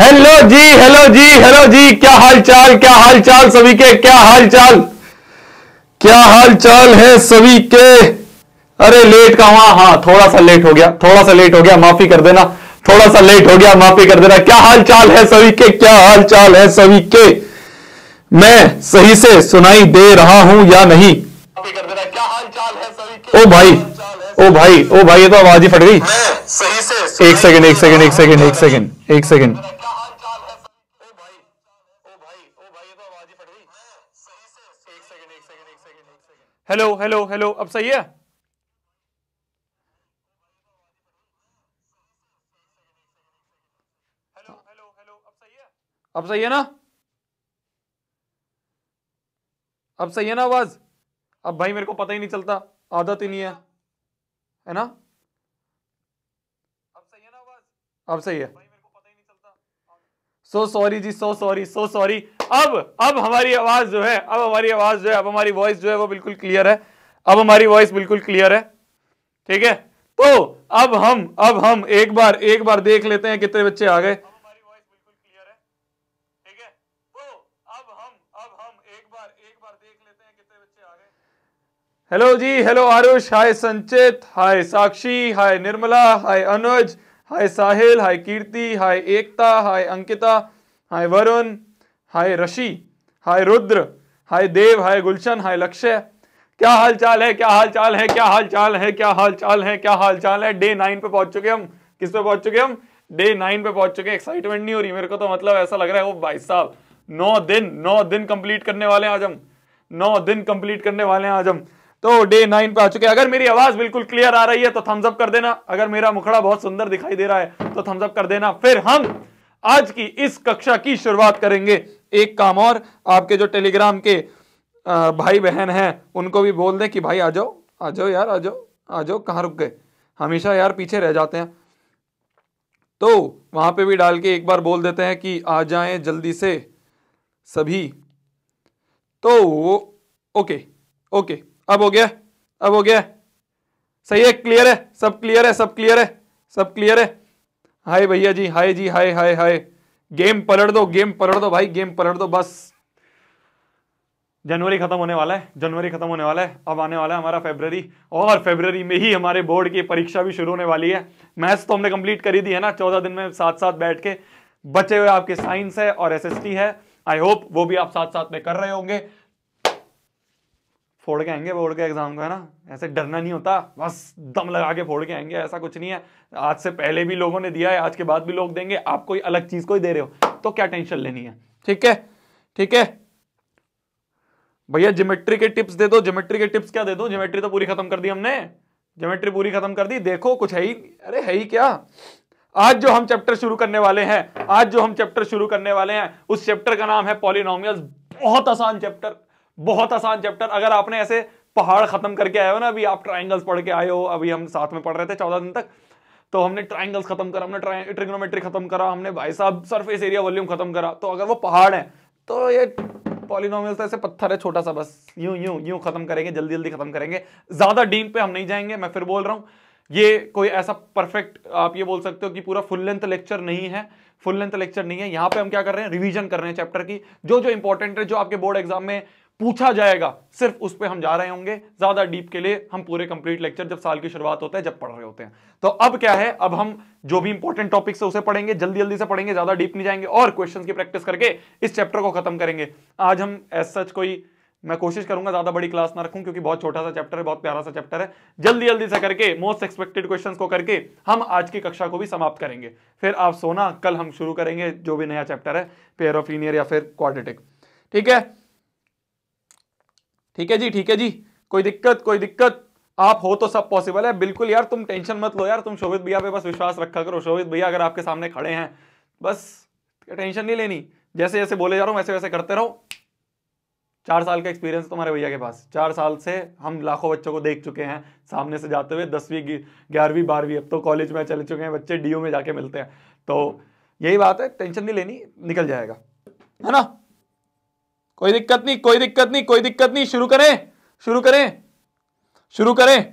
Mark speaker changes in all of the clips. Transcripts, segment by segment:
Speaker 1: Hello ji hello ji hello ji क्या हाल चाल क्या हाल चाल सभी के क्या हाल चाल क्या हाल चाल है सभी के अरे लेट का हुआ हाँ थोड़ा सा लेट हो गया थोड़ा सा लेट हो गया माफी कर देना थोड़ा सा लेट हो गया माफी कर देना क्या हाल चाल है सभी के क्या हाल चाल है सभी के मैं सही से सुनाई दे रहा हूं या नहीं ओ भाई ओ भाई ओ भाई ये तो आवाज ही फट गई एक सेकंड एक सेकंड एक सेकंड एक सेकंड एक सेकंड हेलो हेलो हेलो अब सही है अब सही है ना अब सही है ना आवाज अब भाई मेरे को पता ही नहीं चलता आदत ही नहीं है है ना अब सही है ना आवाज अब सही है so sorry ji so sorry so sorry अब अब हमारी आवाज जो है अब हमारी आवाज जो है अब हमारी वॉइस जो है वो बिल्कुल क्लियर है अब हमारी वॉइस बिल्कुल क्लियर है ठीक है तो अब हम अब हम एक बार एक बार देख लेते हैं कितने बच्चे आ गए हेलो तो जी हेलो आरुष हाय संचित हाय साक्षी हाय निर्मला हाय अनुज हाय साहिल हाय कीर्ति हाय एकता हाय अंकिता हाय वरुण हाय ऋषि हाय रुद्र हाय देव हाय गुलशन हाय लक्ष्य क्या हाल चाल है क्या हाल चाल है क्या हाल चाल है क्या हाल चाल है क्या हाल चाल है डे नाइन पे पहुंच चुके हम किस पे पहुंच चुके हम डे नाइन पे पहुंच चुके एक्साइटमेंट नहीं हो रही मेरे को तो मतलब ऐसा लग रहा है वो भाई साहब नौ दिन नौ दिन कंप्लीट करने वाले हैं आज हम नौ दिन कंप्लीट करने वाले हैं आज हम तो डे नाइन पे आ चुके हैं अगर मेरी आवाज बिल्कुल क्लियर आ रही है तो थम्सअप कर देना अगर मेरा मुखड़ा बहुत सुंदर दिखाई दे रहा है तो थम्सअप कर देना फिर हम आज की इस कक्षा की शुरुआत करेंगे एक काम और आपके जो टेलीग्राम के भाई बहन हैं उनको भी बोल दें कि भाई आ जाओ आ जाओ यार आ जाओ आ जाओ कहाँ रुक गए हमेशा यार पीछे रह जाते हैं तो वहाँ पे भी डाल के एक बार बोल देते हैं कि आ जाए जल्दी से सभी तो ओके ओके अब हो गया अब हो गया सही है क्लियर है सब क्लियर है सब क्लियर है सब क्लियर है हाय भैया जी हाय जी हाय हाय हाय गेम पलट दो गेम पलट दो भाई गेम पलट दो बस जनवरी खत्म होने वाला है जनवरी खत्म होने वाला है अब आने वाला है हमारा फेब्रवरी और फेब्रवरी में ही हमारे बोर्ड की परीक्षा भी शुरू होने वाली है मैथ्स तो हमने कंप्लीट करी दी है ना चौदह दिन में साथ साथ बैठ के बचे हुए आपके साइंस है और एसएसटी है आई होप वो भी आप साथ साथ में कर रहे होंगे फोड़ के आएंगे बोर्ड के एग्जाम को है ना ऐसे डरना नहीं होता बस दम लगा के फोड़ के आएंगे ऐसा कुछ नहीं है आज से पहले भी लोगों ने दिया है आज के बाद भी लोग देंगे आप कोई अलग चीज को ही दे रहे हो तो क्या टेंशन लेनी है ठीक है ठीक है भैया ज्योमेट्री के टिप्स दे दो ज्योमेट्री के टिप्स क्या दे दो ज्योमेट्री तो पूरी खत्म कर दी हमने ज्योमेट्री पूरी खत्म कर दी देखो कुछ है ही अरे है ही क्या आज जो हम चैप्टर शुरू करने वाले हैं आज जो हम चैप्टर शुरू करने वाले हैं उस चैप्टर का नाम है पॉलिनोमियल्स बहुत आसान चैप्टर बहुत आसान चैप्टर अगर आपने ऐसे पहाड़ खत्म करके आए हो ना अभी आप ट्राइंगल्स पढ़ के आए हो अभी हम साथ में पढ़ रहे थे चौदह दिन तक तो हमने ट्राइंगल्स खत्म करा हमने ट्रिग्नोमेट्री खत्म करा हमने भाई साहब सरफेस एरिया वॉल्यूम खत्म करा तो अगर वो पहाड़ है तो ये पॉलिनोमियल तो ऐसे पत्थर है छोटा सा बस यूं यूं यूं खत्म करेंगे जल्दी जल्दी खत्म करेंगे ज्यादा डीप पे हम नहीं जाएंगे मैं फिर बोल रहा हूँ ये कोई ऐसा परफेक्ट आप ये बोल सकते हो कि पूरा फुल लेंथ लेक्चर नहीं है फुल लेंथ लेक्चर नहीं है यहाँ पे हम क्या कर रहे हैं रिवीजन कर रहे हैं चैप्टर की जो जो इंपॉर्टेंट है जो आपके बोर्ड एग्जाम में पूछा जाएगा सिर्फ उस पर हम जा रहे होंगे ज्यादा डीप के लिए हम पूरे कंप्लीट लेक्चर जब साल की शुरुआत होता है जब पढ़ रहे होते हैं तो अब क्या है अब हम जो भी इंपॉर्टेंट टॉपिक्स है उसे पढ़ेंगे जल्दी जल्दी से पढ़ेंगे ज्यादा डीप नहीं जाएंगे और क्वेश्चन की प्रैक्टिस करके इस चैप्टर को खत्म करेंगे आज हम एज सच कोई मैं कोशिश करूंगा ज्यादा बड़ी क्लास ना रखूं क्योंकि बहुत छोटा सा चैप्टर है बहुत प्यारा सा चैप्टर है जल्दी जल्दी से करके मोस्ट एक्सपेक्टेड क्वेश्चंस को करके हम आज की कक्षा को भी समाप्त करेंगे फिर आप सोना कल हम शुरू करेंगे जो भी नया चैप्टर है पेयर ऑफ लीनियर या फिर क्वाड्रेटिक ठीक है ठीक है जी ठीक है जी कोई दिक्कत कोई दिक्कत आप हो तो सब पॉसिबल है बिल्कुल यार तुम टेंशन मत लो यार तुम शोभित भैया पे बस विश्वास रखा करो शोभित भैया अगर आपके सामने खड़े हैं बस टेंशन नहीं लेनी जैसे जैसे बोले जा रहा हूँ वैसे वैसे करते रहो चार साल का एक्सपीरियंस तुम्हारे भैया के पास चार साल से हम लाखों बच्चों को देख चुके हैं सामने से जाते हुए दसवीं ग्यारहवीं बारहवीं अब तो कॉलेज में चले चुके हैं बच्चे डी में जाके मिलते हैं तो यही बात है टेंशन नहीं लेनी निकल जाएगा है ना कोई दिक्कत नहीं कोई दिक्कत नहीं कोई दिक्कत नहीं शुरू करें शुरू करें शुरू करें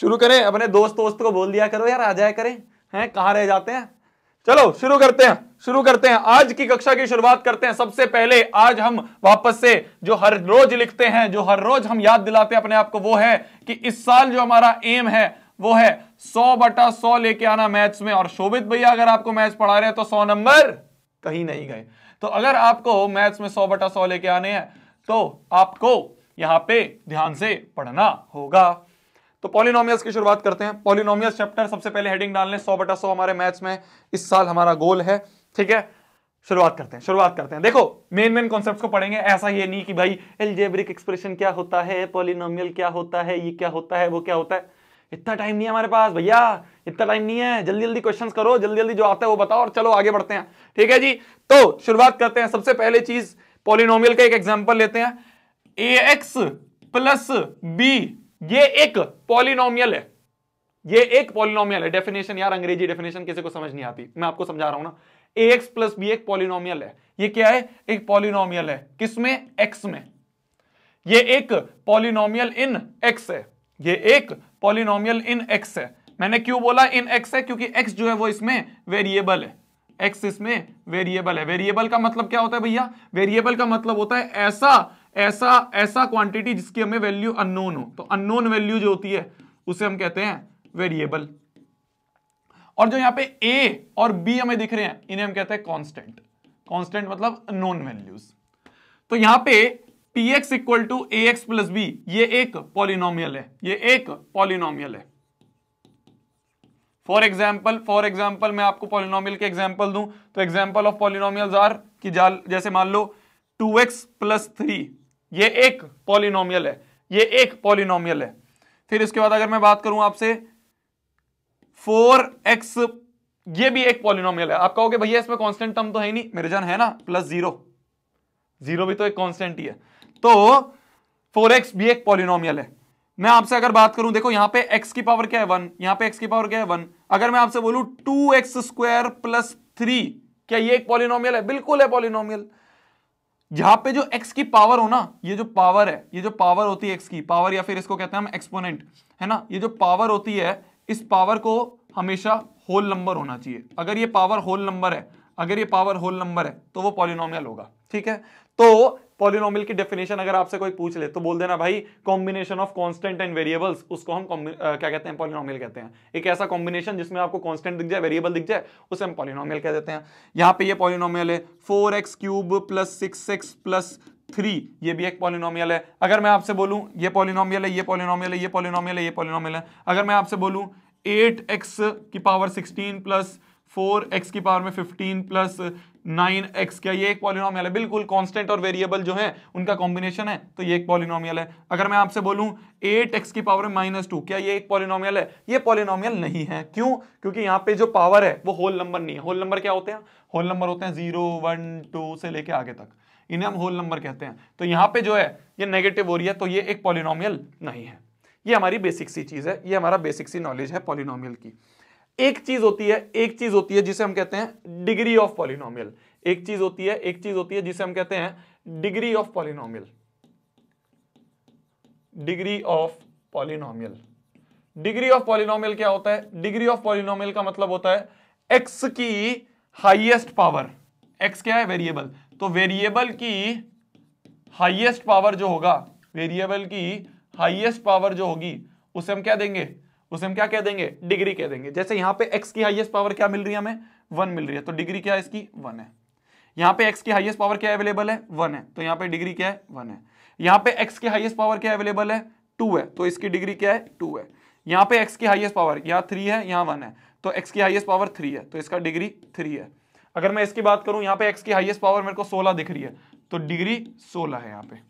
Speaker 1: शुरू करें अपने दोस्त दोस्त को बोल दिया करो यार आ जाए करें हैं कहाँ रह जाते हैं चलो शुरू करते हैं शुरू करते हैं आज की कक्षा की शुरुआत करते हैं सबसे पहले आज हम वापस से जो हर रोज लिखते हैं जो हर रोज हम याद दिलाते हैं अपने आप को वो है कि इस साल जो हमारा एम है वो है सौ बटा सौ लेके आना मैथ्स में और शोभित भैया अगर आपको मैथ्स पढ़ा रहे हैं तो सौ नंबर कहीं नहीं गए तो अगर आपको मैथ्स में सौ बटा सौ लेके आने हैं तो आपको यहां पे ध्यान से पढ़ना होगा तो पॉलिनोमियल्स की शुरुआत करते हैं पॉलिनोमियल्स चैप्टर सबसे पहले हेडिंग डाल लें सौ बटा सौ हमारे मैथ्स में इस साल हमारा गोल है ठीक है शुरुआत करते हैं शुरुआत करते हैं देखो मेन मेन कॉन्सेप्ट को पढ़ेंगे ऐसा ये नहीं कि भाई एलजेब्रिक एक्सप्रेशन क्या होता है पॉलिनोमियल क्या होता है ये क्या होता है वो क्या होता है इतना टाइम नहीं हमारे पास भैया इतना टाइम नहीं है जल्दी जल्दी क्वेश्चन करो जल्दी जल्दी जो आता है वो बताओ और चलो आगे बढ़ते हैं ठीक है जी तो शुरुआत करते हैं सबसे पहले चीज पोलिनोमियल का एक एग्जाम्पल लेते हैं ए एक्स प्लस बी ये एक पॉलिनोमियल है ये एक पॉलिनोमियल है डेफिनेशन यार अंग्रेजी डेफिनेशन किसी को समझ नहीं आती मैं आपको समझा रहा हूं ना ए एक्स प्लस बी एक पॉलिनोमियल है ये क्या है एक पॉलिनोमियल है किसमें एक्स में ये एक पॉलिनोमियल इन एक्स है ये एक पॉलिनोमियल इन एक्स है मैंने क्यों बोला इन एक्स है क्योंकि एक्स जो है वो इसमें वेरिएबल है एक्स इसमें वेरिएबल है वेरिएबल का मतलब क्या होता है भैया वेरिएबल का मतलब होता है ऐसा ऐसा ऐसा क्वांटिटी जिसकी हमें वैल्यू अननोन हो तो अननोन वैल्यू जो होती है उसे हम कहते हैं वेरिएबल और जो यहां पे ए और बी हमें दिख रहे हैं इन्हें हम कहते हैं कांस्टेंट कांस्टेंट मतलब नॉन वैल्यूज तो यहां पे P x equal to a x plus b ये एक पॉलिनोमियल है ये एक पॉलिनोमियल है फॉर एग्जाम्पल फॉर एग्जाम्पल मैं आपको पॉलिनोमियल के एग्जाम्पल दूं तो एग्जाम्पल ऑफ पॉलिनोमियल आर कि जैसे मान लो टू एक्स प्लस थ्री ये एक पॉलिनोमियल है ये एक पॉलिनोमियल है फिर इसके बाद अगर मैं बात करूं आपसे फोर एक्स ये भी एक पॉलिनोमियल है आप कहोगे भैया इसमें कांस्टेंट टर्म तो है ही नहीं मेरे जान है ना प्लस जीरो जीरो भी तो एक कांस्टेंट ही है तो फोर एक्स भी एक पॉलिनोमियल है मैं आपसे अगर बात करूं देखो यहां पे x की पावर क्या है वन यहां पे x की पावर क्या है वन अगर मैं आपसे बोलू two x square plus three क्या ये एक पॉलिनोमियल है बिल्कुल है पॉलिनोमियल यहां पे जो x की पावर हो ना ये जो पावर है ये जो पावर होती है x की पावर या फिर इसको कहते हैं हम एक्सपोनेंट है ना ये जो पावर होती है इस पावर को हमेशा होल नंबर होना चाहिए अगर ये पावर होल नंबर है अगर ये पावर होल नंबर है तो वो पॉलिनोमियल होगा ठीक है तो पॉलिनोमियल की डेफिनेशन अगर आपसे कोई पूछ ले तो बोल देना भाई combination of constant and variables उसको हम आ, क्या कहते हैं पॉलिनोमियल कहते हैं एक ऐसा कॉम्बिनेशन जिसमें आपको कॉन्स्टेंट दिख जाए वेरिएबल दिख जाए उसे हम पॉलिनोमियल कह देते हैं यहाँ पे ये पॉलिनोमियल है four x cube plus six x plus three ये भी एक पॉलिनोमियल है अगर मैं आपसे बोलूँ ये पॉलिनोमियल है ये पॉलिनोमियल है ये पॉलिनोमियल है ये पॉलिनोमियल है अगर मैं आपसे बोलूँ एट एक्स की power sixteen plus four x की पावर में फिफ्टीन प्लस नाइन एक्स क्या ये एक पॉलिनॉमियल है बिल्कुल कांस्टेंट और वेरिएबल जो है उनका कॉम्बिनेशन है तो ये एक पॉलिनोमियल है अगर मैं आपसे बोलूं एट एक्स की पावर में माइनस टू क्या ये एक पॉलिनोमियल है ये पॉलिनॉमियल नहीं है क्यों क्योंकि यहाँ पे जो पावर है वो होल नंबर नहीं है होल नंबर क्या होते हैं होल नंबर होते हैं जीरो वन टू से लेके आगे तक इन्हें हम होल नंबर कहते हैं तो यहाँ पे जो है ये नेगेटिव हो रही है तो ये एक पॉलिनोमियल नहीं है ये हमारी बेसिक सी चीज़ है ये हमारा बेसिक सी नॉलेज है पॉलिनोमियल की एक चीज होती है एक चीज होती है जिसे हम कहते हैं डिग्री ऑफ पॉलिनोमियल एक चीज होती है एक चीज होती है जिसे हम कहते हैं degree of polynomial degree of polynomial degree of polynomial क्या होता है डिग्री ऑफ पॉलिनोमियल का मतलब होता है एक्स की हाइएस्ट पावर एक्स क्या है वेरिएबल तो वेरिएबल की हाइएस्ट पावर जो होगा वेरिएबल की हाइएस्ट पावर जो होगी उसे हम क्या देंगे उसे हम क्या कह देंगे डिग्री कह देंगे जैसे यहाँ पे एक्स की हाइएस्ट पावर क्या मिल रही है हमें वन मिल रही है तो डिग्री क्या है इसकी वन है यहाँ पे एक्स की हाइएस्ट पावर क्या अवेलेबल है वन है तो यहाँ पे डिग्री क्या है वन है यहाँ पे एक्स की हाइएस्ट पावर क्या अवेलेबल है टू है तो इसकी डिग्री क्या है टू है यहाँ पे एक्स की हाइएस्ट पावर यहाँ थ्री है यहाँ वन है तो एक्स की हाइएस्ट पावर थ्री है तो इसका डिग्री थ्री है अगर मैं इसकी बात करूं यहाँ पे एक्स की हाइएस्ट पावर मेरे को सोलह दिख रही है तो डिग्री सोलह है यहाँ पे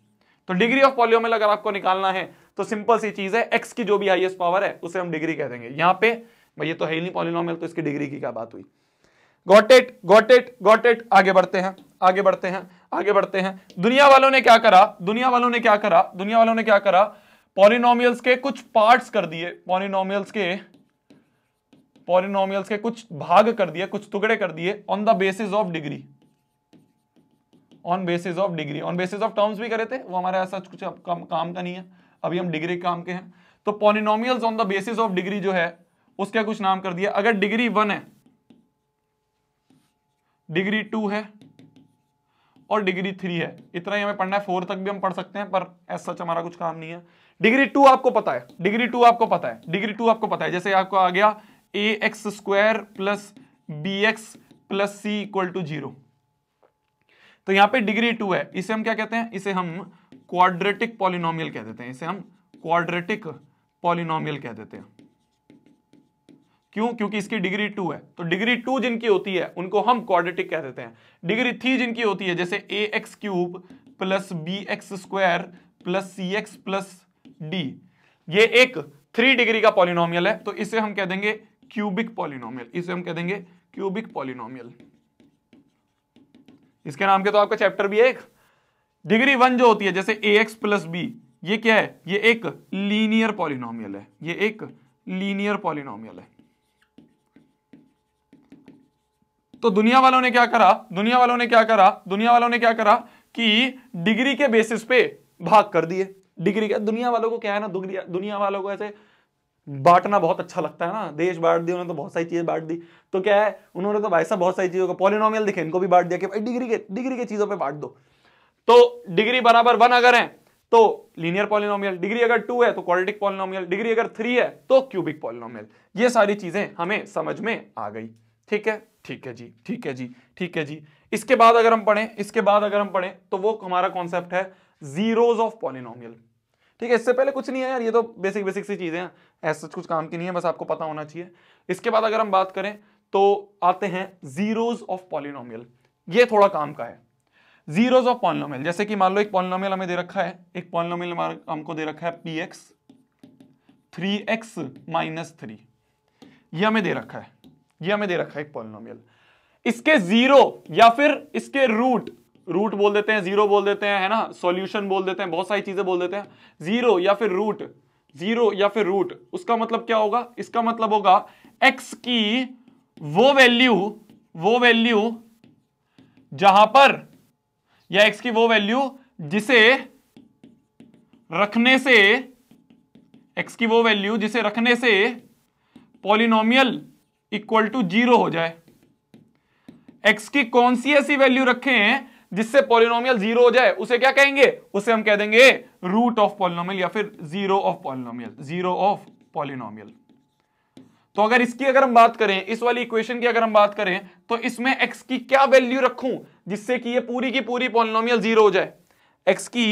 Speaker 1: तो डिग्री ऑफ पॉलियोमल अगर आपको निकालना है तो सिंपल सी चीज है एक्स की जो भी हाइएस्ट पावर है उसे हम डिग्री कह देंगे यहां पर भाई ये तो है ही नहीं पॉलिनोमियल तो इसकी डिग्री की क्या बात हुई got it got it got it आगे बढ़ते हैं आगे बढ़ते हैं आगे बढ़ते हैं दुनिया वालों ने क्या करा दुनिया वालों ने क्या करा दुनिया वालों ने क्या करा पॉलिनोमियल्स के कुछ पार्ट्स कर दिए पॉलिनोमियल्स के पॉलिनोमियल्स के कुछ भाग कर दिए कुछ टुकड़े कर दिए on the basis of degree on basis of degree on basis of terms भी करे थे वो हमारे ऐसा कुछ काम, काम का नहीं है अभी हम डिग्री काम के हैं तो polynomials on the basis of degree जो है उसके कुछ नाम कर दिया अगर डिग्री वन है डिग्री टू है और डिग्री थ्री है इतना ही हमें पढ़ना है फोर तक भी हम पढ़ सकते हैं पर ऐसा सच हमारा कुछ काम नहीं है डिग्री टू आपको पता है डिग्री टू आपको पता है डिग्री टू आपको पता है जैसे आपको आ गया a x square plus b x plus c equal to zero तो यहां पे डिग्री टू है इसे हम क्या कहते हैं इसे हम क्वाड्रेटिक पॉलिनोमियल कह देते हैं इसे हम क्वाड्रेटिक पॉलिनोमियल कह देते हैं क्यों क्योंकि इसकी डिग्री टू है तो डिग्री टू जिनकी होती है उनको हम क्वाड्रेटिक कह देते हैं डिग्री थ्री जिनकी होती है जैसे a x cube plus b x square plus c x plus d ये एक थ्री डिग्री का पॉलिनोमियल है तो इसे हम कह देंगे क्यूबिक पॉलिनोमियल इसे हम कह देंगे क्यूबिक पॉलिनोमियल इसके नाम के तो आपका चैप्टर भी एक डिग्री वन जो होती है जैसे ए एक्स प्लस बी ये क्या है ये एक लीनियर पॉलिनोमियल है ये एक लीनियर पॉलिनोमियल है तो दुनिया वालों ने क्या करा दुनिया वालों ने क्या करा दुनिया वालों ने क्या करा कि डिग्री के बेसिस पे भाग कर दिए डिग्री का दुनिया वालों को क्या है ना दुनिया वालों को ऐसे बांटना बहुत अच्छा लगता है ना देश बांट दिया उन्होंने तो बहुत सारी चीज़ें बांट दी तो क्या है उन्होंने तो भाई साहब बहुत सारी चीज़ों का पॉलिनोमियल दिखे इनको भी बांट दिया कि भाई डिग्री के डिग्री के चीज़ों पर बांट दो तो डिग्री बराबर वन अगर है तो लीनियर पॉलिनोमियल डिग्री अगर टू है तो क्वालिटिक पॉलिनोमियल डिग्री अगर थ्री है तो क्यूबिक पॉलिनोमियल ये सारी चीज़ें हमें समझ में आ गई ठीक है ठीक है जी ठीक है जी ठीक है जी इसके बाद अगर हम पढ़ें इसके बाद अगर हम पढ़ें तो वो हमारा कॉन्सेप्ट है जीरोज ऑफ पॉलिनोमियल ठीक है इससे पहले कुछ नहीं है यार ये तो बेसिक बेसिक सी चीज़ें हैं ऐसा कुछ काम की नहीं है बस आपको पता होना चाहिए इसके बाद अगर हम बात करें तो आते हैं जीरोज ऑफ पॉलिनोमियल ये थोड़ा काम का है जीरोज ऑफ पॉलिनोमियल जैसे कि मान लो एक पॉलिनोमियल हमें दे रखा है एक पॉलिनोमियल हमको दे रखा है p x three x minus three ये हमें दे रखा है ये हमें दे रखा है एक पॉलिनोमियल इसके जीरो या फिर इसके रूट रूट बोल देते हैं जीरो बोल देते हैं है ना सॉल्यूशन बोल देते हैं बहुत सारी चीजें बोल देते हैं जीरो या फिर रूट जीरो या फिर रूट उसका मतलब क्या होगा इसका मतलब होगा एक्स की वो वैल्यू वो वैल्यू जहां पर या एक्स की वो वैल्यू जिसे रखने से एक्स की वो वैल्यू जिसे रखने से पॉलिनोमियल इक्वल टू जीरो हो जाए एक्स की कौन सी ऐसी वैल्यू रखें जिससे पॉलिनोमियल जीरो हो जाए उसे क्या कहेंगे उसे हम कह देंगे रूट ऑफ पॉलिनोमियल या फिर zero of polynomial zero of polynomial तो अगर इसकी अगर हम बात करें इस वाली इक्वेशन की अगर हम बात करें तो इसमें x की क्या वैल्यू रखूं जिससे कि ये पूरी की पूरी पॉलिनोमियल जीरो हो जाए x की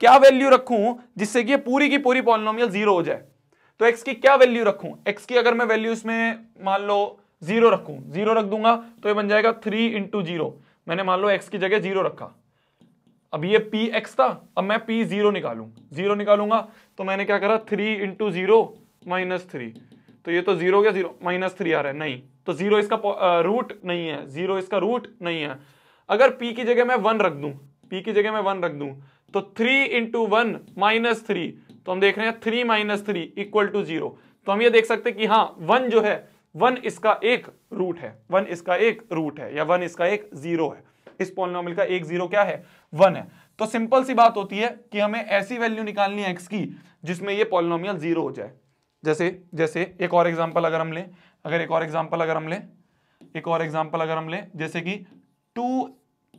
Speaker 1: क्या वैल्यू रखूं जिससे कि ये पूरी की पूरी पॉलिनोमियल जीरो हो जाए तो x की क्या वैल्यू रखूं x की अगर मैं वैल्यू इसमें मान लो जीरो रखूं जीरो रख दूंगा तो ये बन जाएगा थ्री इंटू जीरो मैंने मान लो एक्स की जगह जीरो रखा अब ये पी एक्स था अब मैं पी जीरो निकालू जीरो निकालूंगा तो मैंने क्या करा three into zero minus three तो ये तो जीरो क्या जीरो माइनस थ्री आ रहा है नहीं तो जीरो इसका रूट नहीं है जीरो इसका रूट नहीं है अगर पी की जगह मैं वन रख दू पी की जगह मैं वन रख दू तो three into one minus three तो हम देख रहे हैं three minus three equal to zero तो हम ये देख सकते हैं कि हाँ वन जो है वन इसका एक रूट है वन इसका एक रूट है या वन इसका एक जीरो है इस पॉलिनोमियल का एक जीरो क्या है वन है तो सिंपल सी बात होती है कि हमें ऐसी वैल्यू निकालनी है एक्स की जिसमें ये पॉलिनोमियल जीरो हो जाए जैसे जैसे एक और एग्जाम्पल अगर हम लें अगर एक और एग्जाम्पल अगर हम लें एक और एग्जाम्पल अगर हम लें जैसे कि two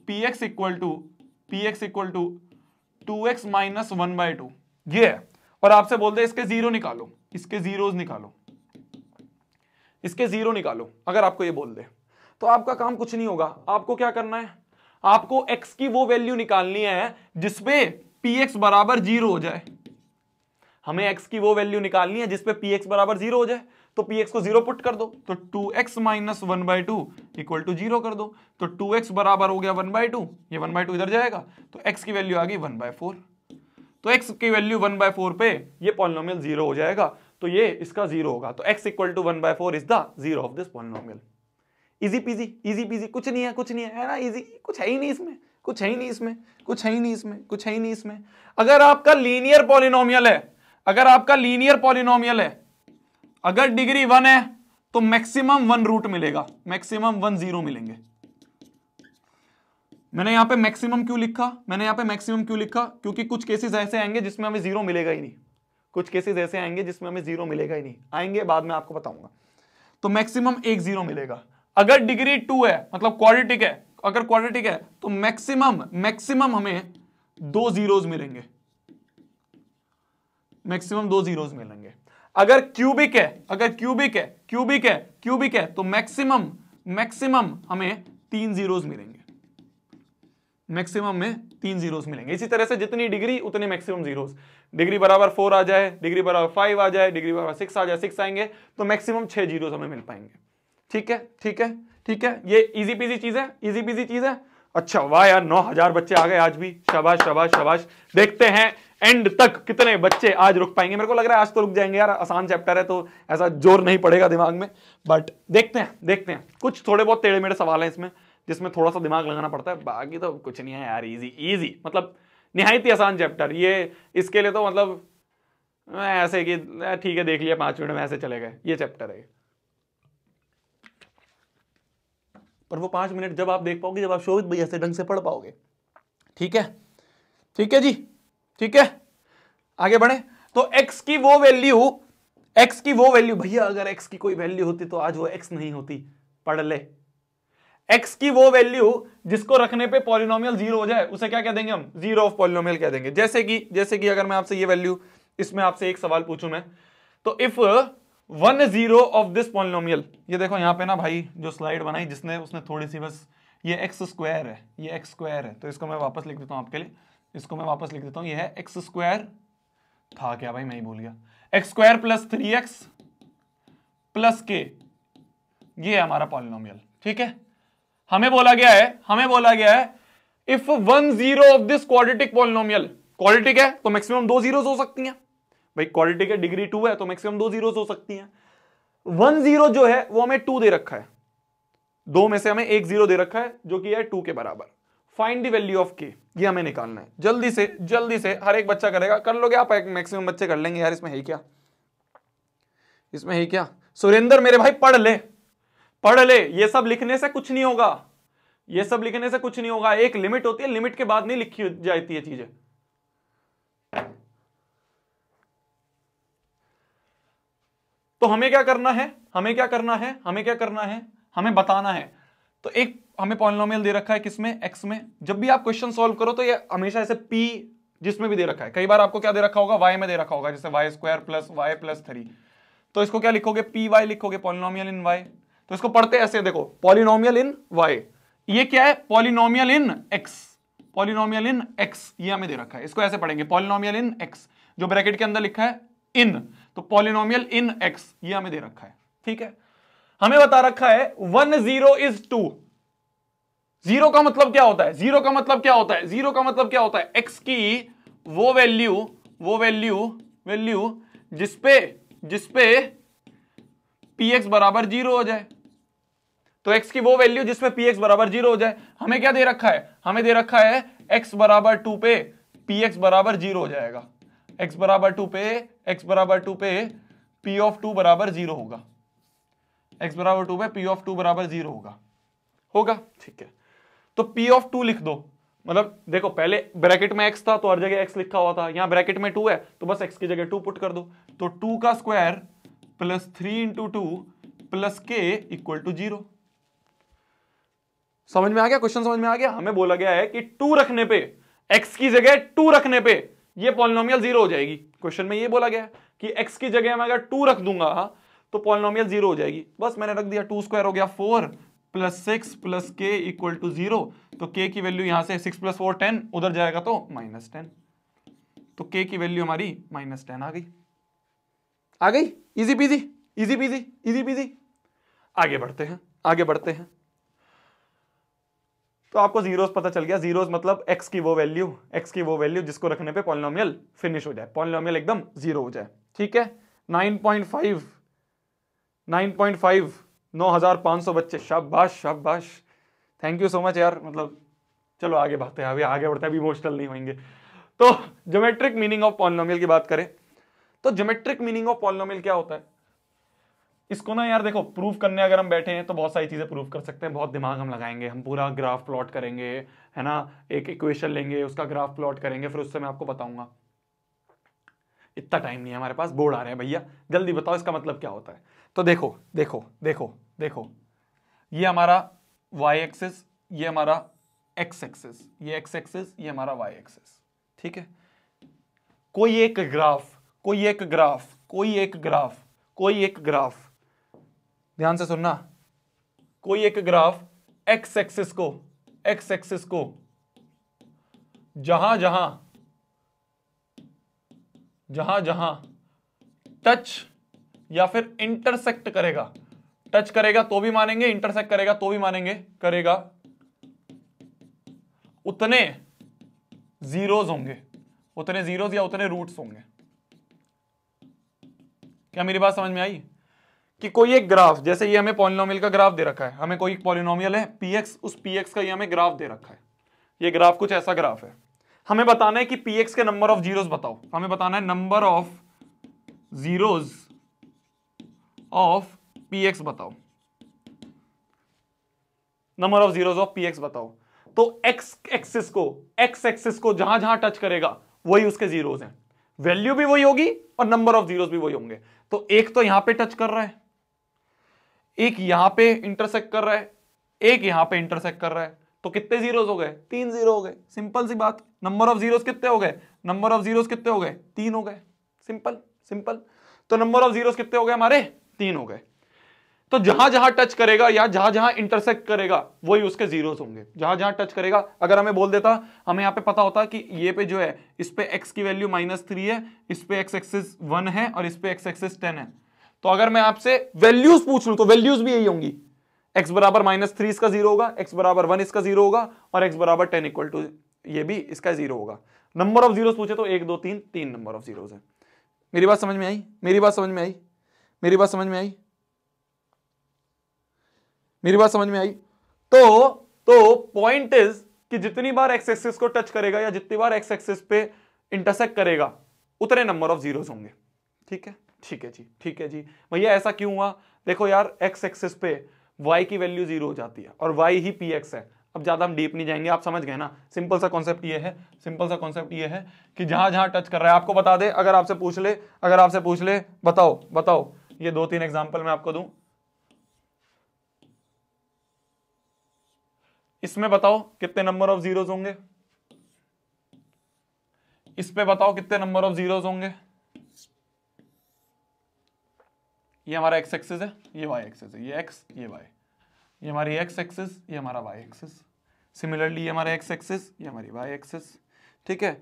Speaker 1: p x equal to p x equal to two x minus one by by two है और आपसे बोलते हैं इसके जीरो निकालो इसके जीरोज निकालो इसके जीरो निकालो अगर आपको ये बोल दे तो आपका काम कुछ नहीं होगा आपको क्या करना है आपको एक्स की वो वैल्यू निकालनी है जिसपे पी एक्स बराबर जीरो हो जाए हमें x की वो वैल्यू निकालनी है जिसपे पी एक्स बराबर जीरो हो जाए तो पी एक्स को जीरो पुट कर दो तो two x minus one by two equal to zero कर दो तो टू एक्स बराबर हो गया वन बाई टू ये वन बाई टू इधर जाएगा तो एक्स की वैल्यू आ गई वन बाय फोर तो एक्स की वैल्यू वन बाय फोर पे ये पॉलिनोमियल जीरो हो जाएगा तो ये इसका जीरो होगा तो x equal to one by four is the zero of this polynomial easy peasy easy peasy कुछ नहीं है कुछ नहीं है है ना इजी कुछ है ही नहीं इसमें कुछ है ही नहीं इसमें कुछ है ही नहीं इसमें कुछ है ही नहीं इसमें अगर आपका लीनियर पॉलिनोमियल है अगर आपका लीनियर पॉलिनोमियल है अगर डिग्री वन है तो मैक्सिमम वन रूट मिलेगा मैक्सिमम वन जीरो मिलेंगे मैंने यहां पे मैक्सिमम क्यों लिखा मैंने यहां पे मैक्सिमम क्यों लिखा क्योंकि कुछ केसेस ऐसे आएंगे जिसमें हमें जीरो मिलेगा ही नहीं कुछ केसेस ऐसे आएंगे जिसमें हमें जीरो मिलेगा ही नहीं आएंगे बाद में आपको बताऊंगा तो मैक्सिमम एक जीरो मिलेगा अगर डिग्री टू है मतलब क्वालिटिक है अगर क्वालिटिक है तो मैक्सिमम मैक्सिमम हमें दो जीरोस मिलेंगे मैक्सिमम दो जीरोस मिलेंगे अगर क्यूबिक है अगर क्यूबिक है क्यूबिक है क्यूबिक है तो मैक्सिमम मैक्सिमम हमें तीन जीरोज मिलेंगे मैक्सिमम में तीन जीरोस मिलेंगे इसी तरह से जितनी डिग्री उतने मैक्सिमम जीरोस डिग्री बराबर फोर आ जाए डिग्री बराबर फाइव आ जाए डिग्री बराबर सिक्स आ जाए सिक्स आएंगे तो मैक्सिमम छह जीरोस हमें मिल पाएंगे ठीक है ठीक है ठीक है ये इजी पीजी चीज़ है इजी पीजी चीज़ है अच्छा वाह यार नौ हजार बच्चे आ गए आज भी शबाश शबाश शबाश देखते हैं एंड तक कितने बच्चे आज रुक पाएंगे मेरे को लग रहा है आज तो रुक जाएंगे यार आसान चैप्टर है तो ऐसा जोर नहीं पड़ेगा दिमाग में बट देखते हैं देखते हैं कुछ थोड़े बहुत टेढ़े मेढ़े सवाल हैं इसमें जिसमें थोड़ा सा दिमाग लगाना पड़ता है बाकी तो कुछ नहीं है यार इजी इजी मतलब निहायत ही आसान चैप्टर ये इसके लिए तो मतलब ऐसे कि ठीक है देख लिया पांच मिनट में ऐसे चले गए ये चैप्टर है पर वो पांच मिनट जब आप देख पाओगे जब आप शोभित भैया से ढंग से पढ़ पाओगे ठीक है ठीक है जी ठीक है आगे बढ़े तो एक्स की वो वैल्यू एक्स की वो वैल्यू भैया अगर एक्स की कोई वैल्यू होती तो आज वो एक्स नहीं होती पढ़ ले एक्स की वो वैल्यू जिसको रखने पे पॉलिनोमियल जीरो हो जाए उसे क्या कह देंगे हम जीरो ऑफ पॉलिनोमियल कह देंगे जैसे कि जैसे कि अगर मैं आपसे ये वैल्यू इसमें आपसे एक सवाल पूछूं मैं तो if one zero of this polynomial ये देखो यहाँ पे ना भाई जो स्लाइड बनाई जिसने उसने थोड़ी सी बस ये एक्स स्क्वायर है ये एक्स स्क्वायर है तो इसको मैं वापस लिख देता हूँ आपके लिए इसको मैं वापस लिख देता हूँ ये है एक्स स्क्वायर था क्या भाई मैं ही भूल गया x square plus three x plus k ये है हमारा पॉलिनोमियल ठीक है हमें बोला गया है हमें बोला गया है if one zero of this quadratic polynomial quadratic है तो मैक्सिमम दो जीरो हो सकती हैं भाई क्वालिटिक है डिग्री टू है तो मैक्सिमम दो जीरो हो सकती हैं वन जीरो जो है वो हमें टू दे रखा है दो में से हमें एक जीरो दे रखा है जो कि है टू के बराबर फाइंड द वैल्यू ऑफ के ये हमें निकालना है जल्दी से जल्दी से हर एक बच्चा करेगा कर लोगे आप मैक्सिमम बच्चे कर लेंगे यार इसमें है क्या इसमें है क्या सुरेंद्र मेरे भाई पढ़ ले पढ़ ले ये सब लिखने से कुछ नहीं होगा ये सब लिखने से कुछ नहीं होगा एक लिमिट होती है लिमिट के बाद नहीं लिखी जाती है चीजें तो हमें क्या करना है हमें क्या करना है हमें क्या करना है हमें बताना है तो एक हमें पॉलिनोमियल दे रखा है किसमें एक्स में जब भी आप क्वेश्चन सॉल्व करो तो ये हमेशा ऐसे पी जिसमें भी दे रखा है कई बार आपको क्या दे रखा होगा वाई में दे रखा होगा जैसे y square plus y plus three तो इसको क्या लिखोगे पी वाई लिखोगे पॉलिनोमियल इन वाई तो इसको पढ़ते ऐसे देखो पॉलिनोमियल इन वाई ये क्या है polynomial in x polynomial in x ये हमें दे रखा है इसको ऐसे पढ़ेंगे पॉलिनोमियल इन एक्स जो ब्रैकेट के अंदर लिखा है इन तो पॉलिनोमियल इन एक्स ये हमें दे रखा है ठीक है हमें बता रखा है one zero is two zero का मतलब क्या होता है जीरो का मतलब क्या होता है जीरो का मतलब क्या होता है एक्स की वो वैल्यू वो वैल्यू वैल्यू जिसपे जिसपे पी एक्स बराबर जीरो हो जाए तो एक्स की वो वैल्यू जिसमें पी एक्स बराबर जीरो हो जाए हमें क्या दे रखा है हमें दे रखा है एक्स बराबर टू पे पी एक्स बराबर जीरो हो जाएगा एक्स बराबर टू पे एक्स बराबर टू पे पी ऑफ टू बराबर जीरो होगा एक्स बराबर टू पे पी ऑफ टू बराबर जीरो होगा होगा ठीक है तो पी ऑफ टू लिख दो मतलब देखो पहले ब्रैकेट में एक्स था तो हर जगह एक्स लिखा हुआ था यहां ब्रैकेट में टू है तो बस एक्स की जगह टू पुट कर दो तो टू का square plus three into two plus k equal to zero समझ में आ गया क्वेश्चन समझ में आ गया हमें बोला गया है कि टू रखने पे एक्स की जगह टू रखने पे ये पॉलिनोमियल जीरो हो जाएगी क्वेश्चन में ये बोला गया है कि एक्स की जगह मैं अगर टू रख दूंगा तो पॉलिनोमियल जीरो हो जाएगी बस मैंने रख दिया टू स्क्वायर हो गया four plus six plus k equal to zero तो के की वैल्यू यहां से सिक्स प्लस फोर टेन उधर जाएगा तो माइनस टेन तो के की वैल्यू हमारी माइनस टेन आ गई आ गई easy peasy easy peasy easy peasy आगे बढ़ते हैं आगे बढ़ते हैं तो आपको जीरोस पता चल गया जीरोस मतलब एक्स की वो वैल्यू एक्स की वो वैल्यू जिसको रखने पे पॉलिनोमियल फिनिश हो जाए पॉलिनोमियल एकदम जीरो हो जाए ठीक है 9.5 9.5 9500 बच्चे शाबाश शाबाश थैंक यू सो मच यार मतलब चलो आगे बढ़ते हैं अभी आगे बढ़ते हैं अभी इमोशनल नहीं होंगे तो जोमेट्रिक मीनिंग ऑफ पॉलिनोमियल की बात करें तो जोमेट्रिक मीनिंग ऑफ पॉलिनोमियल क्या होता है इसको ना यार देखो प्रूफ करने अगर हम बैठे हैं तो बहुत सारी चीज़ें प्रूफ कर सकते हैं बहुत दिमाग हम लगाएंगे हम पूरा ग्राफ प्लॉट करेंगे है ना एक इक्वेशन लेंगे उसका ग्राफ प्लॉट करेंगे फिर उससे मैं आपको बताऊंगा इतना टाइम नहीं है हमारे पास बोर्ड आ रहे हैं भैया जल्दी बताओ इसका मतलब क्या होता है तो देखो देखो देखो देखो ये हमारा वाई एक्सेस ये हमारा एक्स एक्सिस ये एक्स एक्सिस ये हमारा वाई एक्सेस ठीक है कोई एक ग्राफ कोई एक ग्राफ कोई एक ग्राफ कोई एक ग्राफ ध्यान से सुनना कोई एक ग्राफ एक्स एक्सिस को एक्स एक्सिस को जहां जहां जहां जहां टच या फिर इंटरसेक्ट करेगा टच करेगा तो भी मानेंगे इंटरसेक्ट करेगा तो भी मानेंगे करेगा उतने जीरोज होंगे उतने जीरोज या उतने रूट्स होंगे क्या मेरी बात समझ में आई कि कोई एक ग्राफ जैसे ये हमें पॉलिनोमियल का ग्राफ दे रखा है हमें कोई पॉलिनोमियल है पीएक्स उस पीएक्स का ये हमें ग्राफ दे रखा है ये ग्राफ कुछ ऐसा ग्राफ है हमें बताना है कि पीएक्स के नंबर ऑफ जीरोस बताओ हमें बताना है number of zeros of p x बताओ number of zeros of p x बताओ तो एक्स एक्सिस को एक्स एक्सिस को जहां जहां टच करेगा वही उसके जीरोस हैं वैल्यू भी वही होगी और नंबर ऑफ जीरोस भी वही होंगे तो एक तो यहां पे टच कर रहा है एक यहां पे इंटरसेक्ट कर रहा है एक यहां पे इंटरसेक्ट कर रहा है तो कितने जीरोस हो गए तीन जीरो हो गए सिंपल सी बात नंबर ऑफ जीरोस कितने हो गए नंबर ऑफ जीरोस कितने हो गए तीन हो गए सिंपल सिंपल तो नंबर ऑफ जीरोस कितने हो गए हमारे तीन हो गए तो जहां जहां टच करेगा या जहां जहां इंटरसेक्ट करेगा वही उसके जीरोस होंगे जहां जहां टच करेगा अगर हमें बोल देता हमें यहाँ पे पता होता कि ये पे जो है इस पे एक्स की वैल्यू माइनस थ्री है इस पे एक्स एक्सिस वन है और इस पे एक्स एक्सिस टेन है तो अगर मैं आपसे वैल्यूज पूछ लू तो वैल्यूज भी यही होंगी एक्स बराबर माइनस थ्री इसका जीरो होगा एक्स बराबर वन इसका जीरो होगा और एक्स बराबर टेन इक्वल टू ये भी इसका जीरो होगा नंबर ऑफ जीरो पूछे तो एक दो तीन तीन नंबर ऑफ जीरो है मेरी बात समझ में आई मेरी बात समझ में आई मेरी बात समझ में आई मेरी बात समझ में आई तो तो पॉइंट इज कि जितनी बार एक्स एक्सिस को टच करेगा या जितनी बार एक्स एक्सिस पे इंटरसेक्ट करेगा उतने नंबर ऑफ जीरोस होंगे ठीक है ठीक है जी ठीक है जी भैया ऐसा क्यों हुआ देखो यार एक्स एक्सेस पे वाई की वैल्यू जीरो हो जाती है और वाई ही पी एक्स है अब ज़्यादा हम डीप नहीं जाएंगे आप समझ गए ना सिंपल सा कॉन्सेप्ट ये है सिंपल सा कॉन्सेप्ट ये है कि जहां जहां टच कर रहा है आपको बता दे अगर आपसे पूछ ले अगर आपसे पूछ ले बताओ बताओ ये दो तीन एग्जाम्पल मैं आपको दू इसमें बताओ कितने नंबर ऑफ जीरोज होंगे इस पे बताओ कितने नंबर ऑफ जीरोज होंगे ये हमारा एक्स एक्सेस है ये वाई एक्सेस है ये एक्स ये वाई ये हमारी एक्स एक्सेस ये हमारा वाई एक्सेस सिमिलरली ये हमारा एक्स एक्सेस ये हमारी वाई एक्सेस ठीक है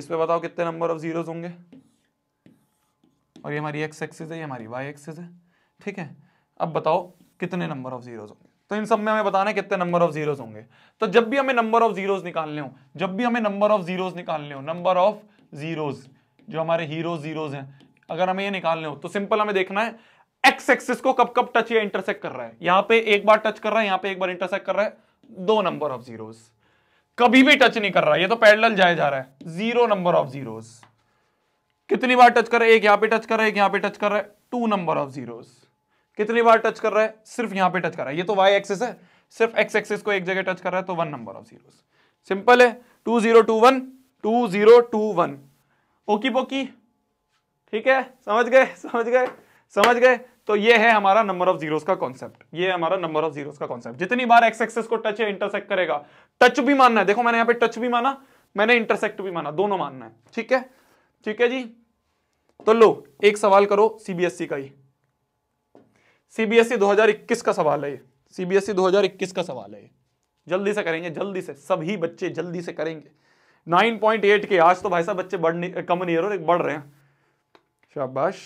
Speaker 1: इस पे बताओ कितने नंबर ऑफ जीरोज होंगे और ये हमारी एक्स एक्सेस है ये हमारी वाई एक्सेस है ठीक है अब बताओ कितने नंबर ऑफ जीरोज होंगे तो इन सब में हमें बताना है कितने नंबर ऑफ जीरोज होंगे तो जब भी हमें नंबर ऑफ जीरोज निकालने हो जब भी हमें नंबर ऑफ जीरोज निकालने हो नंबर ऑफ जीरोज जो हमारे हीरो जीरोज हैं अगर हमें ये निकालने हो तो सिंपल हमें देखना है एक्स एक्सिस को कब कब टच या इंटरसेक्ट कर रहा है यहां पे एक बार टच कर रहा है यहां पे एक बार इंटरसेक्ट कर रहा है दो नंबर ऑफ जीरोस कभी भी टच नहीं कर रहा है ये तो पैरेलल जाया जा रहा है जीरो नंबर ऑफ जीरोस कितनी बार टच कर रहा है एक यहां पे टच कर रहा है एक यहां पे टच कर रहा है टू नंबर ऑफ जीरोस कितनी बार टच कर रहा है सिर्फ यहां पे टच कर रहा है ये तो वाई एक्सिस है सिर्फ एक्स एक्सिस को एक जगह टच कर रहा है तो one number of zeros simple है two zero two one two zero two one okey pokey ठीक है समझ गए समझ गए समझ गए तो ये है हमारा नंबर ऑफ जीरोस का कॉन्सेप्ट ये है हमारा नंबर ऑफ जीरोस का कॉन्सेप्ट जितनी बार एक्स एक्सेस को टच है इंटरसेक्ट करेगा टच भी मानना है देखो मैंने यहां पे टच भी माना मैंने इंटरसेक्ट भी माना दोनों मानना है ठीक है ठीक है जी तो लो एक सवाल करो सीबीएसई e का e ही सीबीएसई इक्कीस का सवाल है ये सीबीएसई e इक्कीस का सवाल है जल्दी से करेंगे जल्दी से सभी बच्चे जल्दी से करेंगे एट के आज तो भाई साहब बच्चे बढ़ नहीं कम नहीं हो रहे बढ़ रहे हैं शाबाश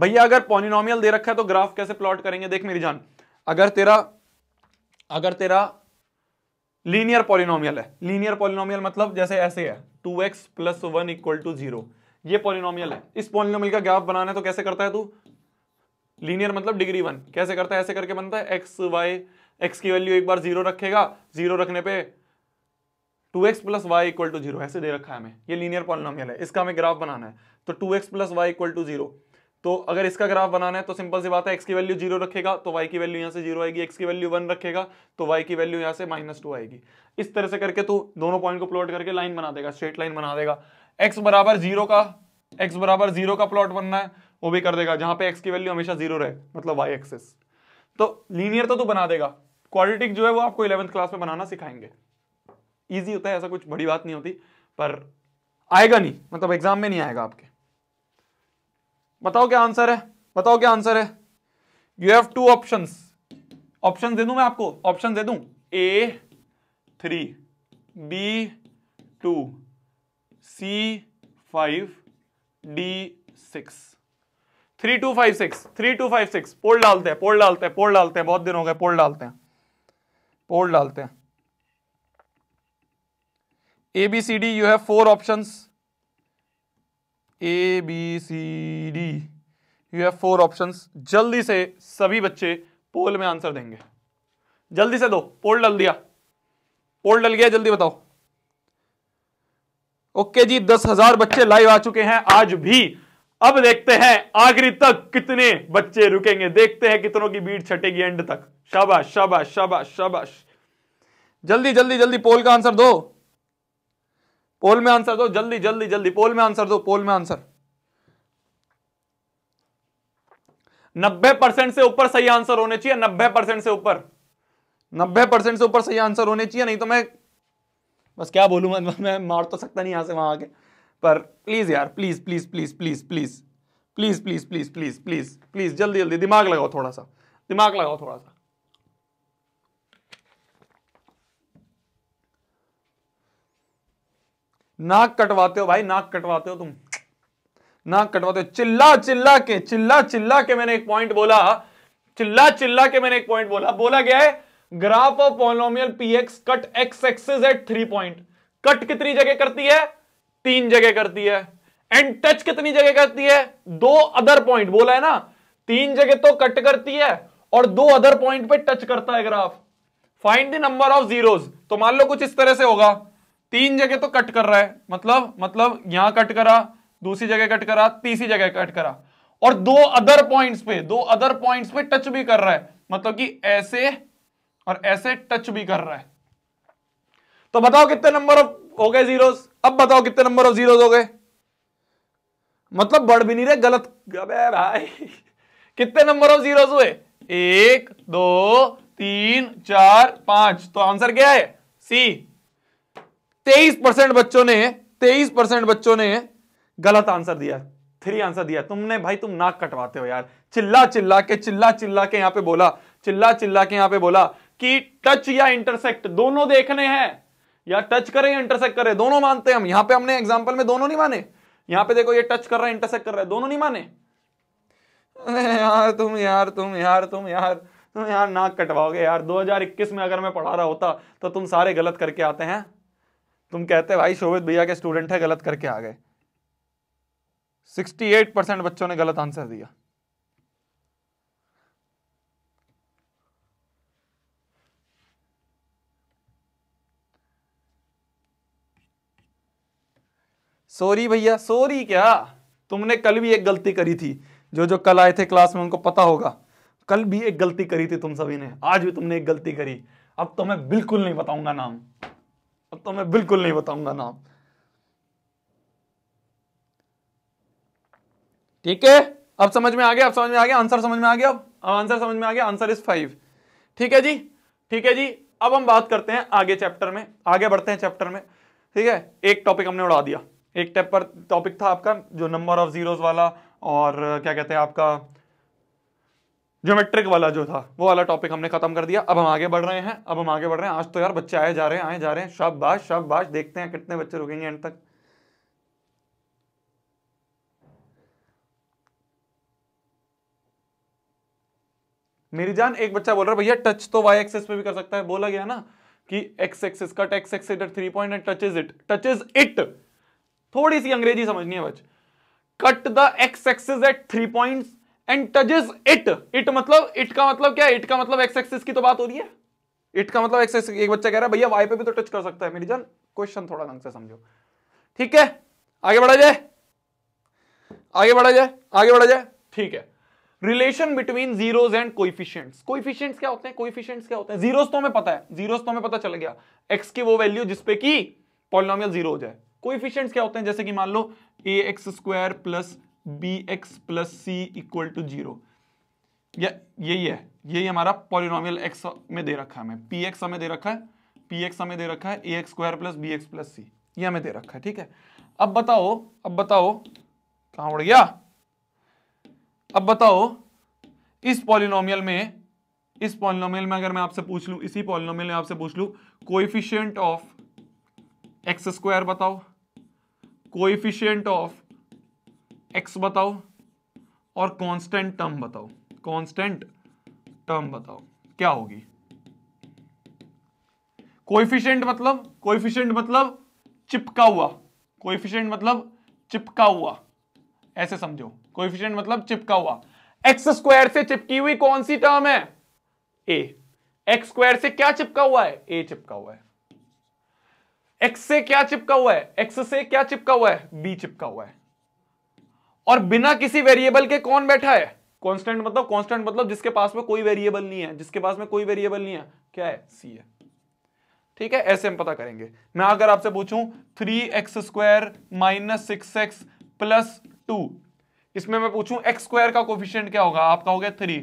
Speaker 1: भैया अगर पॉलिनोमियल दे रखा है तो ग्राफ कैसे प्लॉट करेंगे देख मेरी जान अगर तेरा अगर तेरा लीनियर पॉलिनोमियल है लीनियर पॉलिनोमियल मतलब जैसे ऐसे है two x plus one equal to zero ये पॉलिनोमियल है इस पॉलिनोमियल का ग्राफ बनाना है तो कैसे करता है तू लीनियर मतलब डिग्री वन कैसे करता है ऐसे करके बनता है एक्स वाई एक्स की वैल्यू एक बार जीरो रखेगा जीरो रखने पे two x plus y equal to zero ऐसे दे रखा है हमें ये लीनियर पॉलिनोमियल है इसका हमें ग्राफ बनाना है तो two x plus y equal to zero तो अगर इसका ग्राफ बनाना है तो सिंपल सी बात है एक्स की वैल्यू जीरो रखेगा तो वाई की वैल्यू यहाँ से जीरो आएगी एक्स की वैल्यू वन रखेगा तो वाई की वैल्यू यहाँ से माइनस टू आएगी इस तरह से करके तू दोनों पॉइंट को प्लॉट करके लाइन बना देगा स्ट्रेट लाइन बना देगा एक्स बराबर जीरो का एक्स बराबर जीरो का प्लॉट बनना है वो भी कर देगा जहां पे एक्स की वैल्यू हमेशा जीरो रहे मतलब वाई एक्सेस तो लीनियर तो तू बना देगा क्वाड्रेटिक जो है वो आपको इलेवंथ क्लास में बनाना सिखाएंगे ईजी होता है ऐसा कुछ बड़ी बात नहीं होती पर आएगा नहीं मतलब एग्जाम में नहीं आएगा आपके बताओ क्या आंसर है बताओ क्या आंसर है you have two option option दे दू मैं आपको ऑप्शन दे दू A three B two C five D six three two five six three two five six poll डालते हैं पोल डालते हैं पोल डालते हैं बहुत दिन हो गए पोल डालते हैं पोल डालते हैं A B C D you have four option A B C D you have four option जल्दी से सभी बच्चे पोल में आंसर देंगे जल्दी से दो पोल डाल दिया पोल डल गया जल्दी बताओ ओके जी दस हजार बच्चे लाइव आ चुके हैं आज भी अब देखते हैं आखिरी तक कितने बच्चे रुकेंगे देखते हैं कितनों की भीड़ छटेगी एंड तक शाबाश शाबाश शाबाश शाबाश जल्दी जल्दी जल्दी पोल का आंसर दो पोल में आंसर दो जल्दी जल्दी जल्दी पोल में आंसर दो पोल में आंसर नब्बे परसेंट से ऊपर सही आंसर होने चाहिए नब्बे परसेंट से ऊपर नब्बे परसेंट से ऊपर सही आंसर होने चाहिए नहीं तो मैं बस क्या बोलू मैं मैं मार तो सकता नहीं यहां से वहां आके पर प्लीज़ यार please please please please please please please please please please please जल्दी जल्दी दिमाग लगाओ थोड़ा सा दिमाग लगाओ थोड़ा सा नाक कटवाते हो भाई नाक कटवाते हो तुम नाक कटवाते हो चिल्ला चिल्ला के चिल्ला चिल्ला के मैंने एक पॉइंट बोला चिल्ला चिल्ला के मैंने एक पॉइंट बोला बोला गया है graph of polynomial p x cut x axis at three point cut कितनी जगह करती है तीन जगह करती है एंड टच कितनी जगह करती है दो अदर पॉइंट बोला है ना तीन जगह तो कट करती है और दो अदर पॉइंट पे टच करता है graph find the number of zeros तो मान लो कुछ इस तरह से होगा तीन जगह तो कट कर रहा है मतलब मतलब यहां कट करा दूसरी जगह कट करा तीसरी जगह कट करा और दो अदर पॉइंट्स पे दो अदर पॉइंट्स पे टच भी कर रहा है मतलब कि ऐसे और ऐसे टच भी कर रहा है तो बताओ कितने नंबर ऑफ हो गए जीरोस अब बताओ कितने नंबर ऑफ जीरोस हो गए मतलब बढ़ भी नहीं रहे गलत भाई कितने नंबर ऑफ जीरोस हुए एक दो तीन चार पांच तो आंसर क्या है सी तेईस परसेंट बच्चों ने तेईस परसेंट बच्चों ने गलत आंसर दिया थ्री आंसर दिया तुमने भाई तुम नाक कटवाते हो यार चिल्ला चिल्ला के चिल्ला चिल्ला के यहां पे बोला चिल्ला चिल्ला के यहां पे बोला कि टच या इंटरसेक्ट दोनों देखने हैं या टच करें या इंटरसेक्ट करें दोनों मानते हैं हम यहां पे हमने एग्जांपल में दोनों नहीं माने यहां पे देखो ये टच कर रहा है इंटरसेक्ट कर रहा है दोनों नहीं माने यार तुम यार तुम यार तुम यार तुम यार नाक कटवाओगे यार 2021 में अगर मैं पढ़ा रहा होता तो तुम सारे गलत करके आते हैं तुम कहते भाई शोभित भैया के स्टूडेंट है गलत करके आ गए 68 परसेंट बच्चों ने गलत आंसर दिया सॉरी भैया सॉरी क्या तुमने कल भी एक गलती करी थी जो जो कल आए थे क्लास में उनको पता होगा कल भी एक गलती करी थी तुम सभी ने आज भी तुमने एक गलती करी अब तो मैं बिल्कुल नहीं बताऊंगा नाम अब तो मैं बिल्कुल नहीं बताऊंगा नाम ठीक है अब समझ में आ गया अब समझ में आ गया आंसर समझ में आ गया अब आंसर समझ में आ गया आंसर इज फाइव ठीक है जी ठीक है जी अब हम बात करते हैं आगे चैप्टर में आगे बढ़ते हैं चैप्टर में ठीक है एक टॉपिक हमने उड़ा दिया एक टैप पर टॉपिक था आपका जो नंबर ऑफ जीरोस वाला और क्या कहते हैं आपका ज्योमेट्रिक वाला जो था वो वाला टॉपिक हमने खत्म कर दिया अब हम आगे बढ़ रहे हैं अब हम आगे बढ़ रहे हैं आज तो यार बच्चे आए जा रहे हैं आए जा रहे हैं शाबाश शाबाश देखते हैं कितने बच्चे रुकेंगे एंड तक मेरी जान एक बच्चा बोल रहा है भैया टच तो वाई एक्सेस पे भी कर सकता है बोला गया ना कि x axis cut x x इधर three point and is it is it थोड़ी सी अंग्रेजी समझनी है बच cut the x axis at three point and touches it it मतलब इट का मतलब क्या इट का मतलब एक्स एक्सिस की तो बात हो रही है इट का मतलब एक्सेस एक बच्चा कह रहा है भैया वाई पे भी तो टच कर सकता है मेरी जान क्वेश्चन थोड़ा ढंग से समझो ठीक है आगे बढ़ा जाए आगे बढ़ा जाए आगे बढ़ा जाए ठीक है relation between zeros and coefficients coefficients क्या होते हैं कोइफिशियंट्स क्या होते हैं जीरोस तो हमें पता है जीरोस तो हमें पता चल गया एक्स की वो वैल्यू जिसपे की पॉलिनोमियल जीरो हो जाए कोइफिशियंट्स क्या होते हैं जैसे कि मान लो a x square plus b x plus c equal to zero यही है यही हमारा पॉलिनोमियल एक्स में दे रखा है हमें पी एक्स हमें दे रखा है पी एक्स हमें दे रखा है a x square plus b x plus c ये हमें दे रखा है ठीक है अब बताओ अब बताओ कहा उड़ गया अब बताओ इस पॉलिनोमियल में इस पॉलिनोमियल में अगर मैं आपसे पूछ लू इसी पॉलिनोमियल में आपसे पूछ लू कोइफिशियंट ऑफ एक्स स्क्वायर बताओ कोइफिशियंट ऑफ एक्स बताओ और कांस्टेंट टर्म बताओ कांस्टेंट टर्म बताओ क्या होगी कोइफिशिएंट मतलब कोइफिशिएंट मतलब चिपका हुआ कोइफिशिएंट मतलब चिपका हुआ ऐसे समझो कोइफिशिएंट मतलब चिपका हुआ एक्स स्क्वायर से चिपकी हुई कौन सी टर्म है ए एक्स स्क्वायर से क्या चिपका हुआ है ए चिपका हुआ है एक्स से क्या चिपका हुआ है एक्स से क्या चिपका हुआ है बी चिपका हुआ है और बिना किसी वेरिएबल के कौन बैठा है कांस्टेंट मतलब कांस्टेंट मतलब जिसके पास में कोई वेरिएबल नहीं है जिसके पास में कोई वेरिएबल नहीं है क्या है सी है ठीक है ऐसे हम पता करेंगे मैं अगर आपसे पूछूं three x square minus six x plus two इसमें मैं पूछूं एक्स स्क्वायर का कोफिशियंट क्या होगा आपका हो गया थ्री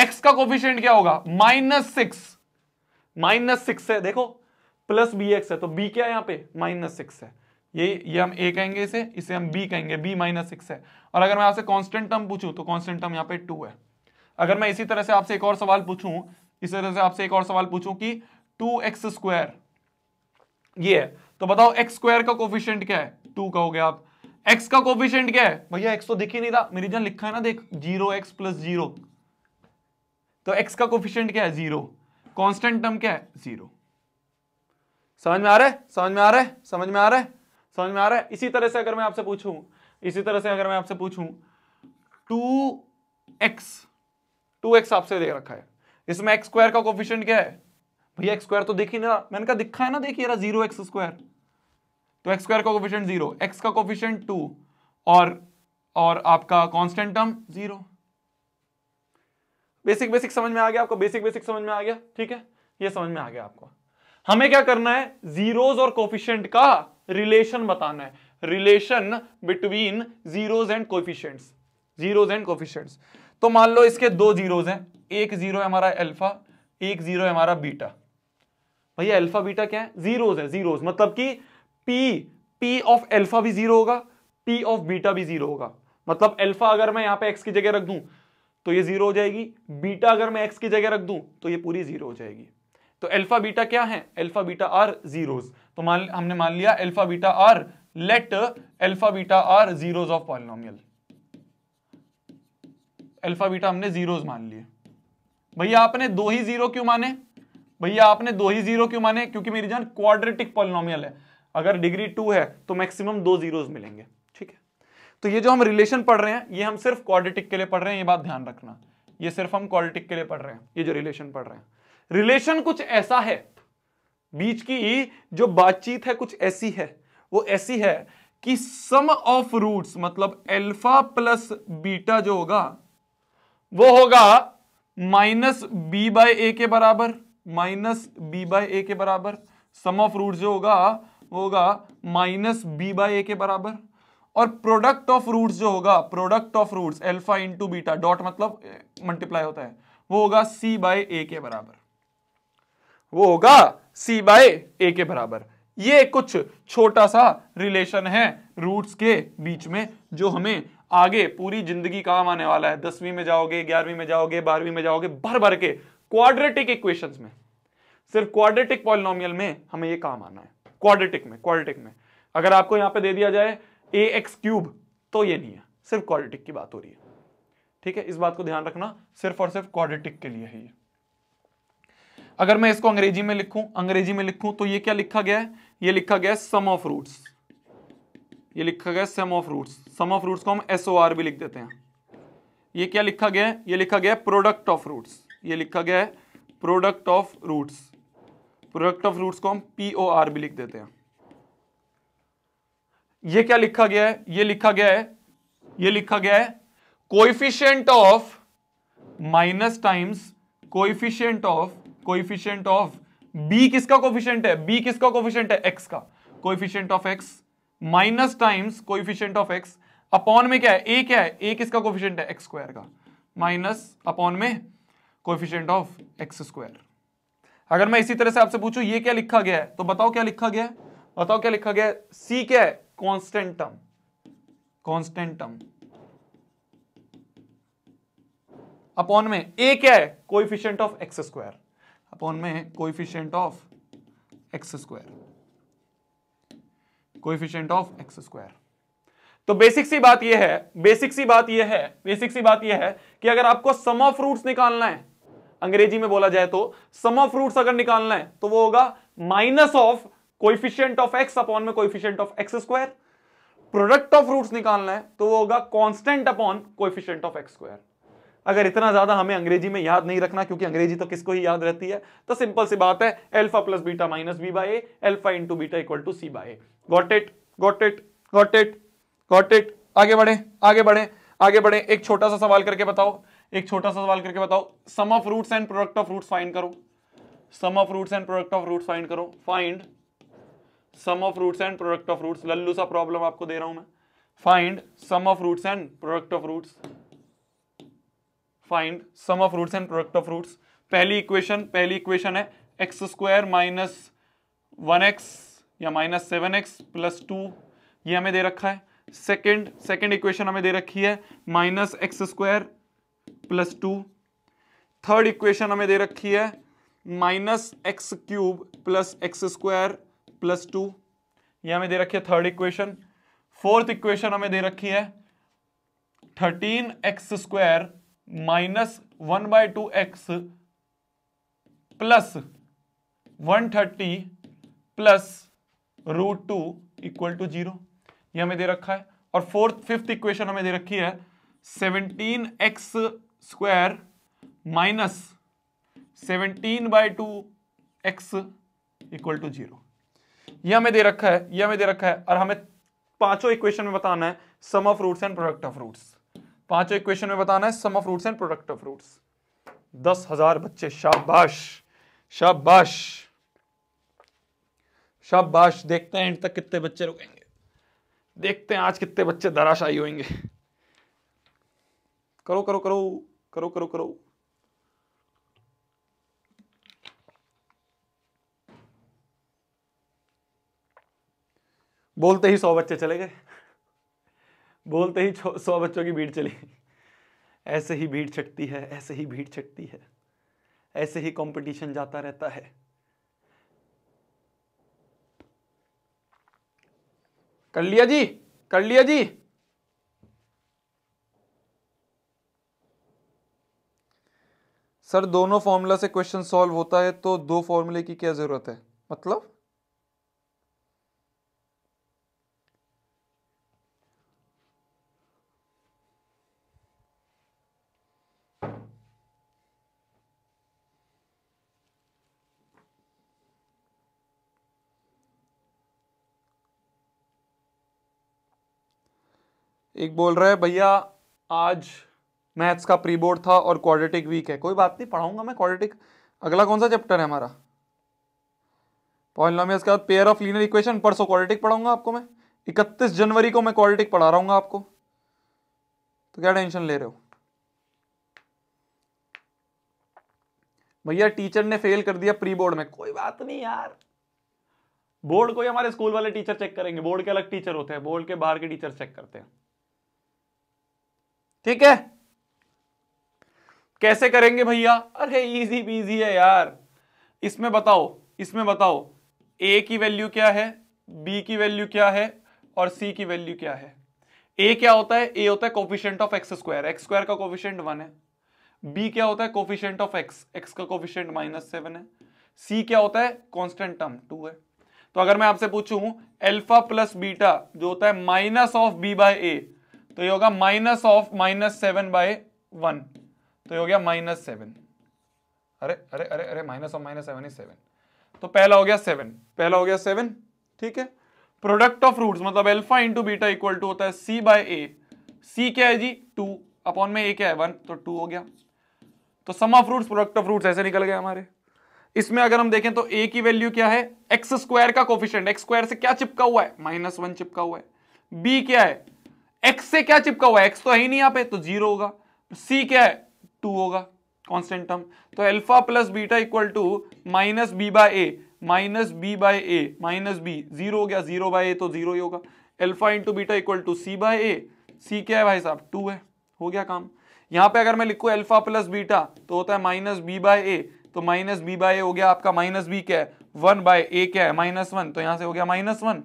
Speaker 1: एक्स का कोफिशियंट क्या होगा माइनस सिक्स माइनस सिक्स है देखो प्लस बी एक्स है तो बी क्या है यहां पे माइनस सिक्स है ये ये हम ए कहेंगे इसे इसे हम बी कहेंगे बी माइनस सिक्स है और अगर मैं आपसे कांस्टेंट टर्म पूछूं तो कांस्टेंट टर्म यहाँ पे टू है अगर मैं इसी तरह से आपसे एक और सवाल पूछूं इसी तरह से आपसे एक और सवाल पूछूं कि टू एक्स स्क्वायर ये है तो बताओ एक्स स्क्वायर का कोफिशियंट क्या है टू कहोगे आप एक्स का कोफिशियंट क्या है भैया एक्स तो दिख ही नहीं रहा मेरी जान लिखा है ना देख जीरो एक्स प्लस जीरो तो एक्स का कोफिशियंट क्या है जीरो कॉन्स्टेंट टर्म क्या है जीरो समझ में आ रहा है समझ में आ रहा है समझ में आ रहा है समझ में आ रहा है इसी तरह से अगर मैं आपसे पूछूं इसी तरह से अगर मैं आपसे पूछूं टू एक्स टू एक्स आपसे दे रखा है इसमें एक्स स्क्वायर का कोफिशियंट क्या है भैया एक्स स्क्वायर तो देखी ना मैंने कहा दिखा है ना देखिए जीरो एक्स स्क्वायर तो एक्स स्क्वायर का कोफिशियंट जीरो एक्स का कोफिशियंट टू और और आपका constant term zero basic basic समझ में आ गया आपको बेसिक बेसिक समझ में आ गया ठीक है ये समझ में आ गया आपको हमें क्या करना है जीरोस और कोफिशियंट का रिलेशन बताना है relation between zeros and coefficients zeros and coefficients तो मान लो इसके दो जीरोज हैं एक जीरो है हमारा अल्फा एक जीरो है हमारा बीटा भैया अल्फा बीटा क्या है जीरोज है जीरोज मतलब कि पी पी ऑफ अल्फा भी जीरो होगा पी ऑफ बीटा भी जीरो होगा मतलब अल्फा अगर मैं यहां पे एक्स की जगह रख दूं तो ये जीरो हो जाएगी बीटा अगर मैं एक्स की जगह रख दूं तो ये पूरी जीरो हो जाएगी तो अल्फा बीटा क्या है अल्फा बीटा आर जीरोज तो मान हमने मान लिया alpha beta are let alpha beta are zeros of polynomial alpha beta हमने जीरोज मान लिए भैया आपने दो ही जीरो क्यों माने भैया आपने दो ही जीरो क्यों माने क्योंकि मेरी जान क्वाड्रेटिक पॉलिनोमियल है अगर डिग्री टू है तो मैक्सिमम दो जीरोज मिलेंगे ठीक है तो ये जो हम रिलेशन पढ़ रहे हैं ये हम सिर्फ क्वाड्रेटिक के लिए पढ़ रहे हैं ये बात ध्यान रखना ये सिर्फ हम क्वाड्रेटिक के लिए पढ़ रहे हैं ये जो रिलेशन पढ़ रहे हैं रिलेशन कुछ ऐसा है बीच की जो बातचीत है कुछ ऐसी है वो ऐसी है कि सम ऑफ रूट्स मतलब एल्फा प्लस बीटा जो होगा वो होगा माइनस बी बाय ए के बराबर माइनस बी बाय ए के बराबर सम ऑफ रूट जो होगा वो होगा माइनस बी बाय ए के बराबर और प्रोडक्ट ऑफ रूट्स जो होगा product of roots alpha into beta dot मतलब मल्टीप्लाई होता है वो होगा सी बाय ए के बराबर वो होगा सी बाय ए के बराबर ये कुछ छोटा सा रिलेशन है रूट्स के बीच में जो हमें आगे पूरी जिंदगी काम आने वाला है दसवीं में जाओगे ग्यारहवीं में जाओगे बारहवीं में जाओगे भर भर के क्वाड्रेटिक इक्वेशंस में सिर्फ क्वाड्रेटिक पॉलिनोमियल में हमें ये काम आना है क्वाड्रेटिक में क्वाड्रेटिक में अगर आपको यहां पे दे दिया जाए ए एक्स क्यूब तो ये नहीं है सिर्फ क्वाड्रेटिक की बात हो रही है ठीक है इस बात को ध्यान रखना सिर्फ और सिर्फ क्वाड्रेटिक के लिए है ये अगर मैं इसको अंग्रेजी में लिखूं अंग्रेजी में लिखूं तो ये क्या लिखा गया है ये लिखा गया है सम ऑफ रूट्स ये लिखा गया sum of roots sum of roots को हम एस भी लिख देते हैं ये क्या लिखा गया है ये लिखा गया है प्रोडक्ट ऑफ रूट्स ये लिखा गया है product of roots product of roots को हम पी ओ आर भी लिख देते हैं ये क्या लिखा गया है ये लिखा गया है ये लिखा गया है coefficient of minus times coefficient of coefficient of b किसका कोफिशियंट है बी किसका कोफिशियंट है एक्स का coefficient of x minus times coefficient of x upon में क्या है ए क्या है ए किसका कोफिशियंट है एक्स स्क्वायर का माइनस अपॉन में कोफिशियंट ऑफ एक्स स्क्वायर अगर मैं इसी तरह से आपसे पूछूं ये क्या लिखा गया है तो बताओ क्या लिखा गया है बताओ क्या लिखा गया है सी क्या है constant term constant term upon में ए क्या है coefficient of x square upon में coefficient of x square coefficient of x square तो बेसिक सी बात यह है बेसिक सी बात यह है बेसिक सी बात यह है कि अगर आपको सम ऑफ रूट्स निकालना है अंग्रेजी में बोला जाए तो सम ऑफ रूट्स अगर निकालना है तो वो होगा minus of coefficient of x upon में coefficient of x square product of roots निकालना है तो वो होगा constant upon coefficient of x square अगर इतना ज्यादा हमें अंग्रेजी में याद नहीं रखना क्योंकि अंग्रेजी तो किसको ही याद रहती है तो सिंपल सी बात है alpha plus beta minus B by alpha into beta equal to c by got it got it got it got it आगे बढ़े आगे बढ़े आगे बढ़े एक छोटा सा सवाल करके बताओ एक छोटा सा सवाल करके बताओ sum of roots and product of roots find करो sum of roots and product of roots find करो find sum of roots and product of roots लल्लू सा प्रॉब्लम आपको दे रहा हूं मैं find sum of roots and product of roots find sum of roots and product of roots पहली equation पहली इक्वेशन है x square minus one x या minus seven x plus two ये हमें दे रखा है सेकंड सेकंड इक्वेशन हमें दे रखी है minus x square plus two third equation हमें दे रखी है minus x cube plus x square plus two ये हमें दे रखी है थर्ड इक्वेशन फोर्थ इक्वेशन हमें दे रखी है thirteen x square minus one by two x plus one thirty plus root two equal to zero हमें दे रखा है और फोर्थ फिफ्थ इक्वेशन हमें दे रखी है seventeen x square minus seventeen by two x equal to zero यह हमें दे रखा है यह हमें दे रखा है और हमें पांचों इक्वेशन में बताना है sum of roots and product of roots पांचों इक्वेशन में बताना है sum of roots and product of roots दस हजार बच्चे शाबाश शाबाश शाबाश देखते हैं एंड तक कितने बच्चे रुकेंगे देखते हैं आज कितने बच्चे धराशाई होंगे करो करो करो करो करो करो बोलते ही सौ बच्चे चले गए बोलते ही सौ बच्चों की भीड़ चली ऐसे ही भीड़ छटती है ऐसे ही भीड़ छटती है ऐसे ही कंपटीशन जाता रहता है कर लिया जी कर लिया जी सर दोनों फॉर्मूला से क्वेश्चन सॉल्व होता है तो दो फॉर्मूले की क्या जरूरत है मतलब एक बोल रहा है भैया आज मैथ्स का प्री बोर्ड था और क्वाड्रेटिक वीक है कोई बात नहीं पढ़ाऊंगा मैं क्वाड्रेटिक अगला कौन सा चैप्टर है हमारा पॉइंट के बाद पेयर ऑफ लीनियर इक्वेशन परसों क्वाड्रेटिक पढ़ाऊंगा आपको मैं इकतीस जनवरी को मैं क्वाड्रेटिक पढ़ा रहा हूँ आपको तो क्या टेंशन ले रहे हो भैया टीचर ने फेल कर दिया प्री बोर्ड में कोई बात नहीं यार बोर्ड को ही हमारे स्कूल वाले टीचर चेक करेंगे बोर्ड के अलग टीचर होते हैं बोर्ड के बाहर के टीचर चेक करते हैं ठीक है कैसे करेंगे भैया अरे इजी बीजी है यार इसमें बताओ इसमें बताओ ए की वैल्यू क्या है बी की वैल्यू क्या है और सी की वैल्यू क्या है ए क्या होता है ए होता है coefficient of x square x square का कोफिशियंट वन है बी क्या होता है कोफिशियंट ऑफ एक्स एक्स का कोफिशियंट माइनस सेवन है सी क्या होता है कॉन्स्टेंट टर्म टू है तो अगर मैं आपसे पूछूं एल्फा प्लस बीटा जो होता है माइनस ऑफ बी बाय ए तो ये होगा minus of minus seven by one तो ये हो गया माइनस सेवन अरे अरे अरे अरे minus of minus seven is seven तो पहला हो गया सेवन पहला हो गया सेवन ठीक है प्रोडक्ट ऑफ रूट्स मतलब alpha into beta equal to होता है सी बाय ए सी क्या है जी टू अपॉन में ए क्या है वन तो टू हो गया तो sum of roots product of roots ऐसे निकल गए हमारे इसमें अगर हम देखें तो ए की वैल्यू क्या है एक्स स्क्वायर का कोफिशियंट एक्स स्क्वायर से क्या चिपका हुआ है माइनस वन चिपका हुआ है बी क्या है x से क्या चिपका हुआ x तो है ही नहीं यहां पे तो जीरो होगा c क्या है टू होगा कॉन्स्टेंट टर्म तो alpha plus beta equal to minus B by A minus B by A minus B zero हो गया जीरो बाय ए तो जीरो ही होगा alpha into beta equal to C by A C क्या है भाई साहब टू है हो गया काम यहां पे अगर मैं लिखू एल्फा प्लस बीटा तो होता है माइनस बी बाय ए तो माइनस बी बाय ए हो गया आपका माइनस बी क्या है वन बाय ए क्या है माइनस वन तो यहां से हो गया माइनस वन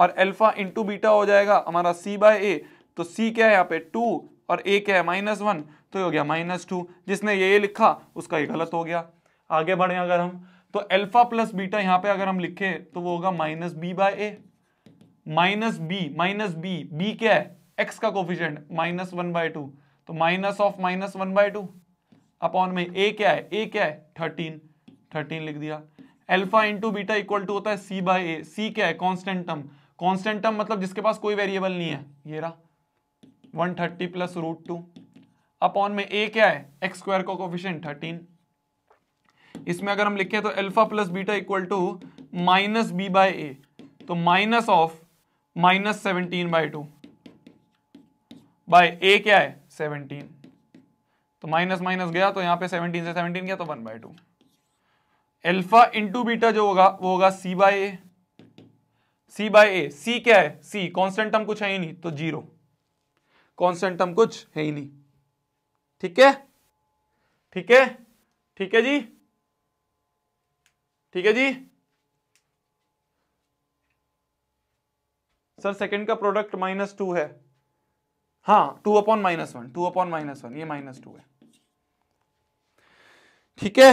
Speaker 1: और एल्फा इंटू बीटा हो जाएगा हमारा सी बाय ए तो सी क्या है यहाँ पे टू और ए क्या है माइनस वन तो ये हो गया माइनस टू जिसने ये लिखा उसका ये गलत हो गया आगे बढ़े अगर हम तो अल्फा प्लस बीटा यहाँ पे अगर हम लिखे तो वो होगा minus B by A minus B minus B B क्या है एक्स का coefficient minus one by two तो minus of minus one by two upon में ए क्या है ए क्या है थर्टीन थर्टीन लिख दिया alpha into beta equal to होता है सी बाय ए सी क्या है कॉन्स्टेंट टर्म कॉन्स्टेंट टर्म मतलब जिसके पास कोई वेरिएबल नहीं है ये रहा one thirty plus root two upon में ए क्या है एक्स स्क्वायर का कोफिशियंट थर्टीन इसमें अगर हम लिखें तो alpha plus beta equal to minus B by ए तो minus of minus seventeen by two by A क्या है सेवनटीन तो माइनस माइनस गया तो यहां पे सेवनटीन से सेवनटीन गया तो one bye two alpha into beta जो होगा वो होगा सी by A C by A C क्या है सी कांस्टेंट टर्म कुछ है ही नहीं तो जीरो कॉन्स्टेंट टर्म कुछ है ही नहीं ठीक है ठीक है ठीक है जी ठीक है जी सर सेकंड का प्रोडक्ट माइनस टू है हाँ two upon minus one two upon minus one ये माइनस टू है ठीक है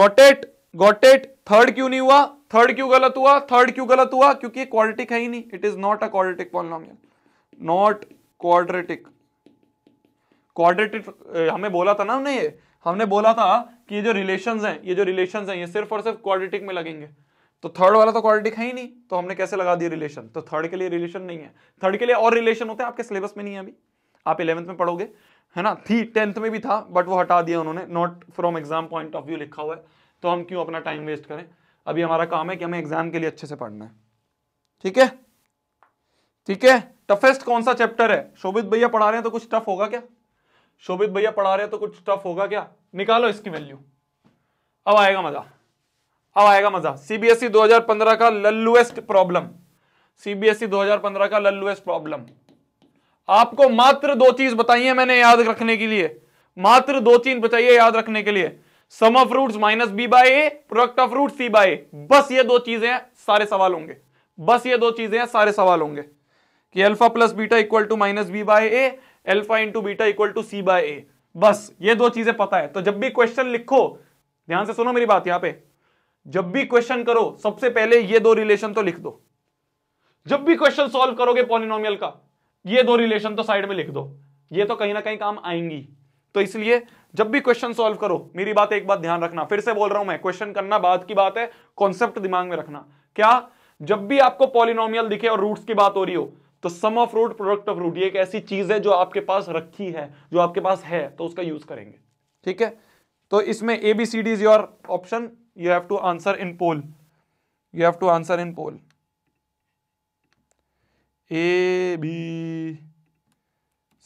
Speaker 1: got it got it third क्यों नहीं हुआ थर्ड क्यों गलत हुआ थर्ड क्यों गलत हुआ क्योंकि क्वालिटिक है ही नहीं it is not a quadratic polynomial not quadratic quadratic हमें बोला था ना हमने ये हमने बोला था कि ये जो रिलेशन हैं ये जो रिलेशन हैं ये सिर्फ और सिर्फ क्वाड्रेटिक में लगेंगे तो थर्ड वाला तो क्वाड्रेटिक है ही नहीं तो हमने कैसे लगा दिया रिलेशन तो थर्ड के लिए रिलेशन नहीं है थर्ड के लिए और रिलेशन होते हैं आपके सिलेबस में नहीं है अभी आप इलेवंथ में पढ़ोगे है ना थी टेंथ में भी था बट वो हटा दिया उन्होंने not from exam point of view लिखा हुआ है तो हम क्यों अपना टाइम वेस्ट करें अभी हमारा काम है कि हमें एग्जाम के लिए अच्छे से पढ़ना है ठीक है ठीक है टफेस्ट कौन सा चैप्टर है शोभित भैया पढ़ा रहे हैं तो कुछ टफ होगा क्या शोभित भैया पढ़ा रहे हैं तो कुछ टफ होगा क्या निकालो इसकी वैल्यू अब आएगा मजा अब आएगा मजा सीबीएसई 2015 e का लल्लुएस्ट प्रॉब्लम सीबीएसई 2015 का लल्लुएस्ट प्रॉब्लम आपको मात्र दो चीज बताइए मैंने याद रखने के लिए मात्र दो चीज बताइए याद रखने के लिए sum of root minus B by product of root C by बस ये दो चीजें सारे सवाल होंगे बस ये दो चीजें सारे सवाल होंगे कि alpha plus beta equal to minus B by A alpha into beta equal to C by A बस ये दो चीजें पता है तो जब भी क्वेश्चन लिखो ध्यान से सुनो मेरी बात यहां पे जब भी क्वेश्चन करो सबसे पहले ये दो रिलेशन तो लिख दो जब भी क्वेश्चन सॉल्व करोगे पॉलिनोमियल का ये दो रिलेशन तो साइड में लिख दो ये तो कहीं ना कहीं काम आएंगी तो इसलिए जब भी क्वेश्चन सॉल्व करो मेरी बात एक बात ध्यान रखना फिर से बोल रहा हूं मैं क्वेश्चन करना बाद की बात है कॉन्सेप्ट दिमाग में रखना क्या जब भी आपको पॉलिनोमियल दिखे और रूट्स की बात हो रही हो तो sum of root product of root ये एक ऐसी चीज है जो आपके पास रखी है जो आपके पास है तो उसका यूज करेंगे ठीक है तो इसमें A B C D is your option you have to answer in poll you have to answer in poll A B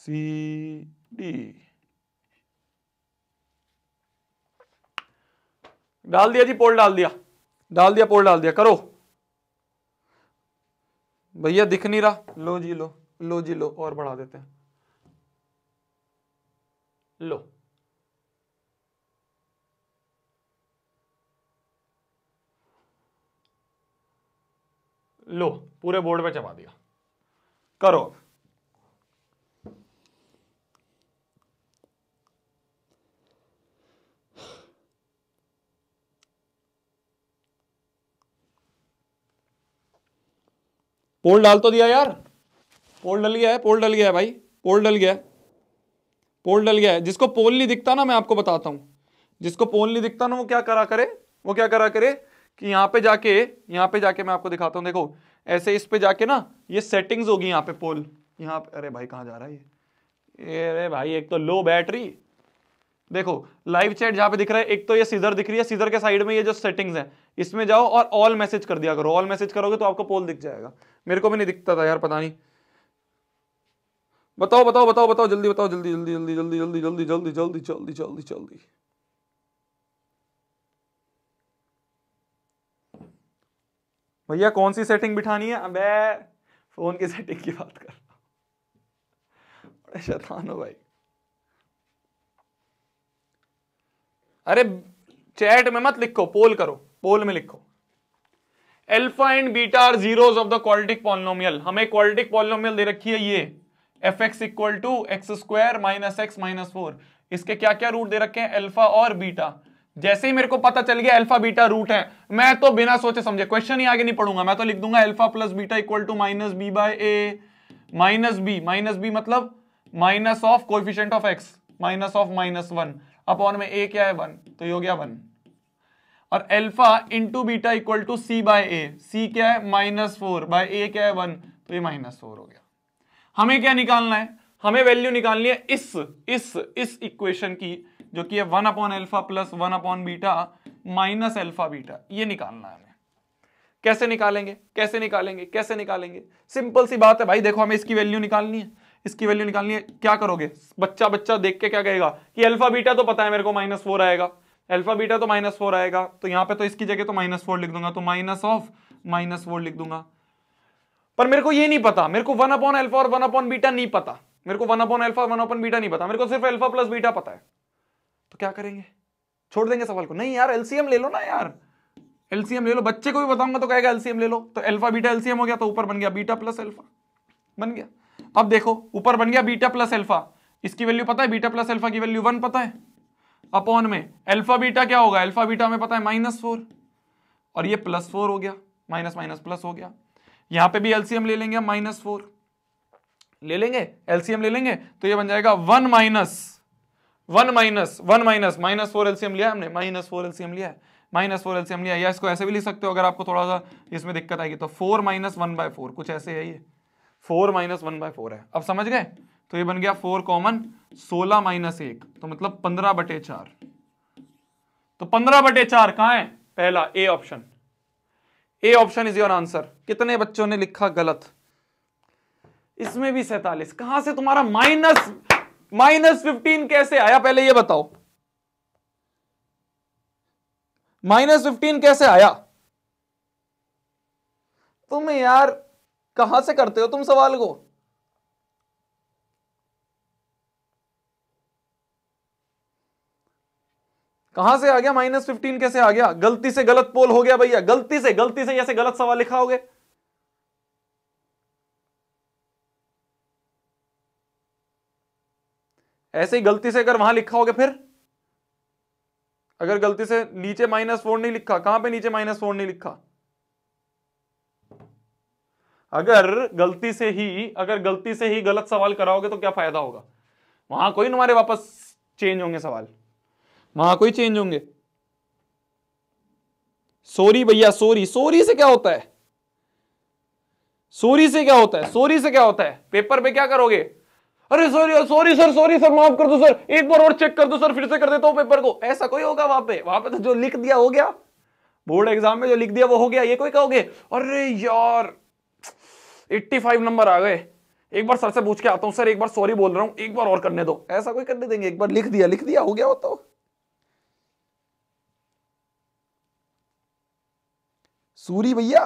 Speaker 1: C D डाल दिया जी पोल डाल दिया डाल दिया पोल डाल दिया करो भैया दिख नहीं रहा लो जी लो लो जी लो और बढ़ा देते हैं लो लो पूरे बोर्ड पे चबा दिया करो पोल डाल तो दिया यार पोल डल गया है पोल डल गया है भाई पोल डल गया है पोल डल गया है जिसको पोल नहीं दिखता ना मैं आपको बताता हूँ जिसको पोल नहीं दिखता ना वो क्या करा करे वो क्या करा करे कि यहाँ पे जाके यहाँ पे जाके मैं आपको दिखाता हूँ देखो ऐसे इस पे जाके ना ये सेटिंग्स होगी यहाँ पे पोल यहाँ पे अरे भाई कहाँ जा रहा है ये अरे भाई एक तो लो बैटरी देखो लाइव चैट जहां पे दिख रहा है एक तो ये सीधर दिख रही है सीधर के साइड में ये जो सेटिंग्स है इसमें जाओ और ऑल मैसेज कर दिया करो ऑल मैसेज करोगे तो आपको पोल दिख जाएगा मेरे को भी नहीं दिखता था यार पता नहीं बताओ बताओ बताओ बताओ जल्दी बताओ जल्दी जल्दी जल्दी जल्दी जल्दी जल्दी जल्दी जल्दी जल्दी जल्दी जल्दी भैया कौन सी सेटिंग बिठानी है अब फोन की सेटिंग की बात कर रहा हूं शैतान हो भाई अरे चैट में मत लिखो पोल करो पोल में लिखो alpha and beta are zeros of the quadratic polynomial हमें क्वालिटिक पॉलिनोमियल दे रखी है ये f x equal to x square minus x minus four इसके क्या क्या रूट दे रखे हैं एल्फा और बीटा जैसे ही मेरे को पता चल गया अल्फा बीटा रूट है मैं तो बिना सोचे समझे क्वेश्चन ही आगे नहीं पढ़ूंगा मैं तो लिख दूंगा alpha plus beta equal to minus B by A minus B minus B मतलब minus of coefficient of x minus of minus one upon में ए क्या है वन तो ये हो गया वन और alpha into beta equal to C by A C क्या है माइनस फोर बाय ए क्या है वन तो ये माइनस फोर हो गया हमें क्या निकालना है हमें वैल्यू निकालनी है इस इस इस इक्वेशन की जो कि है one upon alpha plus one upon beta minus alpha beta ये निकालना है हमें कैसे निकालेंगे कैसे निकालेंगे कैसे निकालेंगे सिंपल सी बात है भाई देखो हमें इसकी वैल्यू निकालनी है इसकी वैल्यू निकालनी है क्या करोगे बच्चा बच्चा देख के क्या कहेगा कि अल्फा बीटा तो पता है मेरे को माइनस फोर आएगा अल्फा बीटा तो माइनस फोर आएगा तो यहाँ पे तो इसकी जगह तो माइनस फोर लिख दूंगा तो माइनस ऑफ माइनस फोर लिख दूंगा पर मेरे को ये नहीं पता मेरे को वन अपॉन एल्फा और वन अपॉन बीटा नहीं पता मेरे को one upon alpha one upon beta नहीं पता मेरे को सिर्फ एल्फा प्लस बीटा पता है तो क्या करेंगे छोड़ देंगे सवाल को नहीं यार एलसीएम ले लो ना यार एलसीएम ले लो बच्चे को भी बताऊंगा तो कहेगा एलसीएम ले लो तो एल्फा बीटा एलसीएम हो गया तो ऊपर बन गया बीटा प्लस एल्फा बन गया अब देखो ऊपर बन गया बीटा प्लस एल्फा इसकी वैल्यू पता है बीटा प्लस एल्फा की वैल्यू वन पता है अपॉन में एल्फा बीटा क्या होगा एल्फा बीटा हमें पता है माइनस फोर और ये प्लस फोर हो गया माइनस माइनस प्लस हो गया यहां पे भी एलसीएम ले लेंगे माइनस फोर ले लेंगे एलसीएम ले लेंगे तो ये बन जाएगा one minus one minus one minus minus four LCM लिया हमने माइनस फोर एलसीएम लिया है माइनस फोर एलसीएम लिया या इसको ऐसे भी लिख सकते हो अगर आपको थोड़ा सा इसमें दिक्कत आएगी तो four minus one by four कुछ ऐसे है ये four minus one by four है अब समझ गए तो ये बन गया फोर कॉमन सोलह माइनस एक तो मतलब पंद्रह बटे चार तो पंद्रह बटे चार कहा है पहला A option A option is your answer कितने बच्चों ने लिखा गलत इसमें भी सैतालीस कहां से तुम्हारा माइनस माइनस फिफ्टीन कैसे आया पहले ये बताओ माइनस फिफ्टीन कैसे आया तुम यार कहां से करते हो तुम सवाल को कहां से आ गया माइनस फिफ्टीन कैसे आ गया गलती से गलत पोल हो गया भैया गलती से गलती से ऐसे गलत सवाल लिखा लिखाओगे ऐसे ही गलती से अगर वहां लिखा होगा फिर अगर गलती से नीचे माइनस फोर नहीं लिखा कहां पे नीचे माइनस फोर नहीं लिखा अगर गलती से ही अगर गलती से ही गलत सवाल कराओगे तो क्या फायदा होगा वहां कोई तुम्हारे वापस चेंज होंगे सवाल वहां कोई चेंज होंगे सोरी भैया सोरी सोरी से क्या होता है सोरी से क्या होता है सोरी से क्या होता है पेपर पे क्या करोगे अरे sorry sorry sir sorry sir माफ कर दो सर एक बार और चेक कर दो सर फिर से कर देता हूं पेपर को ऐसा कोई होगा वहां पे वहां पे तो जो लिख दिया हो गया बोर्ड एग्जाम में जो लिख दिया वो हो गया ये कोई कहोगे अरे यार फाइव नंबर आ गए एक बार सर से पूछ के आता हूँ सर एक बार सॉरी बोल रहा हूँ एक बार और करने दो ऐसा कोई करने देंगे एक बार लिख दिया लिख दिया हो गया वो तो सूरी भैया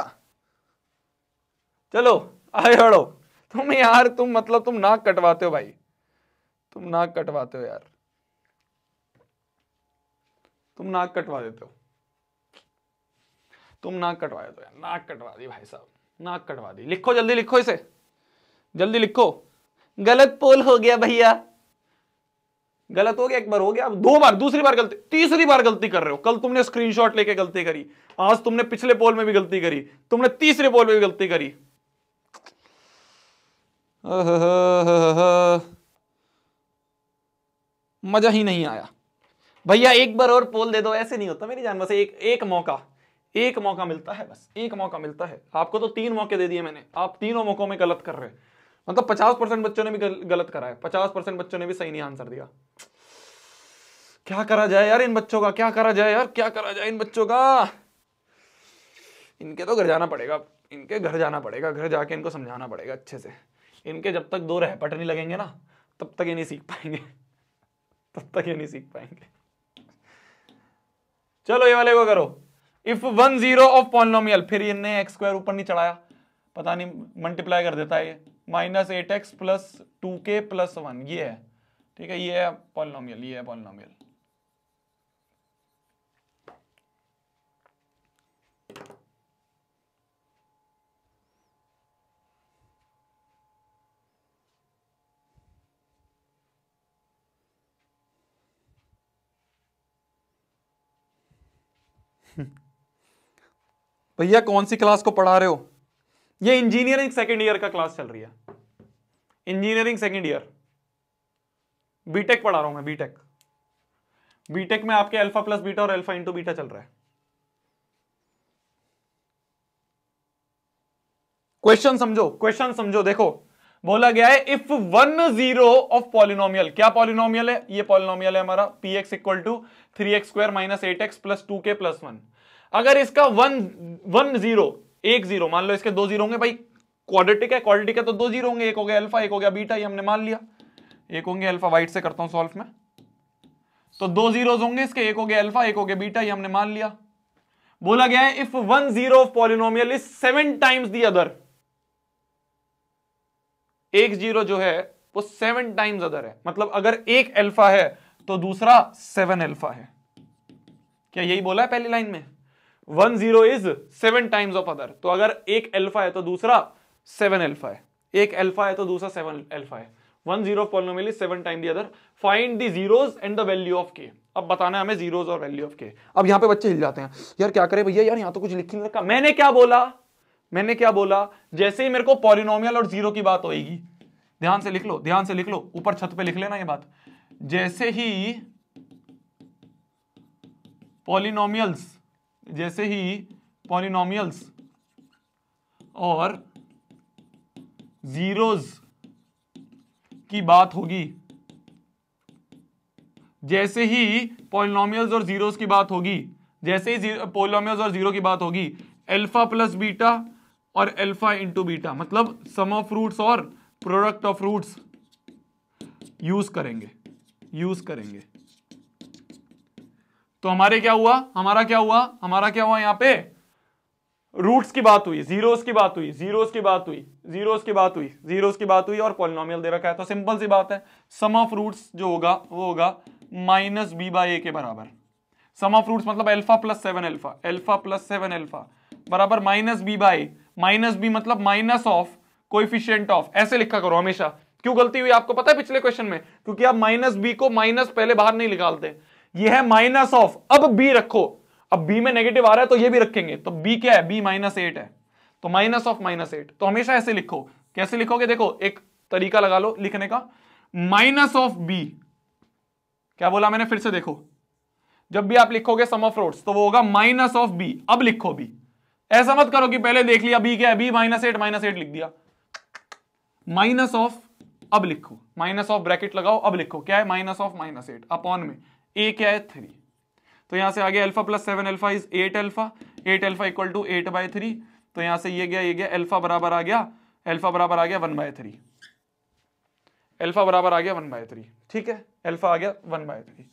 Speaker 1: चलो आए हड़ो तुम यार तुम मतलब तुम नाक कटवाते हो भाई तुम नाक कटवाते हो यार तुम नाक कटवा देते हो तुम नाक कटवा देते हो यार नाक कटवा दी भाई साहब नाक कटवा दी लिखो जल्दी लिखो इसे जल्दी लिखो गलत पोल हो गया भैया गलत हो गया एक बार हो गया अब दो बार दूसरी बार गलती तीसरी बार गलती कर रहे हो कल तुमने स्क्रीनशॉट लेके गलती करी आज तुमने पिछले पोल में भी गलती करी तुमने तीसरे पोल में भी गलती करी मजा ही नहीं आया भैया एक बार और पोल दे दो ऐसे नहीं होता मेरी जान बस एक एक मौका एक मौका मिलता है बस एक मौका मिलता है आपको तो तीन मौके दे दिए मैंने आप तीनों मौकों में गलत कर रहे हैं मतलब पचास परसेंट बच्चों ने भी गलत करा है पचास परसेंट बच्चों ने भी सही नहीं आंसर दिया क्या करा जाए यार इन बच्चों का क्या करा जाए यार क्या करा जाए इन बच्चों का इनके तो घर जाना पड़ेगा इनके घर जाना पड़ेगा घर जाके इनको समझाना पड़ेगा अच्छे से इनके जब तक दो रह पटनी लगेंगे ना तब तक ये नहीं सीख पाएंगे तब तक ये नहीं सीख पाएंगे चलो ये वाले को करो if one zero of polynomial फिर इनने एक्स स्क्वायर ऊपर नहीं चढ़ाया पता नहीं मल्टीप्लाई कर देता है ये minus eight x plus two k plus one ये है ठीक है ये है पॉलिनोमियल ये है पॉलिनोमियल Hmm. भैया कौन सी क्लास को पढ़ा रहे हो ये इंजीनियरिंग सेकेंड ईयर का क्लास चल रही है इंजीनियरिंग सेकेंड ईयर बीटेक पढ़ा रहा हूं मैं बीटेक बीटेक में आपके अल्फा प्लस बीटा और अल्फा इंटू बीटा चल रहा है क्वेश्चन समझो क्वेश्चन समझो देखो बोला गया है if one zero of polynomial क्या पॉलिनोमियल है ये पॉलिनोमियल है हमारा p x equal to three x square minus eight x plus two k plus one अगर इसका वन वन जीरो एक जीरो मान लो इसके दो जीरो होंगे भाई क्वाड्रेटिक है क्वाड्रेटिक है तो दो जीरो होंगे एक हो गया अल्फा एक हो गया बीटा ये हमने मान लिया एक होंगे अल्फा वाइट से करता हूं सॉल्व में तो दो जीरो होंगे इसके एक हो गया अल्फा एक हो गया बीटा ये हमने मान लिया बोला गया है if one zero of polynomial is seven times the other एक जीरो जो है वो सेवन टाइम्स अदर है मतलब अगर एक अल्फा है तो दूसरा सेवन अल्फा है क्या यही बोला है पहली लाइन में one zero is seven times of other तो अगर एक एल्फा है तो दूसरा सेवन एल्फा है एक एल्फा है तो दूसरा सेवन एल्फा है one zero polynomial is seven time the other find the zeros and the value of k अब बताना है हमें जीरोज और वैल्यू ऑफ के अब यहाँ पे बच्चे हिल जाते हैं यार क्या करें भैया यार यहाँ तो कुछ लिख नहीं रखा मैंने क्या बोला मैंने क्या बोला जैसे ही मेरे को पॉलिनोमियल और जीरो की बात होगी ध्यान से लिख लो ध्यान से लिख लो ऊपर छत पे लिख लेना ये बात जैसे ही पॉलिनोमियल्स जैसे ही पॉलिनोमियल्स और जीरोज की बात होगी जैसे ही पॉलिनोमियल्स और जीरोज की बात होगी जैसे ही पॉलिनोमियल्स और जीरो की बात होगी अल्फा प्लस बीटा और अल्फा इंटू बीटा मतलब सम ऑफ रूट्स और प्रोडक्ट ऑफ रूट्स यूज करेंगे यूज करेंगे तो हमारे क्या हुआ हमारा क्या हुआ हमारा क्या हुआ यहाँ पे रूट्स की बात हुई जीरोस की बात हुई जीरोस की बात हुई जीरोस की बात हुई जीरोस की बात हुई और पॉलिनोमियल दे रखा है तो सिंपल सी बात है सम ऑफ रूट्स जो होगा वो होगा माइनस बी बाई ए के बराबर सम ऑफ रूट्स मतलब alpha plus seven alpha alpha plus seven alpha बराबर minus B by minus B मतलब माइनस ऑफ कोइफिशियंट ऑफ ऐसे लिखा करो हमेशा क्यों गलती हुई आपको पता है पिछले क्वेश्चन में क्योंकि आप माइनस बी को माइनस पहले बाहर नहीं निकालते ये है माइनस ऑफ अब बी रखो अब बी में नेगेटिव आ रहा है तो ये भी रखेंगे तो बी क्या है बी माइनस एट है तो माइनस ऑफ माइनस एट तो हमेशा ऐसे लिखो कैसे लिखोगे देखो एक तरीका लगा लो लिखने का माइनस ऑफ बी क्या बोला मैंने फिर से देखो जब भी आप लिखोगे सम ऑफ रोड्स तो वो होगा माइनस ऑफ बी अब लिखो बी ऐसा मत करो कि पहले देख लिया बी क्या है B minus eight minus eight लिख दिया माइनस ऑफ अब लिखो माइनस ऑफ ब्रैकेट लगाओ अब लिखो क्या है minus of minus eight upon में ए क्या है थ्री तो यहां से आगे alpha plus seven alpha is eight alpha eight alpha equal to eight by three तो यहां से ये गया ये गया अल्फा बराबर आ गया अल्फा बराबर आ गया वन बाय थ्री अल्फा बराबर आ गया वन बाय थ्री ठीक है अल्फा आ गया वन बाय थ्री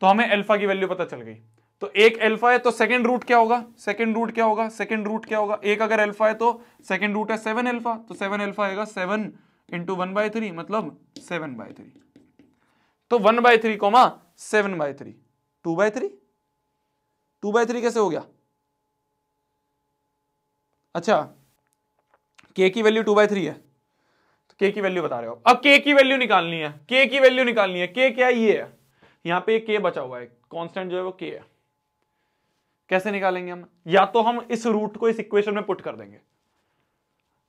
Speaker 1: तो हमें अल्फा की वैल्यू पता चल गई तो एक अल्फा है तो सेकंड रूट क्या होगा सेकंड रूट क्या होगा सेकंड रूट क्या होगा एक अगर अल्फा है तो सेकंड रूट है सेवन अल्फा तो सेवन अल्फा आएगा seven into one by three मतलब सेवन बाय थ्री तो one by three comma seven by three two by three two by three कैसे हो गया अच्छा के की वैल्यू टू बाई थ्री है तो के की वैल्यू बता रहे हो अब के की वैल्यू निकालनी है के की वैल्यू निकालनी है के क्या ये है यहां पे के बचा हुआ है कांस्टेंट जो है वो के है कैसे निकालेंगे हम या तो हम इस रूट को इस इक्वेशन में पुट कर देंगे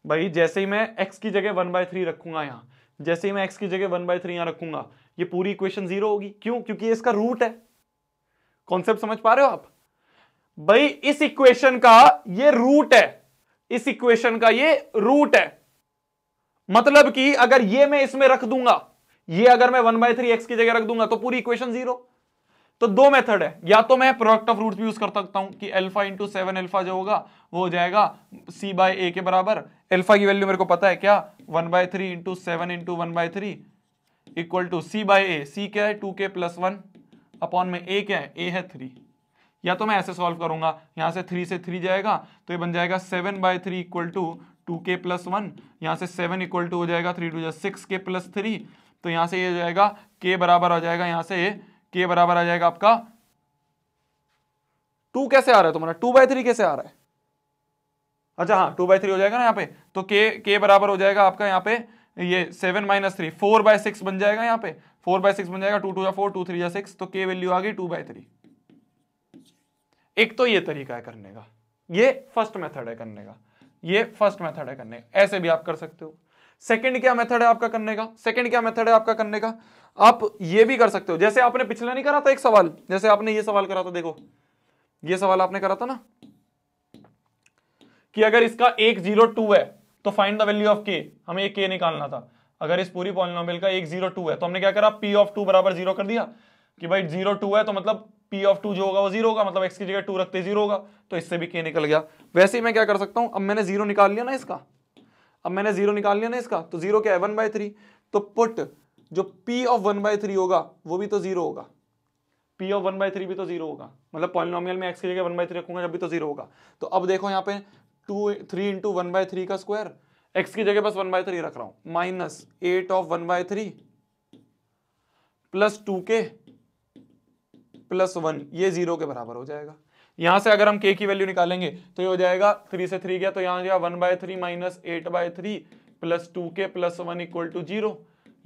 Speaker 1: भाई जैसे ही मैं एक्स की जगह वन बाय थ्री रखूंगा यहां जैसे ही मैं एक्स की जगह वन बाय थ्री यहां रखूंगा ये पूरी इक्वेशन जीरो होगी क्यों क्योंकि इसका रूट है कॉन्सेप्ट समझ पा रहे हो आप भाई इस इक्वेशन का ये रूट है इस इक्वेशन का ये रूट है मतलब कि अगर ये मैं इसमें रख दूंगा ये अगर मैं वन बाय थ्री एक्स की जगह रख दूंगा तो पूरी इक्वेशन जीरो तो दो मेथड है या तो मैं प्रोडक्ट ऑफ रूट्स भी यूज कर सकता हूं कि अल्फा इंटू सेवन एल्फा जो होगा वो हो जाएगा सी बाय ए के बराबर अल्फा की वैल्यू मेरे को पता है क्या one by three into seven into one by three equal to C by A C क्या है to k plus one upon में ए क्या है ए है थ्री या तो मैं ऐसे सॉल्व करूंगा यहां से थ्री से थ्री जाएगा तो ये बन जाएगा seven by three equal to two k plus one यहाँ से सेवन इक्वल टू हो जाएगा three two six k plus three तो यहाँ से ये यह हो जाएगा के बराबर आ जाएगा यहां से के बराबर आ जाएगा आपका टू कैसे आ रहा है तुम्हारा टू बाय थ्री कैसे आ रहा है अच्छा हाँ टू बाय थ्री हो जाएगा ना यहाँ पे तो के के बराबर हो जाएगा आपका यहाँ पे ये seven minus three four by six बन जाएगा यहाँ पे फोर बाय सिक्स बन जाएगा टू टू या फोर टू थ्री या सिक्स तो के वैल्यू आ गई टू बाय थ्री एक तो ये तरीका है करने का ये फर्स्ट मेथड है करने का ये फर्स्ट मेथड है करने ऐसे भी आप कर सकते हो सेकेंड क्या मेथड है आपका करने का सेकेंड क्या मेथड है आपका करने का आप ये भी कर सकते हो जैसे आपने पिछला नहीं करा था एक सवाल जैसे आपने ये सवाल करा था देखो ये सवाल आपने करा था ना कि अगर इसका एक जीरो टू है तो फाइंड द वैल्यू ऑफ के हमें एक के निकालना था अगर इस पूरी पॉलिनोमियल का एक जीरो टू है तो हमने क्या करा पी ऑफ टू बराबर जीरो कर दिया कि भाई जीरो टू है तो मतलब पी ऑफ टू जो होगा वो जीरो होगा मतलब एक्स की जगह टू रखते जीरो होगा तो इससे भी के निकल गया वैसे ही मैं क्या कर सकता हूं अब मैंने जीरो निकाल लिया ना इसका अब मैंने जीरो निकाल लिया ना इसका तो जीरो क्या है वन बाय थ्री तो पुट जो P of one by three होगा वो भी तो जीरो होगा P of one by three भी तो जीरो होगा मतलब पॉलिनोमियल में x की जगह वन बाई थ्री रखूंगा जब भी तो जीरो होगा तो अब देखो यहाँ पे two three into one by three का स्क्वायर x की जगह बस वन बाई थ्री रख रहा हूं minus eight of one by three plus two k plus one ये जीरो के बराबर हो जाएगा यहां से अगर हम k की वैल्यू निकालेंगे तो ये हो जाएगा थ्री से थ्री गया तो यहाँ गया one by three minus eight by three plus two k plus one equal to zero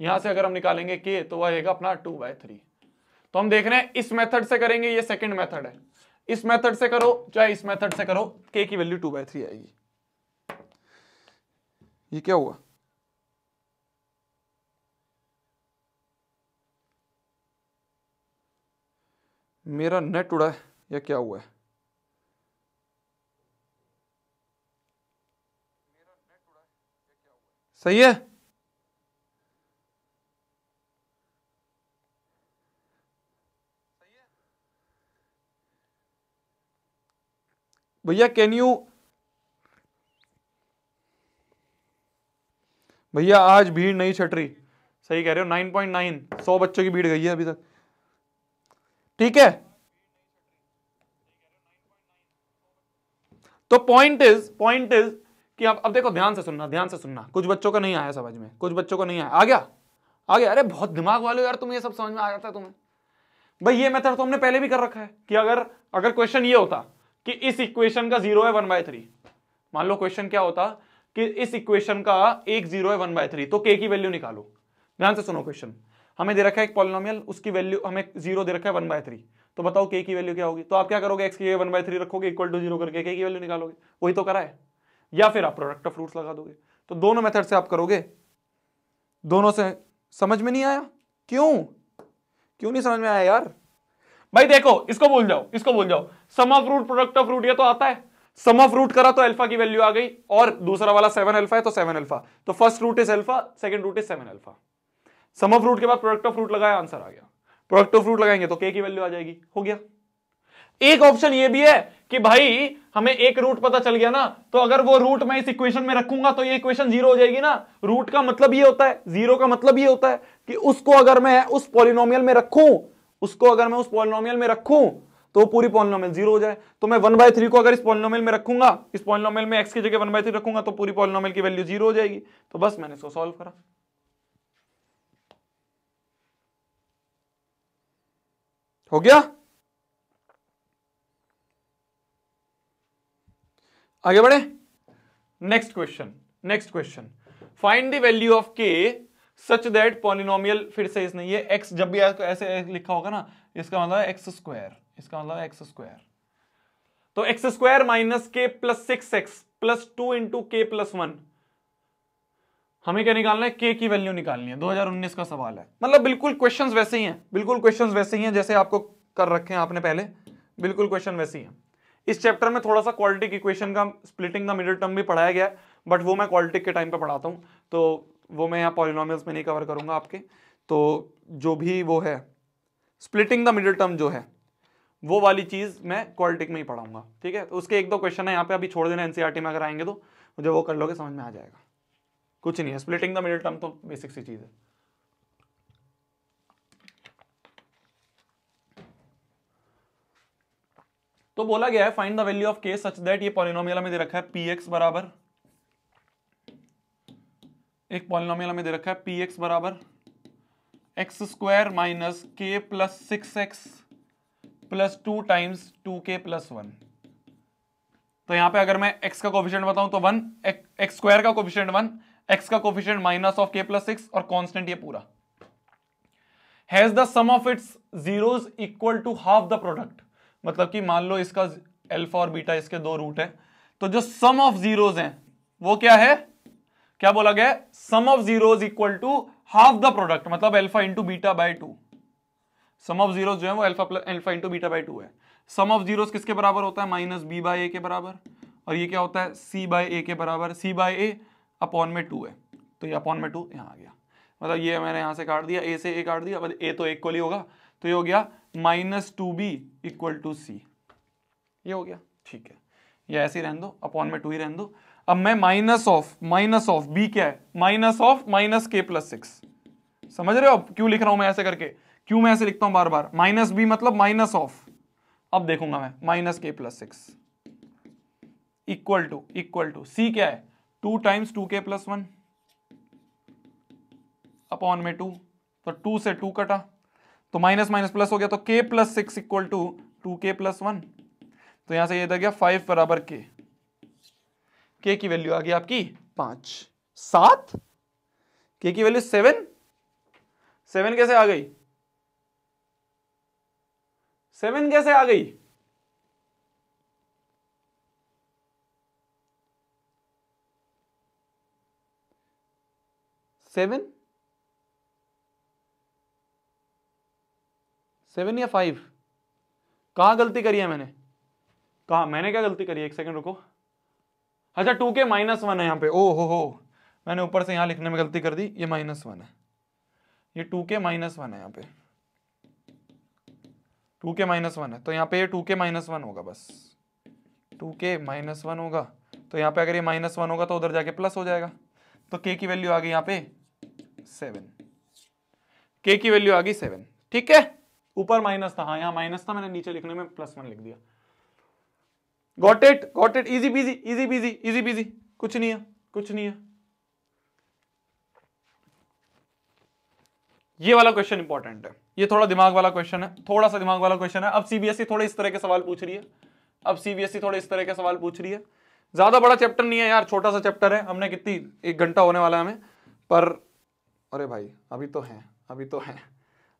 Speaker 1: यहां से अगर हम निकालेंगे के तो वह आएगा अपना टू बाय थ्री तो हम देख रहे हैं इस मेथड से करेंगे ये सेकंड मेथड है इस मेथड से करो चाहे इस मेथड से करो के की वैल्यू टू बाय थ्री आएगी ये क्या हुआ मेरा नेट उड़ा है या क्या हुआ है सही है भैया कैन यू भैया आज भीड़ नहीं छट रही सही कह रहे हो नाइन पॉइंट नाइन सौ बच्चों की भीड़ गई है अभी तक ठीक है तो पॉइंट इज पॉइंट इज कि अब अब देखो ध्यान से सुनना ध्यान से सुनना कुछ बच्चों को नहीं आया समझ में कुछ बच्चों को नहीं आया आ गया आ गया अरे बहुत दिमाग वाले यार तुम ये सब समझ में आ जाता है तुम्हें भाई ये मेथड तो हमने पहले भी कर रखा है कि अगर अगर क्वेश्चन ये होता कि इस इक्वेशन का जीरो है वन बाय थ्री मान लो क्वेश्चन क्या होता कि इस इक्वेशन का एक जीरो है वन बाय थ्री तो के की वैल्यू निकालो ध्यान से सुनो क्वेश्चन हमें दे रखा है एक पॉलिनोमियल उसकी वैल्यू हमें जीरो दे रखा है वन बाय थ्री तो बताओ के की वैल्यू क्या होगी तो आप क्या करोगे एक्स की वन बाय थ्री रखोगे इक्वल टू जीरो करके के की वैल्यू निकालोगे वही तो करा है या फिर आप प्रोडक्ट ऑफ रूट्स लगा दोगे तो दोनों मेथड से आप करोगे दोनों से समझ में नहीं आया क्यों क्यों नहीं समझ में आया यार भाई देखो इसको भूल जाओ इसको भूल जाओ sum of root product of root ये तो आता है सम ऑफ रूट करा तो अल्फा की वैल्यू आ गई और दूसरा वाला सेवन अल्फा है तो सेवन अल्फा तो first root is alpha second root is seven alpha sum of root के बाद प्रोडक्ट ऑफ रूट लगाया आंसर आ गया प्रोडक्ट ऑफ रूट लगाएंगे तो के की वैल्यू आ जाएगी हो गया एक ऑप्शन ये भी है कि भाई हमें एक रूट पता चल गया ना तो अगर वो रूट मैं इस इक्वेशन में रखूंगा तो ये इक्वेशन जीरो हो जाएगी ना रूट का मतलब ये होता है जीरो का मतलब ये होता है कि उसको अगर मैं उस पॉलिनोमियल में रखूं उसको अगर मैं उस पॉलिनोमियल में रखूं तो पूरी पॉलिनोमियल जीरो हो जाए तो मैं वन बाय थ्री को अगर इस पॉलिनोमियल में रखूंगा इस पॉलिनोमियल में एक्स की जगह वन बाय थ्री रखूंगा तो पूरी पॉलिनोमियल की वैल्यू जीरो हो जाएगी तो बस मैंने इसको सॉल्व करा हो गया आगे बढ़े next question next question find the value of k such that polynomial फिर से इस नहीं है एक्स जब भी ऐसे लिखा होगा ना इसका मतलब एक्स स्क्वायर इसका मतलब एक्स स्क्वायर तो x square minus k plus six x plus two into k plus one हमें क्या निकालना है के की वैल्यू निकालनी है 2019 का सवाल है मतलब बिल्कुल क्वेश्चंस वैसे ही हैं बिल्कुल क्वेश्चंस वैसे ही हैं जैसे आपको कर रखे हैं आपने पहले बिल्कुल क्वेश्चन वैसे ही हैं इस चैप्टर में थोड़ा सा क्वालिटी इक्वेशन का स्प्लिटिंग का मिडिल टर्म भी पढ़ाया गया है बट वो मैं क्वालिटी के टाइम पर पढ़ाता हूँ तो वो मैं यहाँ पॉलिनॉमियल्स में नहीं कवर करूँगा आपके तो जो भी वो है स्प्लिटिंग द मिडिल टर्म जो है वो वाली चीज़ मैं क्वालिटिक में ही पढ़ाऊंगा ठीक है तो उसके एक दो क्वेश्चन है यहाँ पे अभी छोड़ देना एनसीईआरटी e में अगर आएंगे तो मुझे वो कर लोगे समझ में आ जाएगा कुछ नहीं है स्प्लिटिंग द मिडिल टर्म तो बेसिक सी चीज़ है तो बोला गया है find the value of k such that ये पॉलिनोमियल में दे रखा है पी एक्स बराबर एक पॉलिनोमियल हमें दे रखा है पी एक्स बराबर x square minus k plus six x plus two times two k plus one तो यहां पे अगर मैं x का कोफिशियंट बताऊं तो वन एक्स स्क्वायर का कोफिशियंट वन x का coefficient minus of k plus six और कॉन्स्टेंट ये पूरा has the sum of its zeros equal to half the product मतलब कि मान लो इसका अल्फा और बीटा इसके दो रूट है तो जो सम ऑफ जीरोज हैं वो क्या है क्या बोला गया sum of zeros equal to half the product मतलब alpha into beta by two sum of zero जो है वो alpha plus alpha into beta by two है सम ऑफ जीरो किसके बराबर होता है माइनस बी बाय ए के बराबर और ये क्या होता है सी बाय ए के बराबर सी बाय ए अपॉन में टू है तो ये अपॉन में टू यहाँ आ गया मतलब ये मैंने यहाँ से काट दिया ए से ए काट दिया मतलब ए तो एक कोली होगा तो ये हो गया minus two b equal to c ये हो गया ठीक है ये ऐसे ही रहने दो अपॉन में टू ही रहने दो अब मैं minus of minus of b क्या है minus of minus k plus six समझ रहे हो अब क्यों लिख रहा हूं मैं ऐसे करके क्यों मैं ऐसे लिखता हूं बार बार माइनस बी मतलब माइनस ऑफ अब देखूंगा मैं minus k plus six equal to equal to c क्या है two times two k plus one upon में टू तो टू से टू कटा तो माइनस माइनस प्लस हो गया तो k plus six equal to two k plus one तो यहां से ये यह गया फाइव बराबर के के की वैल्यू आ गई आपकी पांच सात के की वैल्यू सेवन सेवन कैसे आ गई सेवन कैसे आ गई सेवन सेवन या फाइव कहां गलती करी है मैंने कहा मैंने क्या गलती करी है एक सेकंड रुको अच्छा टू के माइनस वन है यहाँ पे ओ हो हो मैंने ऊपर से यहाँ लिखने में गलती कर दी ये माइनस वन है ये टू के माइनस वन है यहाँ पे टू के माइनस वन है तो यहाँ पे ये टू के माइनस वन होगा बस टू के माइनस वन होगा तो यहाँ पे अगर ये माइनस वन होगा तो उधर जाके प्लस हो जाएगा तो के की वैल्यू आ गई यहाँ पे सेवन के की वैल्यू आ गई सेवन ठीक है ऊपर माइनस था हाँ यहाँ माइनस था मैंने नीचे लिखने में प्लस वन लिख दिया got it got it easy busy easy busy easy busy कुछ नहीं है कुछ नहीं है ये वाला क्वेश्चन इंपॉर्टेंट है ये थोड़ा दिमाग वाला क्वेश्चन है थोड़ा सा दिमाग वाला क्वेश्चन है अब सीबीएसई e थोड़े इस तरह के सवाल पूछ रही है अब सीबीएसई e थोड़े इस तरह के सवाल पूछ रही है ज्यादा बड़ा चैप्टर नहीं है यार छोटा सा चैप्टर है हमने कितनी एक घंटा होने वाला है हमें पर अरे भाई अभी तो है अभी तो है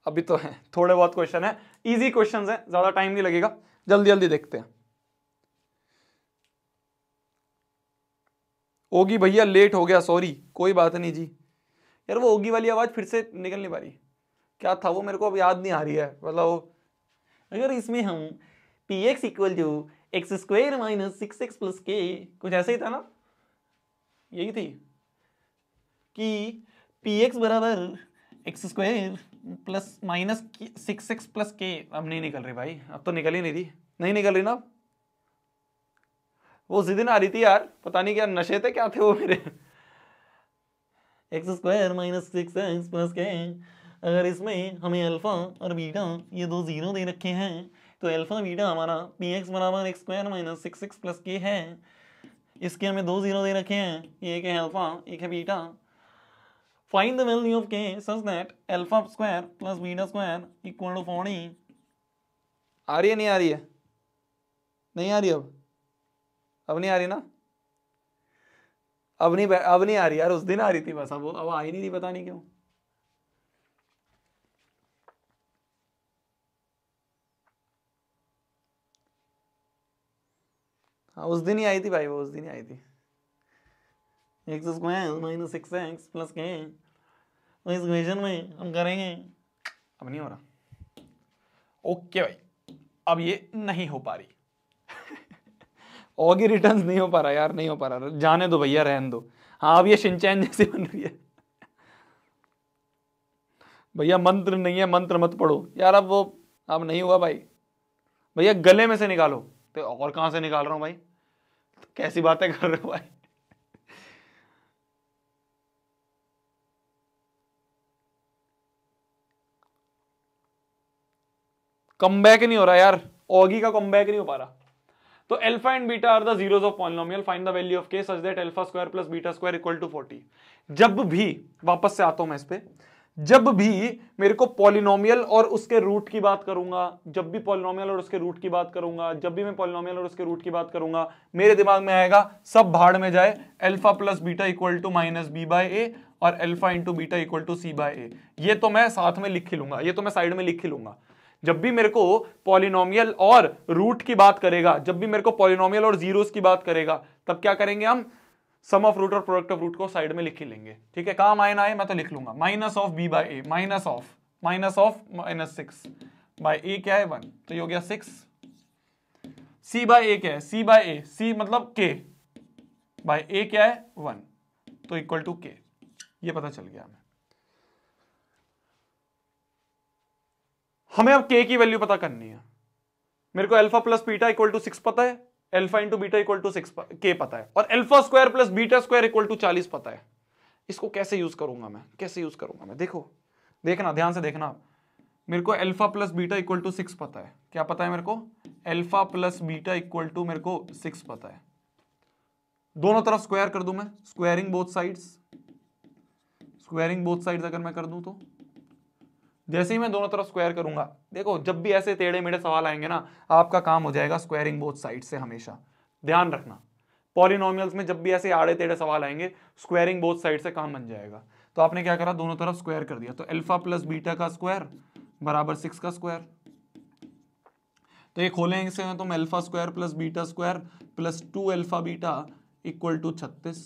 Speaker 1: अभी तो है थोड़े बहुत क्वेश्चन है इजी क्वेश्चन है ज्यादा टाइम नहीं लगेगा जल्दी जल्दी देखते हैं ओगी भैया लेट हो गया सॉरी कोई बात नहीं जी यार वो ओगी वाली आवाज़ फिर से निकल नहीं पा रही क्या था वो मेरे को अब याद नहीं आ रही है मतलब अगर इसमें हम पी एक्स इक्वल जो x square minus six x plus k कुछ ऐसा ही था ना यही थी कि पी एक्स बराबर x square plus minus six x plus k अब नहीं निकल रही भाई अब तो निकल ही नहीं रही नहीं निकल रही ना वो उसी दिन आ रही थी यार पता नहीं क्या नशे थे क्या थे वो मेरे x square minus six x plus k अगर इसमें हमें अल्फ़ा और बीटा ये दो ज़ीरो दे रखे हैं तो अल्फ़ा बीटा हमारा पी एक्स बराबर x square minus six six plus k है इसके हमें दो ज़ीरो दे रखे हैं एक है अल्फ़ा एक है beta find the value of k such that alpha square plus beta square equal to forty आ रही है नहीं आ रही है नहीं आ रही अब अब नहीं आ रही ना अब नहीं अब नहीं आ रही यार उस दिन आ रही थी बस अब अब आई नहीं थी पता नहीं क्यों हाँ उस दिन ही आई थी भाई वो उस दिन ही आई थी x square minus six x plus k इस इक्वेशन में हम करेंगे अब नहीं हो रहा ओके भाई अब ये नहीं हो पा रही ऑगी रिटर्न नहीं हो पा रहा यार नहीं हो पा रहा जाने दो भैया रहन दो हाँ अब ये सिंचैन जैसी बन रही है भैया मंत्र नहीं है मंत्र मत पढ़ो यार अब वो अब नहीं हुआ भाई भैया गले में से निकालो तो और कहाँ से निकाल रहा हूँ भाई तो कैसी बातें कर रहे हो भाई कम बैक नहीं हो रहा यार ओगी का कम बैक नहीं हो पा रहा तो alpha and beta are the zeros of polynomial Find the value of k such that alpha square plus beta square equal to 40. जब भी वापस से आता हूं मैं इस पे जब भी मेरे को पॉलिनोमियल और उसके रूट की बात करूंगा जब भी पॉलिनोमियल और उसके रूट की बात करूंगा जब भी मैं पॉलिनोमियल और उसके रूट की बात करूंगा मेरे दिमाग में आएगा सब भाड़ में जाए alpha plus beta equal to minus B by a और alpha into beta equal to C by ए ये तो मैं साथ में लिख ही लूंगा ये तो मैं साइड में लिख ही लूंगा जब भी मेरे को पॉलिनोमियल और रूट की बात करेगा जब भी मेरे को पॉलिनोमियल और जीरोस की बात करेगा तब क्या करेंगे हम सम ऑफ रूट और प्रोडक्ट ऑफ रूट को साइड में लिख ही लेंगे ठीक है काम आए ना आए मैं तो लिख लूंगा minus of b by A minus of minus of minus six by a क्या है वन तो ये हो गया सिक्स सी बाय ए क्या है सी बाय ए सी मतलब के बाय ए क्या है वन तो इक्वल टू के ये पता चल गया हमें हमें अब के की वैल्यू पता करनी है मेरे को alpha plus beta equal to six पता है alpha into beta equal to six k पता है और alpha square plus beta square equal to चालीस पता है इसको कैसे यूज करूंगा मैं कैसे यूज करूंगा मैं देखो देखना ध्यान से देखना मेरे को alpha plus beta equal to six पता है क्या पता है मेरे को alpha plus beta equal to मेरे को सिक्स पता है दोनों तरफ स्क्वायर कर दूं मैं squaring both sides squaring both sides अगर मैं कर दूं तो जैसे ही मैं दोनों तरफ स्क्वायर करूंगा देखो जब भी ऐसे टेढ़े मेढ़े सवाल आएंगे ना आपका काम हो जाएगा स्क्वायरिंग बोथ साइड से हमेशा ध्यान रखना पॉलिनोमियल्स में जब भी ऐसे आड़े टेढ़े सवाल आएंगे स्क्वायरिंग बोथ साइड से काम बन जाएगा तो आपने क्या करा दोनों तरफ स्क्वायर कर दिया तो एल्फा प्लस बीटा का स्क्वायर बराबर सिक्स का स्क्वायर तो ये खोलेंगे से तो मैं alpha square plus beta square plus two alpha beta equal to छत्तीस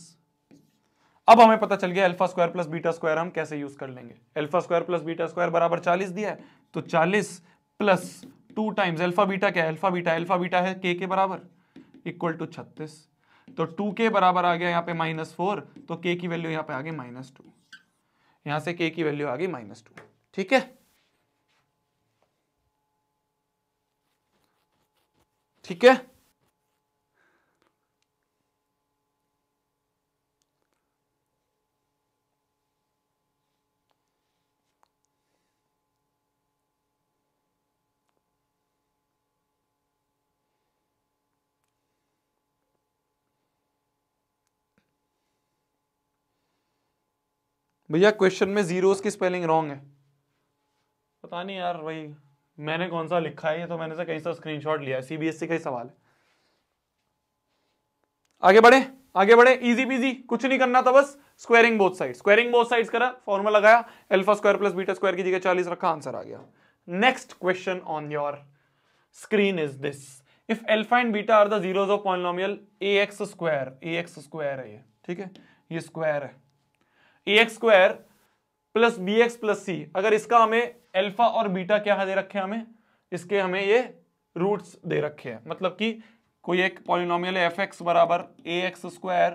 Speaker 1: अब हमें पता चल गया alpha square plus beta square हम कैसे यूज कर लेंगे alpha square plus beta square बराबर चालीस दिया है तो चालीस plus two times alpha beta क्या है अल्फा बीटा अल्फा बीटा है के के बराबर इक्वल टू छत्तीस तो टू के बराबर आ गया यहाँ पे माइनस फोर तो के की वैल्यू यहाँ पे आ गई माइनस टू यहां से के की वैल्यू आ गई माइनस टू ठीक है ठीक है भैया क्वेश्चन में जीरोस की स्पेलिंग रॉन्ग है पता नहीं यार भाई मैंने कौन सा लिखा है तो मैंने से कहीं सा स्क्रीनशॉट लिया है सीबीएसई का ही सवाल है आगे बढ़े आगे बढ़े इजी पीजी कुछ नहीं करना था बस squaring both side squaring both side करा फॉर्मूला लगाया alpha square plus beta square की जगह चालीस रखा आंसर आ गया next question on your screen is this if alpha and beta are the zeros of polynomial a x square a x square है ये ठीक है ये स्क्वायर है a x square plus b x plus c अगर इसका हमें alpha और बीटा क्या दे रखे हैं हमें इसके हमें ये रूट्स दे रखे हैं मतलब कि कोई एक पॉलिनोमियल एफ एक्स बराबर a x square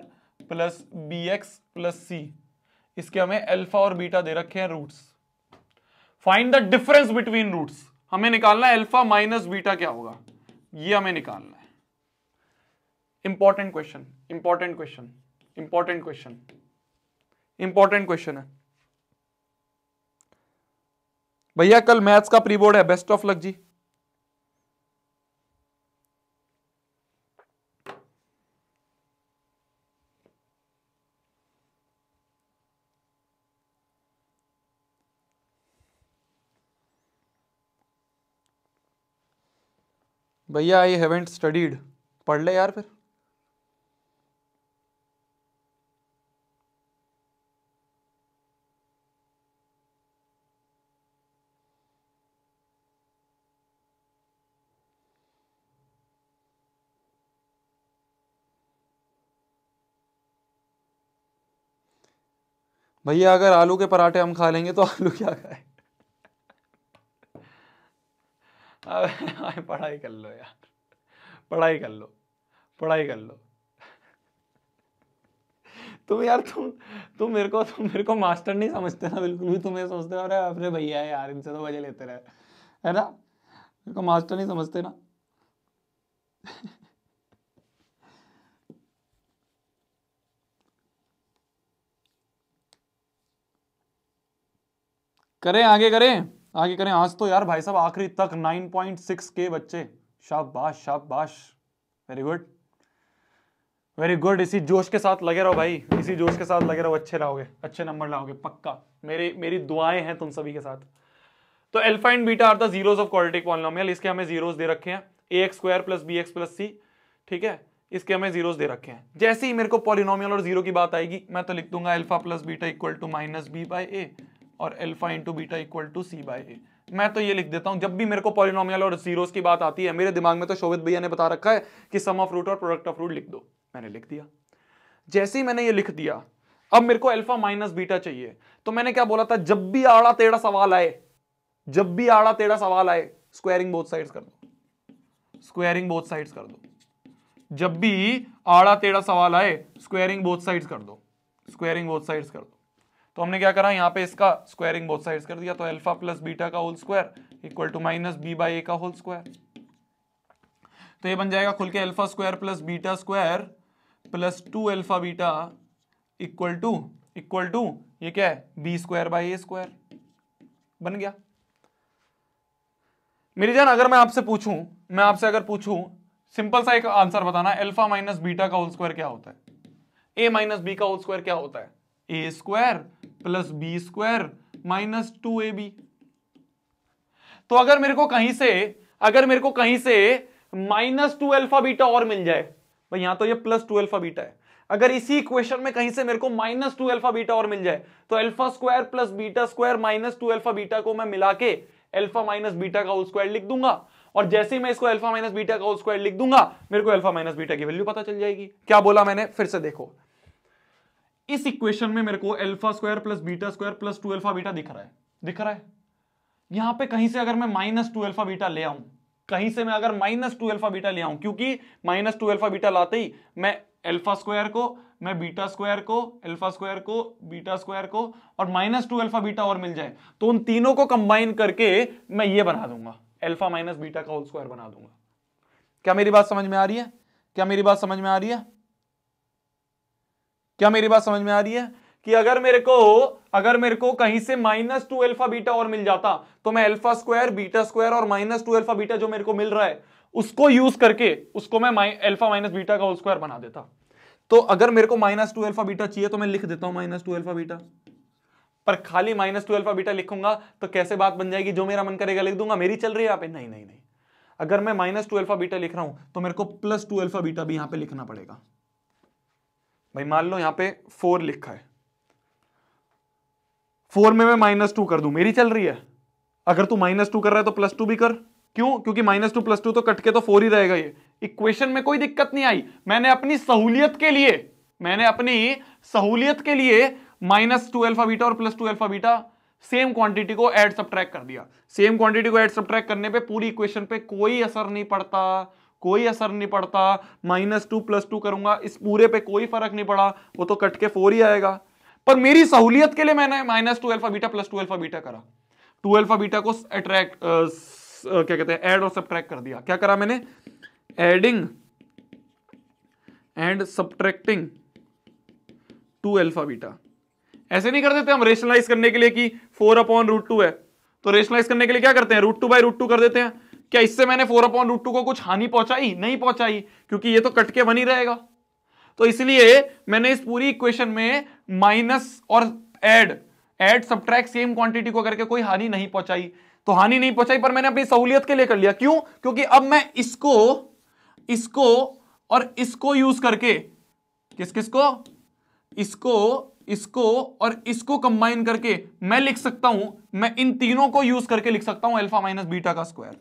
Speaker 1: plus b x plus c इसके हमें अल्फा और बीटा दे रखे हैं roots find the difference between roots हमें निकालना है अल्फा माइनस बीटा क्या होगा ये हमें निकालना है important question important question important question important question है भैया कल मैथ्स का प्री बोर्ड है बेस्ट ऑफ लक जी भैया आई हैवेंट स्टडीड पढ़ ले यार फिर भैया अगर आलू के पराठे हम खा लेंगे तो आलू क्या खाए पढ़ाई कर लो यार पढ़ाई कर लो पढ़ाई कर लो तुम यार तुम तुम मेरे को तुम मेरे को मास्टर नहीं समझते ना बिल्कुल भी तुम्हें सोचते हो अरे अपने भैया है यार इनसे तो वजह लेते रहे है ना मेरे को मास्टर नहीं समझते ना करें आगे करें आगे करें आज तो यार भाई साहब आखिरी तक 9.6 के बच्चे शाबाश शाबाश वेरी गुड वेरी गुड इसी जोश के साथ लगे रहो भाई इसी जोश के साथ लगे रहो अच्छे लाओगे अच्छे नंबर लाओगे पक्का मेरे मेरी दुआएं हैं तुम सभी के साथ तो alpha and beta are the zeros of quality polynomial इसके हमें जीरोज दे रखे हैं a x square plus b x plus c ठीक है इसके हमें जीरोज दे रखे हैं जैसे ही मेरे को पॉलिनोमियल और जीरो की बात आएगी मैं तो लिख दूंगा alpha plus beta equal to minus B by a और alpha into beta equal to c by a मैं तो ये लिख देता हूं जब भी मेरे को पॉलिनोमियल और जीरोस की बात आती है मेरे दिमाग में तो शोभित भैया ने बता रखा है कि सम ऑफ रूट और प्रोडक्ट ऑफ रूट लिख दो मैंने लिख दिया जैसे ही मैंने ये लिख दिया अब मेरे को अल्फा माइनस बीटा चाहिए तो मैंने क्या बोला था जब भी आड़ा टेढ़ा सवाल आए जब भी आड़ा टेढ़ा सवाल आए स्क्वायरिंग बोथ साइड्स कर दो स्क्वायरिंग बोथ साइड्स कर दो जब भी आड़ा टेढ़ा सवाल आए स्क्वायरिंग बोथ साइड्स कर दो स्क्वायरिंग बोथ साइड्स कर दो तो हमने क्या करा यहाँ पे इसका स्क्वायरिंग बोथ साइड्स कर दिया तो अल्फा प्लस बीटा का whole square equal to minus B by a का होल स्क्वायर तो ये बन जाएगा खुल के alpha square plus beta square plus two alpha beta equal to equal to ये क्या है b square by A square बन गया मेरी जान अगर मैं आपसे पूछूं मैं आपसे अगर पूछूं सिंपल सा एक आंसर बताना अल्फा माइनस बीटा का होल स्क्वायर क्या होता है ए माइनस बी का होल स्क्वायर क्या होता है a square plus b square minus two a b तो अगर मेरे को कहीं से अगर मेरे को कहीं से माइनस टू एल्फा बीटा और मिल जाए भाई यहां तो ये प्लस टू एल्फा बीटा है अगर इसी इक्वेशन में कहीं से मेरे को माइनस टू एल्फा बीटा और मिल जाए तो alpha square plus beta square minus two alpha beta को मैं मिला के एल्फा माइनस बीटा का होल स्क्वायर लिख दूंगा और जैसे ही मैं इसको एल्फा माइनस बीटा का होल स्क्वायर लिख दूंगा मेरे को एल्फा माइनस बीटा की वैल्यू पता चल जाएगी क्या बोला मैंने फिर से देखो इस इक्वेशन में मेरे को alpha square plus beta square plus two alpha beta दिख रहा है दिख रहा है यहां पे कहीं से अगर मैं माइनस टू एल्फा बीटा ले आऊं कहीं से मैं अगर माइनस टू एल्फा बीटा ले आऊं क्योंकि माइनस टू एल्फा बीटा लाते ही मैं एल्फा स्क्वायर को मैं बीटा स्क्वायर को एल्फा स्क्वायर को बीटा स्क्वायर को और माइनस टू एल्फा बीटा और मिल जाए तो उन तीनों को कंबाइन करके मैं ये बना दूंगा एल्फा माइनस बीटा का होल स्क्वायर बना दूंगा क्या मेरी बात समझ में आ रही है क्या मेरी बात समझ में आ रही है क्या मेरी बात समझ में आ रही है कि अगर मेरे को अगर मेरे को कहीं से माइनस टू एल्फा बीटा और मिल जाता तो मैं एल्फा स्क्वायर बीटा स्क्वायर और माइनस टू एल्फा बीटा जो मेरे को मिल रहा है उसको यूज करके उसको मैं एल्फा माइनस बीटा का होल स्क्वायर बना देता तो अगर मेरे को माइनस टू एल्फा बीटा चाहिए तो मैं लिख देता हूं माइनस टू एल्फा बीटा पर खाली माइनस टू एल्फा बीटा लिखूंगा तो कैसे बात बन जाएगी जो मेरा मन करेगा लिख दूंगा मेरी चल रही है यहाँ पे नहीं नहीं नहीं अगर मैं माइनस टू एल्फा बीटा लिख रहा हूं तो मेरे को प्लस टू एल्फा बीटा भी यहां पे लिखना पड़ेगा भाई मान लो यहां पे फोर लिखा है फोर में मैं माइनस टू कर दू मेरी चल रही है अगर तू माइनस टू कर रहा है तो प्लस टू भी कर क्यों क्योंकि माइनस टू प्लस टू तो कट के तो फोर ही रहेगा ये इक्वेशन में कोई दिक्कत नहीं आई मैंने अपनी सहूलियत के लिए मैंने अपनी सहूलियत के लिए माइनस टू एल्फा बीटा और plus two alpha beta same quantity को एड सब्ट्रैक्ट कर दिया सेम क्वांटिटी को एड सब्ट्रैक्ट करने पे पूरी इक्वेशन पे कोई असर नहीं पड़ता कोई असर नहीं पड़ता माइनस टू प्लस टू करूंगा इस पूरे पे कोई फर्क नहीं पड़ा वो तो कट के फोर ही आएगा पर मेरी सहूलियत के लिए मैंने minus two alpha beta plus two alpha beta करा टू एल्फा बीटा को अट्रैक्ट क्या कहते हैं एड और सब्ट्रैक्ट कर दिया क्या करा मैंने adding and subtracting two alpha beta ऐसे नहीं कर देते हम रेशनलाइज करने के लिए कि फोर अपॉन रूट टू है तो रेशनलाइज करने के लिए क्या करते हैं root two by root two कर देते हैं क्या इससे मैंने फोर अपॉन रूट टू को कुछ हानि पहुंचाई नहीं पहुंचाई क्योंकि ये तो कट के रहेगा तो इसलिए मैंने इस पूरी इक्वेशन में माइनस और add add subtract same quantity को करके कोई हानि नहीं पहुंचाई तो हानि नहीं पहुंचाई पर मैंने अपनी सहूलियत के लिए कर लिया क्यों क्योंकि अब मैं इसको इसको और इसको यूज करके किस किस को इसको इसको और इसको कंबाइन करके मैं लिख सकता हूं मैं इन तीनों को यूज करके लिख सकता हूं अल्फा माइनस बीटा का square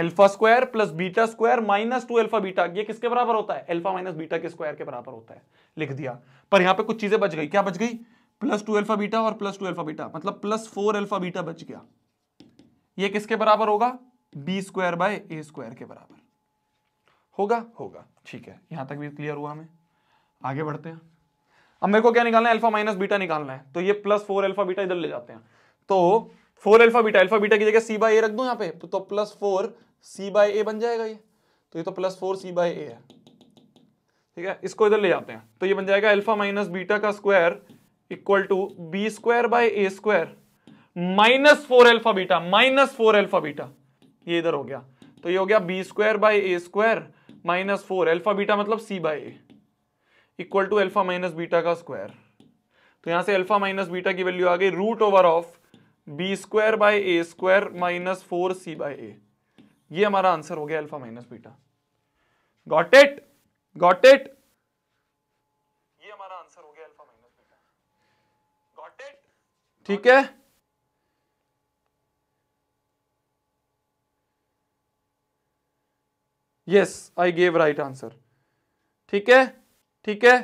Speaker 1: alpha square plus beta square minus two alpha beta ये किसके बराबर होता है अल्फा माइनस बीटा के स्क्वायर के बराबर होता है लिख दिया पर यहां पे कुछ चीजें बच गई क्या बच गई प्लस टू अल्फा बीटा और प्लस टू अल्फा बीटा मतलब प्लस फोर अल्फा बीटा बच गया ये किसके बराबर होगा B square by A square के बराबर होगा होगा ठीक है यहां तक भी क्लियर हुआ हमें आगे बढ़ते हैं अब मेरे को क्या निकालना है अल्फा माइनस बीटा निकालना है तो ये प्लस फोर अल्फा बीटा इधर ले जाते हैं तो four alpha beta alpha beta की जगह सी बाय ए रख दो यहां पे तो, तो plus four C by A बन जाएगा ये तो ये तो plus four C by A है ठीक है इसको इधर ले जाते हैं तो ये बन जाएगा अल्फा माइनस बीटा का square equal to B square by A square minus four alpha beta minus four alpha beta ये इधर हो गया तो ये हो गया B square by A square minus four alpha beta मतलब C by A equal to alpha minus beta का स्क्वायर तो यहां से अल्फा माइनस बीटा की वैल्यू आ गई root over of B square by A square minus four C by ए ये हमारा आंसर हो गया alpha minus beta got it got it ये हमारा आंसर हो गया alpha minus beta got it ठीक है yes I gave right answer ठीक है ठीक है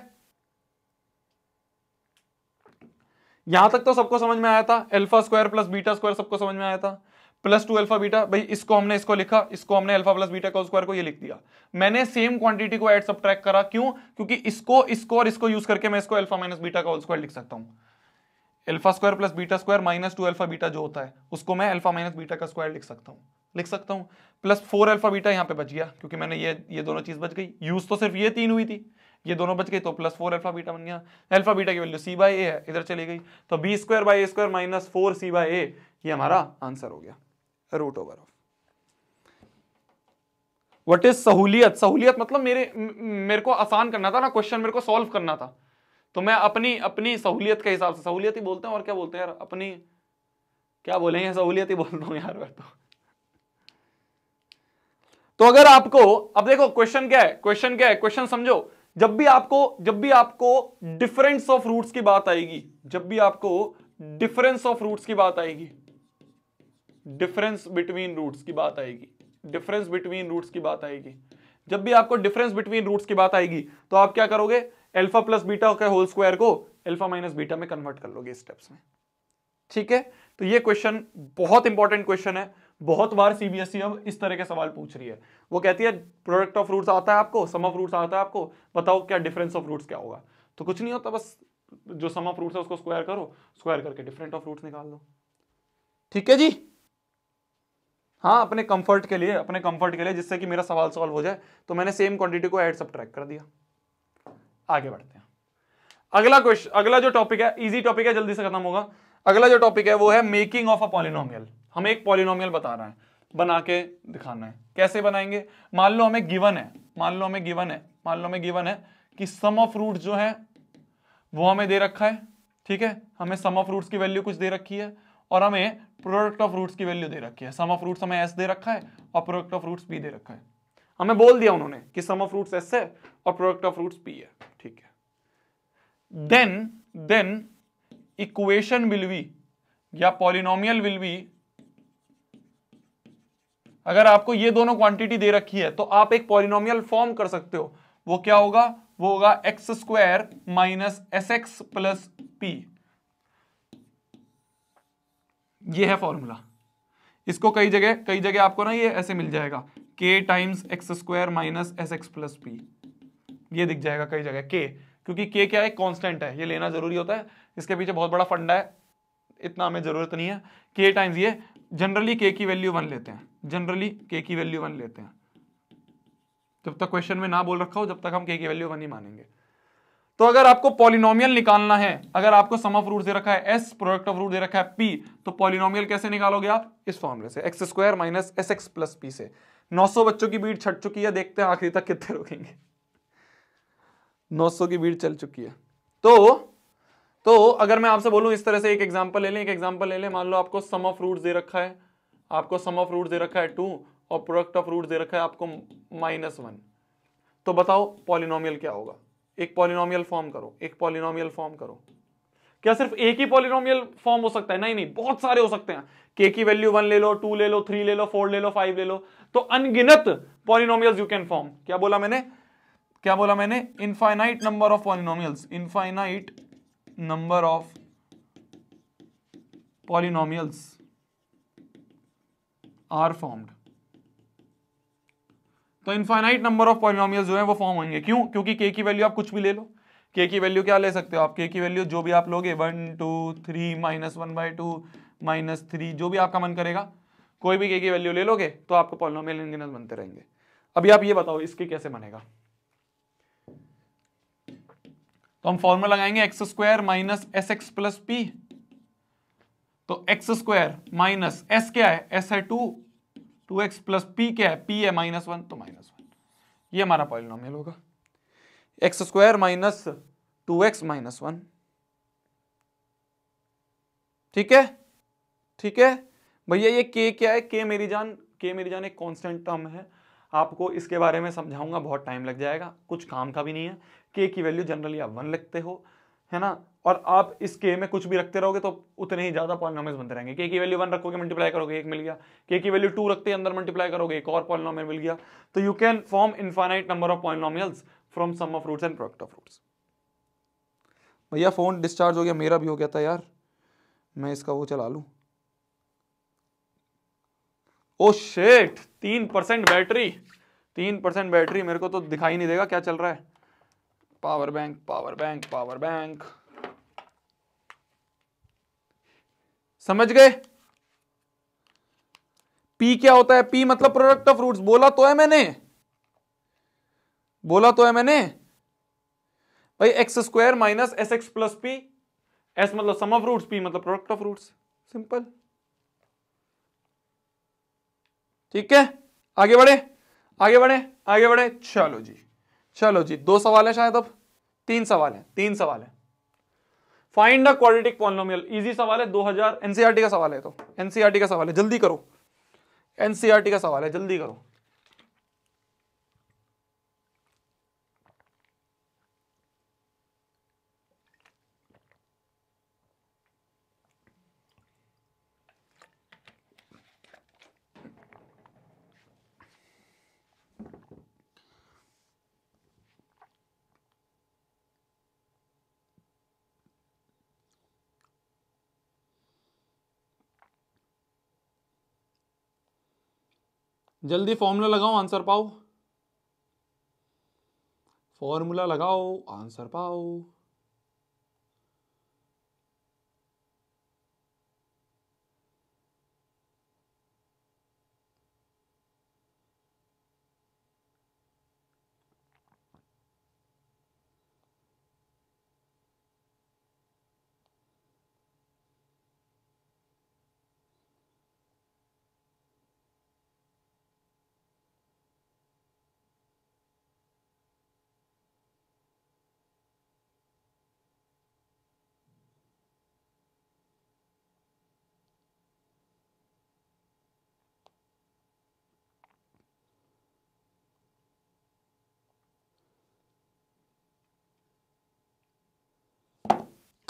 Speaker 1: यहां तक तो सबको समझ में आया था alpha square plus beta square सबको समझ में आया था प्लस टू अल्फा बीटा भाई इसको हमने इसको लिखा इसको हमने अल्फा प्लस बीटा का स्क्वायर को ये लिख दिया मैंने सेम क्वांटिटी को एड सब करा क्यों क्योंकि इसको इसको और इसको यूज करके मैं इसको अल्फा माइनस बीटा का स्क्वायर लिख सकता हूँ alpha square plus beta square minus two alpha beta जो होता है उसको मैं अल्फा माइनस बीटा का स्क्वायर लिख सकता हूँ लिख सकता हूँ प्लस फोर अल्फा बीटा यहाँ पे बच गया क्योंकि मैंने ये ये दोनों चीज बच गई यूज तो सिर्फ ये तीन हुई थी ये दोनों बच गई तो प्लस फोर अल्फा बीटा बन गया अल्फा बीटा की वैल्यू सी बाई ए है इधर चली गई तो B square by A square minus four C by A ये हमारा आंसर हो गया root over of what is सहूलियत सहूलियत मतलब मेरे मेरे को आसान करना था ना क्वेश्चन मेरे को सॉल्व करना था तो मैं अपनी अपनी सहूलियत के हिसाब से सहूलियत ही बोलते हैं और क्या बोलते हैं यार अपनी क्या बोलेंगे सहूलियत ही बोलता हूं यार तो तो अगर आपको अब देखो क्वेश्चन क्या है क्वेश्चन क्या है क्वेश्चन समझो जब भी आपको जब भी आपको डिफरेंस ऑफ रूट्स की बात आएगी जब भी आपको डिफरेंस ऑफ रूट्स की बात आएगी डिफरेंस बिटवीन रूट्स की बात आएगी डिफरेंस बिटवीन रूट्स की बात आएगी जब भी आपको डिफरेंस बिटवीन रूट्स की बात आएगी तो आप क्या करोगे एल्फा प्लस बीटा के होल स्क्वायर को एल्फा माइनस बीटा में कन्वर्ट कर लोगे स्टेप्स में ठीक है तो ये क्वेश्चन बहुत इंपॉर्टेंट क्वेश्चन है बहुत बार सीबीएसई e अब इस तरह के सवाल पूछ रही है वो कहती है प्रोडक्ट ऑफ रूट्स आता है आपको सम ऑफ रूट्स आता है आपको बताओ क्या डिफरेंस ऑफ रूट्स क्या होगा तो कुछ नहीं होता बस जो सम ऑफ रूट्स है उसको स्क्वायर करो स्क्वायर करके डिफरेंट ऑफ रूट्स निकाल दो ठीक है जी हाँ अपने कंफर्ट के लिए अपने कंफर्ट के लिए जिससे कि मेरा सवाल सॉल्व हो जाए तो मैंने सेम क्वांटिटी को ऐड सब कर दिया आगे बढ़ते हैं अगला क्वेश्चन अगला जो टॉपिक है इजी टॉपिक है जल्दी से खत्म होगा अगला जो टॉपिक है वो है मेकिंग ऑफ अ पॉलिनोमियल हमें एक पॉलिनोमियल रहे है बना के दिखाना है कैसे बनाएंगे मान लो हमें गिवन है मान लो हमें गिवन है मान लो हमें गिवन है कि सम ऑफ रूट जो है वो हमें दे रखा है ठीक है हमें सम ऑफ रूट्स की वैल्यू कुछ दे रखी है और हमें प्रोडक्ट ऑफ रूट्स की वैल्यू दे रखी है सम ऑफ रूट्स हमें एस दे रखा है और प्रोडक्ट ऑफ रूट्स बी दे रखा है हमें बोल दिया उन्होंने कि सम ऑफ रूट्स एस है और प्रोडक्ट ऑफ रूट्स बी है ठीक है then then equation will be या पॉलिनोमियल विल बी अगर आपको ये दोनों क्वांटिटी दे रखी है तो आप एक पॉलिनोमियल फॉर्म कर सकते हो वो क्या होगा वो होगा X square minus S x plus P ये है फॉर्मूला इसको कई जगह कई जगह आपको ना ये ऐसे मिल जाएगा के times X square minus S x plus P ये दिख जाएगा कई जगह के क्योंकि के क्या है कांस्टेंट है ये लेना जरूरी होता है इसके पीछे बहुत बड़ा फंडा है इतना हमें ज़रूरत नहीं है के टाइम्स ये जनरली के की वैल्यू वन लेते हैं जनरली के की वैल्यू वन लेते हैं जब तक क्वेश्चन में ना बोल रखा हो जब तक हम के की वैल्यू वन ही मानेंगे तो अगर आपको पॉलिनोमियल निकालना है अगर आपको सम ऑफ रूट दे रखा है एस प्रोडक्ट ऑफ रूट दे रखा है पी तो पॉलिनोमियल कैसे निकालोगे आप इस फॉर्मुले से X square minus S x plus P से 900 बच्चों की भीड़ छट चुकी है देखते हैं आखिरी तक कितने रुकेंगे 900 की भीड़ चल चुकी है तो तो अगर मैं आपसे बोलूं इस तरह से एक एग्जाम्पल ले लें एक एग्जाम्पल ले लें मान लो आपको सम ऑफ रूट दे रखा है आपको सम ऑफ रूट दे रखा है टू और प्रोडक्ट ऑफ रूट दे रखा है आपको माइनस वन तो बताओ पॉलिनोमियल क्या होगा एक पॉलिनोमियल फॉर्म करो एक पॉलिनोमियल फॉर्म करो क्या सिर्फ एक ही पॉलिनोमियल फॉर्म हो सकता है नहीं नहीं बहुत सारे हो सकते हैं के की वैल्यू वन ले लो टू ले लो थ्री ले लो फोर ले लो फाइव ले लो तो अनगिनत पॉलिनोमियल्स यू कैन फॉर्म क्या बोला मैंने क्या बोला मैंने infinite number of polynomials infinite number of polynomials are formed तो इनफाइनाइट नंबर ऑफ पॉलिनोमियल जो है वो फॉर्म होंगे क्यों क्योंकि के की वैल्यू आप कुछ भी ले लो के की वैल्यू क्या ले सकते हो आप के की वैल्यू जो भी आप लोगे one two three minus one by two minus three जो भी आपका मन करेगा कोई भी के की वैल्यू ले लोगे तो आपको पॉलिनोमियल इनगिनस बनते रहेंगे अभी आप ये बताओ इसके कैसे बनेगा तो हम फॉर्मूला लगाएंगे X square minus S x plus P तो एक्स स्क्वायर माइनस एस क्या है एस है two two x plus P क्या है पी है माइनस वन तो माइनस वन ये हमारा पॉलिनोमियल होगा X square minus two x minus one ठीक है ठीक है भैया ये के क्या है के मेरी जान के मेरी जान एक कॉन्स्टेंट टर्म है आपको इसके बारे में समझाऊंगा बहुत टाइम लग जाएगा कुछ काम का भी नहीं है के की वैल्यू जनरली आप वन लिखते हो है ना और आप इस के में कुछ भी रखते रहोगे तो उतने ही ज्यादा पॉलिनोम बनते रहेंगे के की वैल्यू वन रखोगे मल्टीप्लाई करोगे एक मिल गया के की वैल्यू टू रखते अंदर मल्टीप्लाई करोगे एक और पॉलिनॉम मिल गया तो you can form infinite number of polynomials from sum of fruits and product of fruits भैया फोन डिस्चार्ज हो गया मेरा भी हो गया था यार मैं इसका वो चला लू ओ शेट तीन परसेंट बैटरी तीन परसेंट बैटरी मेरे को तो दिखाई नहीं देगा क्या चल रहा है power bank power bank power bank समझ गए पी क्या होता है पी मतलब प्रोडक्ट ऑफ रूट्स बोला तो है मैंने बोला तो है मैंने भाई X square minus S x plus P S मतलब सम ऑफ रूट्स पी मतलब प्रोडक्ट ऑफ रूट्स सिंपल ठीक है आगे बढ़े आगे बढ़े आगे बढ़े चलो जी चलो जी दो सवाल है शायद अब तीन सवाल है तीन सवाल है find the quadratic polynomial easy सवाल है 2000 एनसीआरटी e का सवाल है तो एनसीआरटी e का सवाल है जल्दी करो एनसीआरटी e का सवाल है जल्दी करो जल्दी फॉर्मूला लगाओ आंसर पाओ फॉर्मूला लगाओ आंसर पाओ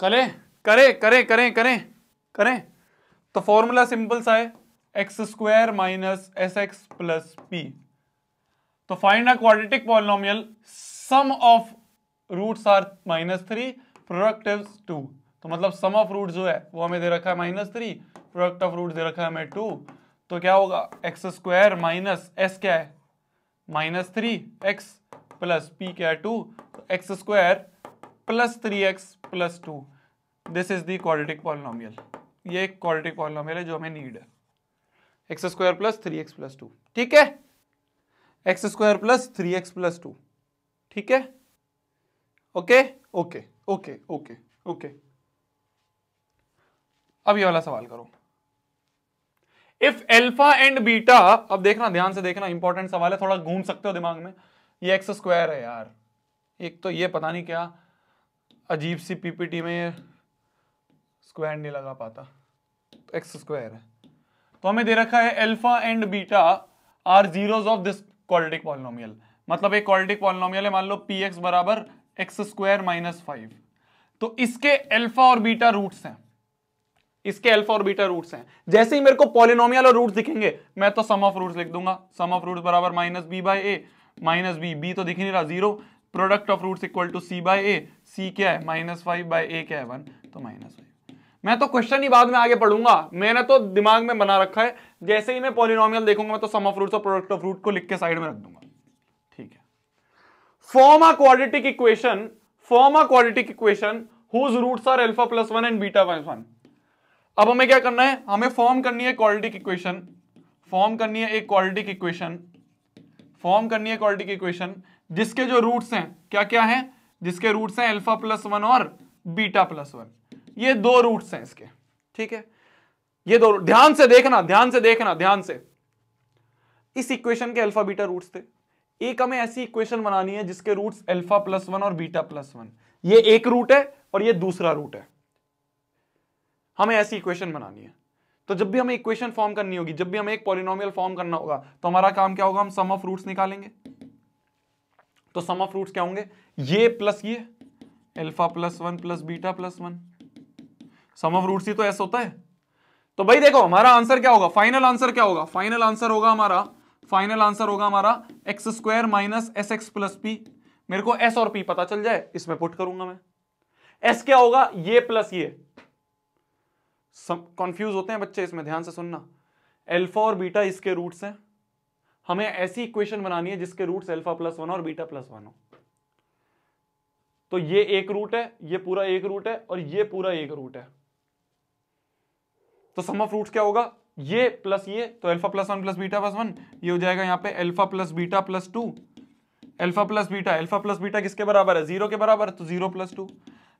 Speaker 1: करें करें करें करें करें करें तो फॉर्मूला सिंपल सा है x square minus S x plus P तो find a quadratic polynomial sum of roots are minus three is two तो मतलब सम ऑफ रूट जो है वो हमें दे रखा है minus three product of root दे रखा है हमें टू तो क्या होगा एक्स स्क्वायर माइनस एस क्या है minus three x plus P क्या है टू तो x square plus three x plus two this is the quadratic polynomial ये एक क्वाड्रेटिक पॉलिनोमियल है जो हमें नीड है x square plus three x plus two ठीक है x square plus three x plus two ठीक है okay okay okay okay okay अब ये वाला सवाल करो इफ एल्फा एंड बीटा अब देखना ध्यान से देखना इंपॉर्टेंट सवाल है थोड़ा घूम सकते हो दिमाग में ये एक्स स्क्वायर है यार एक तो ये पता नहीं क्या अजीब सी पीपीटी में ये स्क्वायर नहीं लगा पाता तो एक्स स्क्वायर है तो हमें दे रखा है alpha and beta are zeros of this quadratic polynomial मतलब एक क्वालिटिक पॉलिनोमियल है मान लो पी एक्स बराबर एक्स स्क्वायर माइनस फाइव तो इसके अल्फा और बीटा रूट्स हैं इसके अल्फा और बीटा रूट्स हैं जैसे ही मेरे को पॉलिनोमियल और रूट्स दिखेंगे मैं तो सम ऑफ रूट्स लिख दूंगा सम ऑफ रूट्स बराबर minus B by A minus B B तो दिख नहीं रहा zero product of root equal to C by A C क्या है माइनस फाइव बाई ए क्या है वन तो माइनस फाइव मैं तो क्वेश्चन ही बाद में आगे पढ़ूंगा मैंने तो दिमाग में बना रखा है जैसे ही मैं पॉलिनोमियल देखूंगा मैं तो सम ऑफ रूट्स और प्रोडक्ट ऑफ रूट को लिख के साइड में रख दूंगा ठीक है form a quadratic equation form a quadratic equation whose roots are alpha plus one and beta plus one अब हमें क्या करना है हमें फॉर्म करनी है क्वाड्रेटिक इक्वेशन फॉर्म करनी है एक क्वाड्रेटिक इक्वेशन फॉर्म करनी है क्वाड्रेटिक इक्वेशन जिसके जो रूट्स हैं क्या क्या हैं जिसके रूट्स हैं अल्फा प्लस वन और बीटा प्लस वन ये दो रूट्स हैं इसके ठीक है ये दो ध्यान से देखना ध्यान से देखना ध्यान से इस इक्वेशन के अल्फा बीटा रूट्स थे एक हमें ऐसी इक्वेशन बनानी है जिसके रूट्स अल्फा प्लस वन और बीटा प्लस वन ये एक रूट है और ये दूसरा रूट है हमें ऐसी इक्वेशन बनानी है तो जब भी हमें इक्वेशन फॉर्म करनी होगी जब भी हमें एक पॉलिनोमियल फॉर्म करना होगा तो हमारा काम क्या होगा हम सम ऑफ रूट्स निकालेंगे तो सम ऑफ रूट्स क्या होंगे ये प्लस ये alpha plus one plus beta plus one sum of roots ही तो ऐसा होता है तो भाई देखो हमारा आंसर क्या होगा फाइनल आंसर क्या होगा फाइनल आंसर होगा हमारा फाइनल आंसर होगा हमारा X square minus S x plus P मेरे को एस और पी पता चल जाए इसमें पुट करूंगा मैं एस क्या होगा ये प्लस ये कंफ्यूज होते हैं बच्चे इसमें ध्यान से सुनना एल्फा और बीटा इसके रूट्स हैं हमें ऐसी इक्वेशन बनानी है जिसके रूट एल्फा प्लस वन और बीटा प्लस वन हो तो ये एक रूट है ये पूरा एक रूट है और ये पूरा एक रूट है तो सम ऑफ रूट्स क्या होगा ये प्लस ये तो alpha plus one plus beta plus one ये हो जाएगा यहां पे alpha plus beta plus two alpha plus beta alpha plus beta किसके बराबर है जीरो के बराबर तो जीरो प्लस टू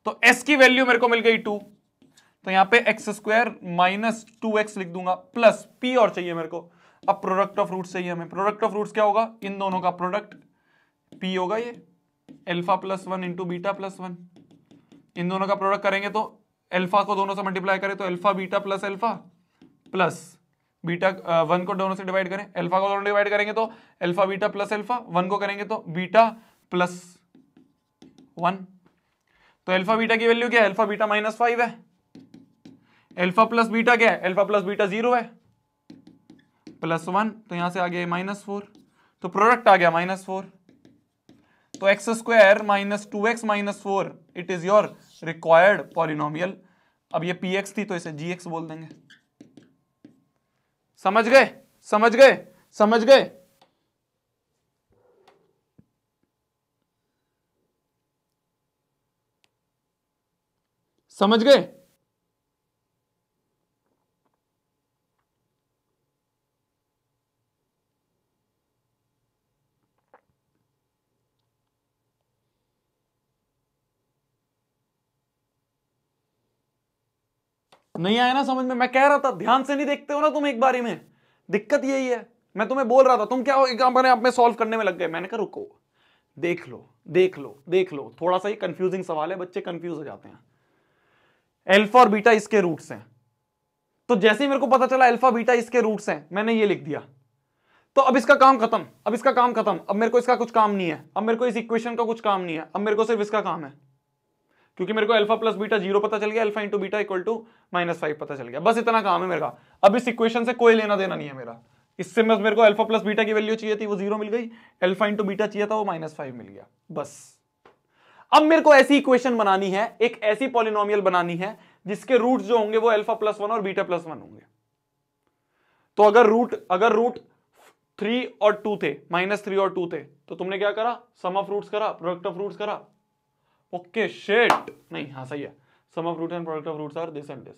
Speaker 1: तो एस की वैल्यू मेरे को मिल गई टू तो यहां पे X square minus two X लिख दूंगा प्लस पी और चाहिए मेरे को अब प्रोडक्ट ऑफ रूट्स चाहिए हमें प्रोडक्ट ऑफ रूट्स क्या होगा इन दोनों का प्रोडक्ट पी होगा ये alpha plus one into beta plus one इन दोनों का प्रोडक्ट करेंगे तो एल्फा को दोनों से मल्टीप्लाई करें तो alpha beta plus alpha plus beta one को दोनों से डिवाइड करें एल्फा को दोनों डिवाइड करेंगे तो alpha beta plus alpha one को करेंगे तो बीटा प्लस वन तो एल्फा बीटा की वैल्यू क्या है एल्फा बीटा माइनस फाइव है एल्फा प्लस बीटा क्या है एल्फा प्लस बीटा जीरो है प्लस वन तो यहां से आ गया माइनस फोर तो प्रोडक्ट आ गया माइनस फोर तो x square minus two x minus four it is your required polynomial अब ये पी एक्स थी तो इसे जी एक्स बोल देंगे समझ गए समझ गए समझ गए समझ गए नहीं आया ना समझ में मैं कह रहा था ध्यान से नहीं देखते हो ना तुम एक बारे में दिक्कत यही है मैं तुम्हें बोल रहा था तुम क्या अपने आप में सॉल्व करने में लग गए मैंने कहा रुको देख लो देख लो देख लो थोड़ा सा ही कंफ्यूजिंग सवाल है बच्चे कंफ्यूज हो जाते हैं एल्फा और बीटा इसके रूट्स हैं तो जैसे ही मेरे को पता चला एल्फा बीटा इसके रूट्स हैं मैंने ये लिख दिया तो अब इसका काम खत्म अब इसका काम खत्म अब मेरे को इसका कुछ काम नहीं है अब मेरे को इस इक्वेशन का कुछ काम नहीं है अब मेरे को सिर्फ इसका काम है क्योंकि मेरे को अल्फा प्लस बीटा जीरो पता चल गया alpha into beta equal to minus five पता चल गया बस इतना काम है मेरा अब इस इक्वेशन से कोई लेना देना नहीं है मेरा इससे बस मेरे को अल्फा प्लस बीटा की वैल्यू चाहिए थी वो जीरो मिल गई अल्फा इंटू बीटा चाहिए था वो माइनस फाइव मिल गया बस अब मेरे को ऐसी इक्वेशन बनानी है एक ऐसी पॉलिनोमियल बनानी है जिसके रूट जो होंगे वो अल्फा प्लस वन और बीटा प्लस वन होंगे तो अगर रूट अगर रूट थ्री और टू थे माइनस थ्री और टू थे तो तुमने क्या करा सम ऑफ रूट्स करा प्रोडक्ट ऑफ रूट्स करा ओके शेट नहीं हाँ सही है sum of root and product of roots are this and this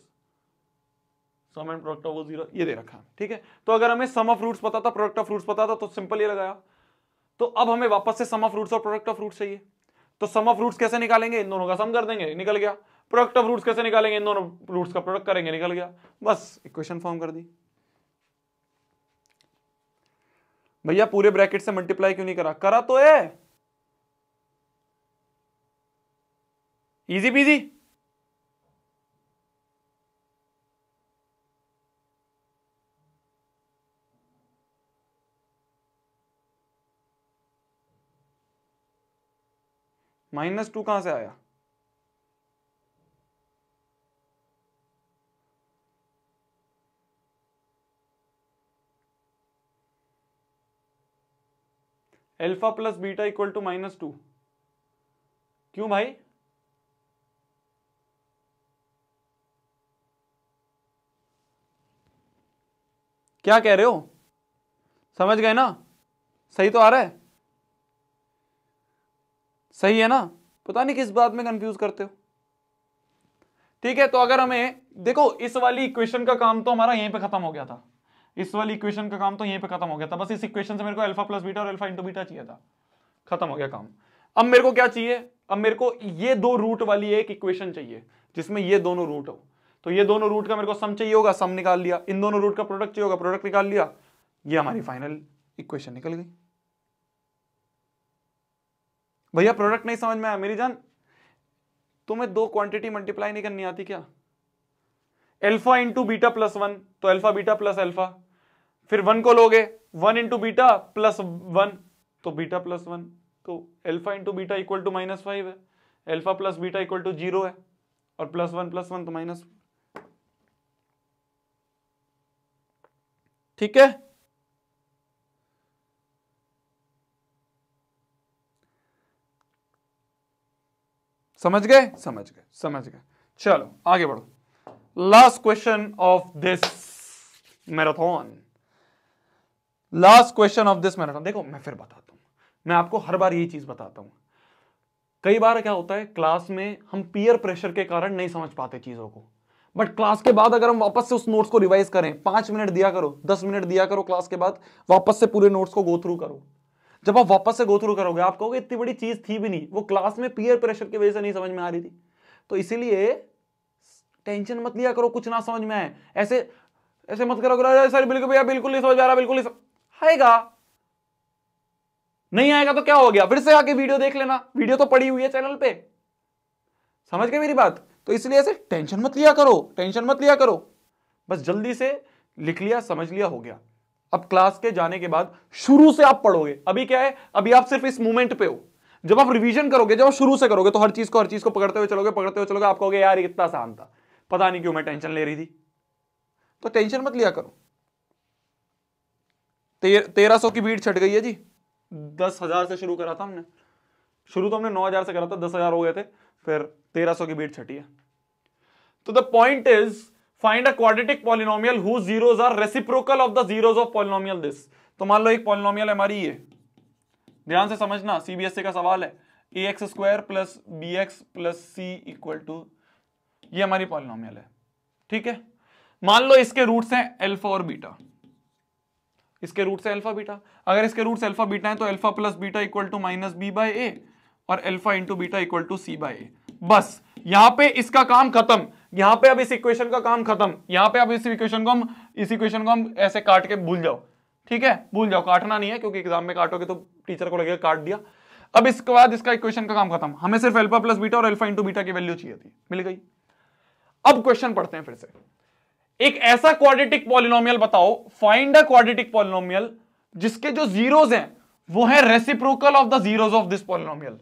Speaker 1: sum and product of zero ये दे रखा है ठीक है तो अगर हमें सम ऑफ रूट्स पता था प्रोडक्ट ऑफ रूट्स पता था तो सिंपल ये लगाया तो अब हमें वापस से सम ऑफ रूट्स और प्रोडक्ट ऑफ रूट्स चाहिए तो सम ऑफ रूट्स कैसे निकालेंगे इन दोनों का सम कर देंगे निकल गया प्रोडक्ट ऑफ रूट्स कैसे निकालेंगे इन दोनों रूट्स का प्रोडक्ट करेंगे निकल गया बस इक्वेशन फॉर्म कर दी भैया पूरे ब्रैकेट से मल्टीप्लाई क्यों नहीं करा करा तो है इजी पीजी माइनस टू कहां से आया alpha plus beta equal to minus two क्यों भाई क्या कह रहे हो समझ गए ना सही तो आ रहा है सही है ना पता नहीं किस बात में कंफ्यूज करते हो ठीक है तो अगर हमें देखो इस वाली इक्वेशन का काम तो हमारा यहीं पे खत्म हो गया था इस वाली इक्वेशन का काम तो यहीं पे खत्म हो गया था बस इस इक्वेशन से मेरे को अल्फा प्लस बीटा और अल्फा इंटू बीटा चाहिए था खत्म हो गया काम अब मेरे को क्या चाहिए अब मेरे को ये दो रूट वाली एक इक्वेशन चाहिए जिसमें ये दोनों रूट हो तो ये दोनों रूट का मेरे को सम चाहिए होगा सम निकाल लिया इन दोनों रूट का प्रोडक्ट चाहिए होगा प्रोडक्ट निकाल लिया ये हमारी फाइनल इक्वेशन निकल गई भैया प्रोडक्ट नहीं समझ में आया मेरी जान तुम्हें दो क्वांटिटी मल्टीप्लाई नहीं करनी आती क्या alpha into beta plus one तो एल्फा बीटा प्लस एल्फा फिर वन को लोगे one into beta plus one तो बीटा प्लस वन तो alpha into beta equal to minus five है alpha plus beta equal to zero है और plus one plus one तो माइनस ठीक है समझ गए समझ गए समझ गए चलो आगे बढ़ो last question of this marathon last question of this marathon देखो मैं फिर बताता हूं मैं आपको हर बार यही चीज बताता हूं कई बार क्या होता है क्लास में हम पीयर प्रेशर के कारण नहीं समझ पाते चीजों को बट क्लास के बाद अगर हम वापस से उस नोट्स को रिवाइज करें पांच मिनट दिया करो दस मिनट दिया करो क्लास के बाद वापस से पूरे नोट्स को गो थ्रू करो जब आप वापस से गो थ्रू करोगे आप कहोगे इतनी बड़ी चीज थी भी नहीं वो क्लास में पीयर प्रेशर की वजह से नहीं समझ में आ रही थी तो इसीलिए टेंशन मत लिया करो कुछ ना समझ में आए ऐसे ऐसे मत करो करो सर बिल्कुल भैया बिल्कुल नहीं समझ आ रहा बिल्कुल नहीं आएगा नहीं आएगा तो क्या हो गया फिर से आके वीडियो देख लेना वीडियो तो पड़ी हुई है चैनल पे समझ गए मेरी बात तो इसलिए ऐसे टेंशन मत लिया करो टेंशन मत लिया करो बस जल्दी से लिख लिया समझ लिया हो गया अब क्लास के जाने के बाद शुरू से आप पढ़ोगे अभी क्या है अभी आप सिर्फ इस मूवमेंट पे हो जब आप रिवीजन करोगे जब आप शुरू से करोगे तो हर चीज को हर चीज को पकड़ते हुए चलोगे पकड़ते हुए चलोगे आप कहोगे यार इतना आसान था पता नहीं क्यों मैं टेंशन ले रही थी तो टेंशन मत लिया करो तेरह सौ की भीड़ छट गई है जी दस हजार से शुरू करा था हमने शुरू तो हमने नौ हजार से करा था दस हजार हो गए थे फिर 1300 की बीट छठी है तो the point is find a quadratic polynomial who zeros are reciprocal of the zeros of polynomial this तो मान लो एक पॉलिनोमियल हमारी ये ध्यान से समझना सीबीएसई e का सवाल है a x square plus b x plus c equal to ये हमारी पॉलिनोमियल है ठीक है मान लो इसके रूट्स हैं अल्फा और बीटा इसके रूट से अल्फा बीटा अगर इसके रूट से अल्फा बीटा है तो alpha plus beta equal to minus B by a और alpha into beta equal to c by बस यहां पे इसका काम खत्म यहां पे अब इस इक्वेशन का काम खत्म यहां पे अब इस इक्वेशन को हम इस इक्वेशन को हम ऐसे काट के भूल जाओ ठीक है भूल जाओ काटना नहीं है क्योंकि एग्जाम में काटोगे तो टीचर को लगेगा काट दिया अब इसके बाद इसका इक्वेशन का काम खत्म हमें सिर्फ एल्फा प्लस बीटा और एल्फा इंटू बीटा की वैल्यू चाहिए थी मिल गई अब क्वेश्चन पढ़ते हैं फिर से एक ऐसा क्वाड्रेटिक पॉलिनोमियल बताओ फाइंड अ क्वाड्रेटिक पॉलिनोमियल जिसके जो जीरोज हैं वो है reciprocal of the zeros of this polynomial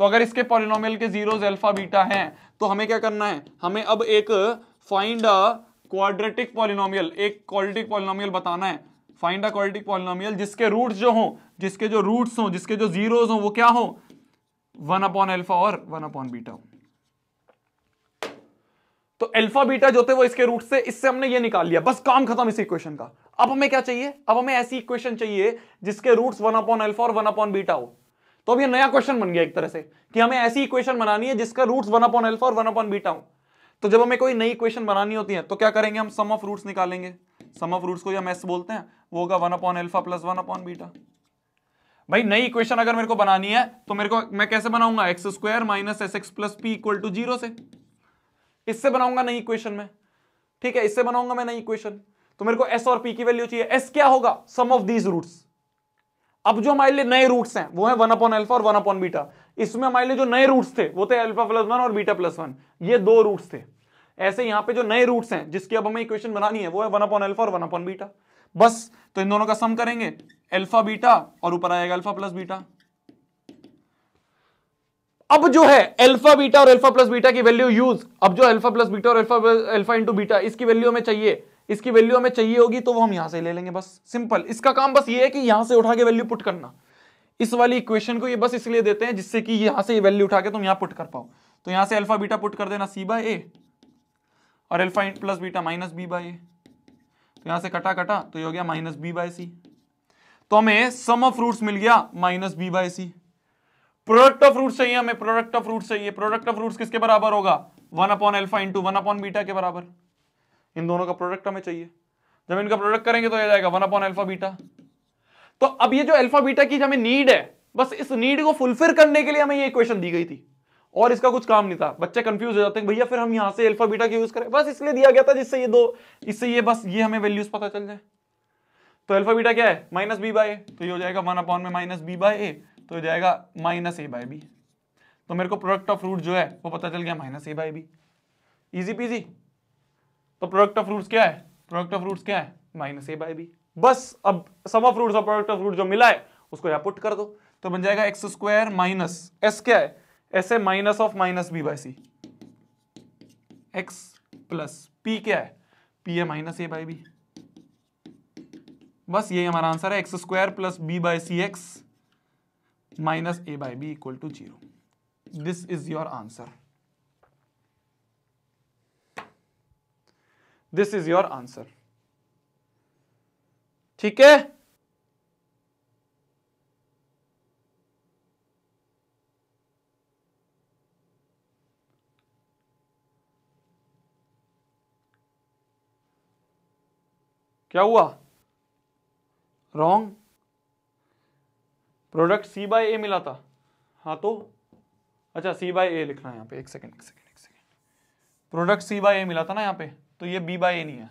Speaker 1: तो अगर इसके पॉलिनोमियल के जीरोज अल्फा बीटा हैं तो हमें क्या करना है हमें अब एक फाइंड अ क्वाड्रेटिक पॉलिनोमियल एक क्वालिटिक पॉलिनोमियल बताना है फाइंड अ क्वालिटिक पॉलिनोमियल जिसके रूट्स जो हो जिसके जो रूट्स हो जिसके जो जीरोज हो वो क्या हो वन अपॉन एल्फा और वन अपॉन बीटा तो अल्फा बीटा जो थे वो इसके रूट से इससे हमने ये निकाल लिया बस काम खत्म इस इक्वेशन का अब हमें क्या चाहिए अब हमें ऐसी इक्वेशन चाहिए जिसके रूट्स वन अपॉन अल्फा और वन अपॉन बीटा हो तो अब ये नया क्वेश्चन बन गया एक तरह से कि हमें ऐसी इक्वेशन बनानी है जिसका रूट्स वन अपॉन एल्फा और वन अपॉन बीटा हो तो जब हमें कोई नई इक्वेशन बनानी होती है तो क्या करेंगे हम सम ऑफ रूट्स निकालेंगे सम ऑफ रूट्स को हम एस बोलते हैं वो होगा one upon alpha plus one upon beta भाई नई इक्वेशन अगर मेरे को बनानी है तो मेरे को मैं कैसे बनाऊंगा x square minus S x plus p equal to zero से इससे बनाऊंगा नई इक्वेशन में ठीक है इससे बनाऊंगा मैं नई इक्वेशन तो मेरे को एस और पी की वैल्यू चाहिए एस क्या होगा सम ऑफ दीज रूट्स अब जो हमारे लिए नए रूट्स हैं वो है वन अपॉन अल्फा और वन अपॉन बीटा इसमें हमारे लिए जो नए रूट्स थे वो थे अल्फा प्लस वन और बीटा प्लस वन ये दो रूट्स थे ऐसे यहां पे जो नए रूट्स हैं जिसकी अब हमें इक्वेशन बनानी है वो है वन अपॉन अल्फा और वन अपॉन बीटा बस तो इन दोनों का सम करेंगे अल्फा बीटा और ऊपर आएगा अल्फा प्लस बीटा अब जो है अल्फा बीटा और अल्फा प्लस बीटा की वैल्यू यूज अब जो अल्फा प्लस बीटा और अल्फा अल्फा इंटू बीटा इसकी वैल्यू हमें चाहिए इसकी वैल्यू हमें चाहिए होगी तो वो हम यहां से ले लेंगे बस सिंपल इसका काम बस ये है कि यहां से उठा के वैल्यू पुट करना इस वाली इक्वेशन को ये बस इसलिए देते हैं जिससे कि यहां से ये वैल्यू उठा के तुम यहां पुट कर पाओ तो यहां से अल्फा बीटा पुट कर देना सी बाय ए और alpha plus beta minus B by ए तो यहां से कटा कटा तो ये हो गया माइनस बी बाय सी तो हमें सम ऑफ रूट्स मिल गया minus B by c product of root चाहिए हमें प्रोडक्ट ऑफ रूट चाहिए प्रोडक्ट ऑफ रूट किसके बराबर होगा one upon alpha into one upon beta के बराबर इन दोनों का प्रोडक्ट हमें चाहिए जब इनका प्रोडक्ट करेंगे तो यह जाएगा वन अपॉन एल्फा बीटा तो अब ये जो एल्फा बीटा की हमें नीड है बस इस नीड को फुलफिल करने के लिए हमें ये इक्वेशन दी गई थी और इसका कुछ काम नहीं था बच्चे कंफ्यूज हो जाते हैं भैया फिर हम यहां से एल्फा बीटा का यूज करें बस इसलिए दिया गया था जिससे ये दो इससे ये बस ये हमें वैल्यूज पता चल जाए तो एल्फा बीटा क्या है माइनस बी बाय ए तो ये हो जाएगा वन अपॉन में माइनस बी बाय ए तो हो जाएगा माइनस ए बाय बी तो मेरे को प्रोडक्ट ऑफ रूट जो है वो पता चल गया minus a by b easy peasy तो प्रोडक्ट ऑफ रूट्स क्या है प्रोडक्ट ऑफ रूट्स क्या है माइनस ए बाई बी बस अब सम ऑफ रूट्स और प्रोडक्ट ऑफ रूट जो मिला है उसको यहाँ पुट कर दो तो बन जाएगा एक्स स्क्वायर माइनस एस क्या है s a minus of minus B by c x plus P क्या है p a minus a by b बस यही हमारा आंसर है x square plus b by c x minus a by b equal to zero this is your answer this is your answer ठीक है क्या हुआ wrong product c by a मिला था हाँ तो अच्छा सी बाय ए लिखना है यहाँ पे एक सेकेंड एक सेकेंड एक second product c by a मिला था ना यहाँ पे तो ये बी बाय ए नहीं है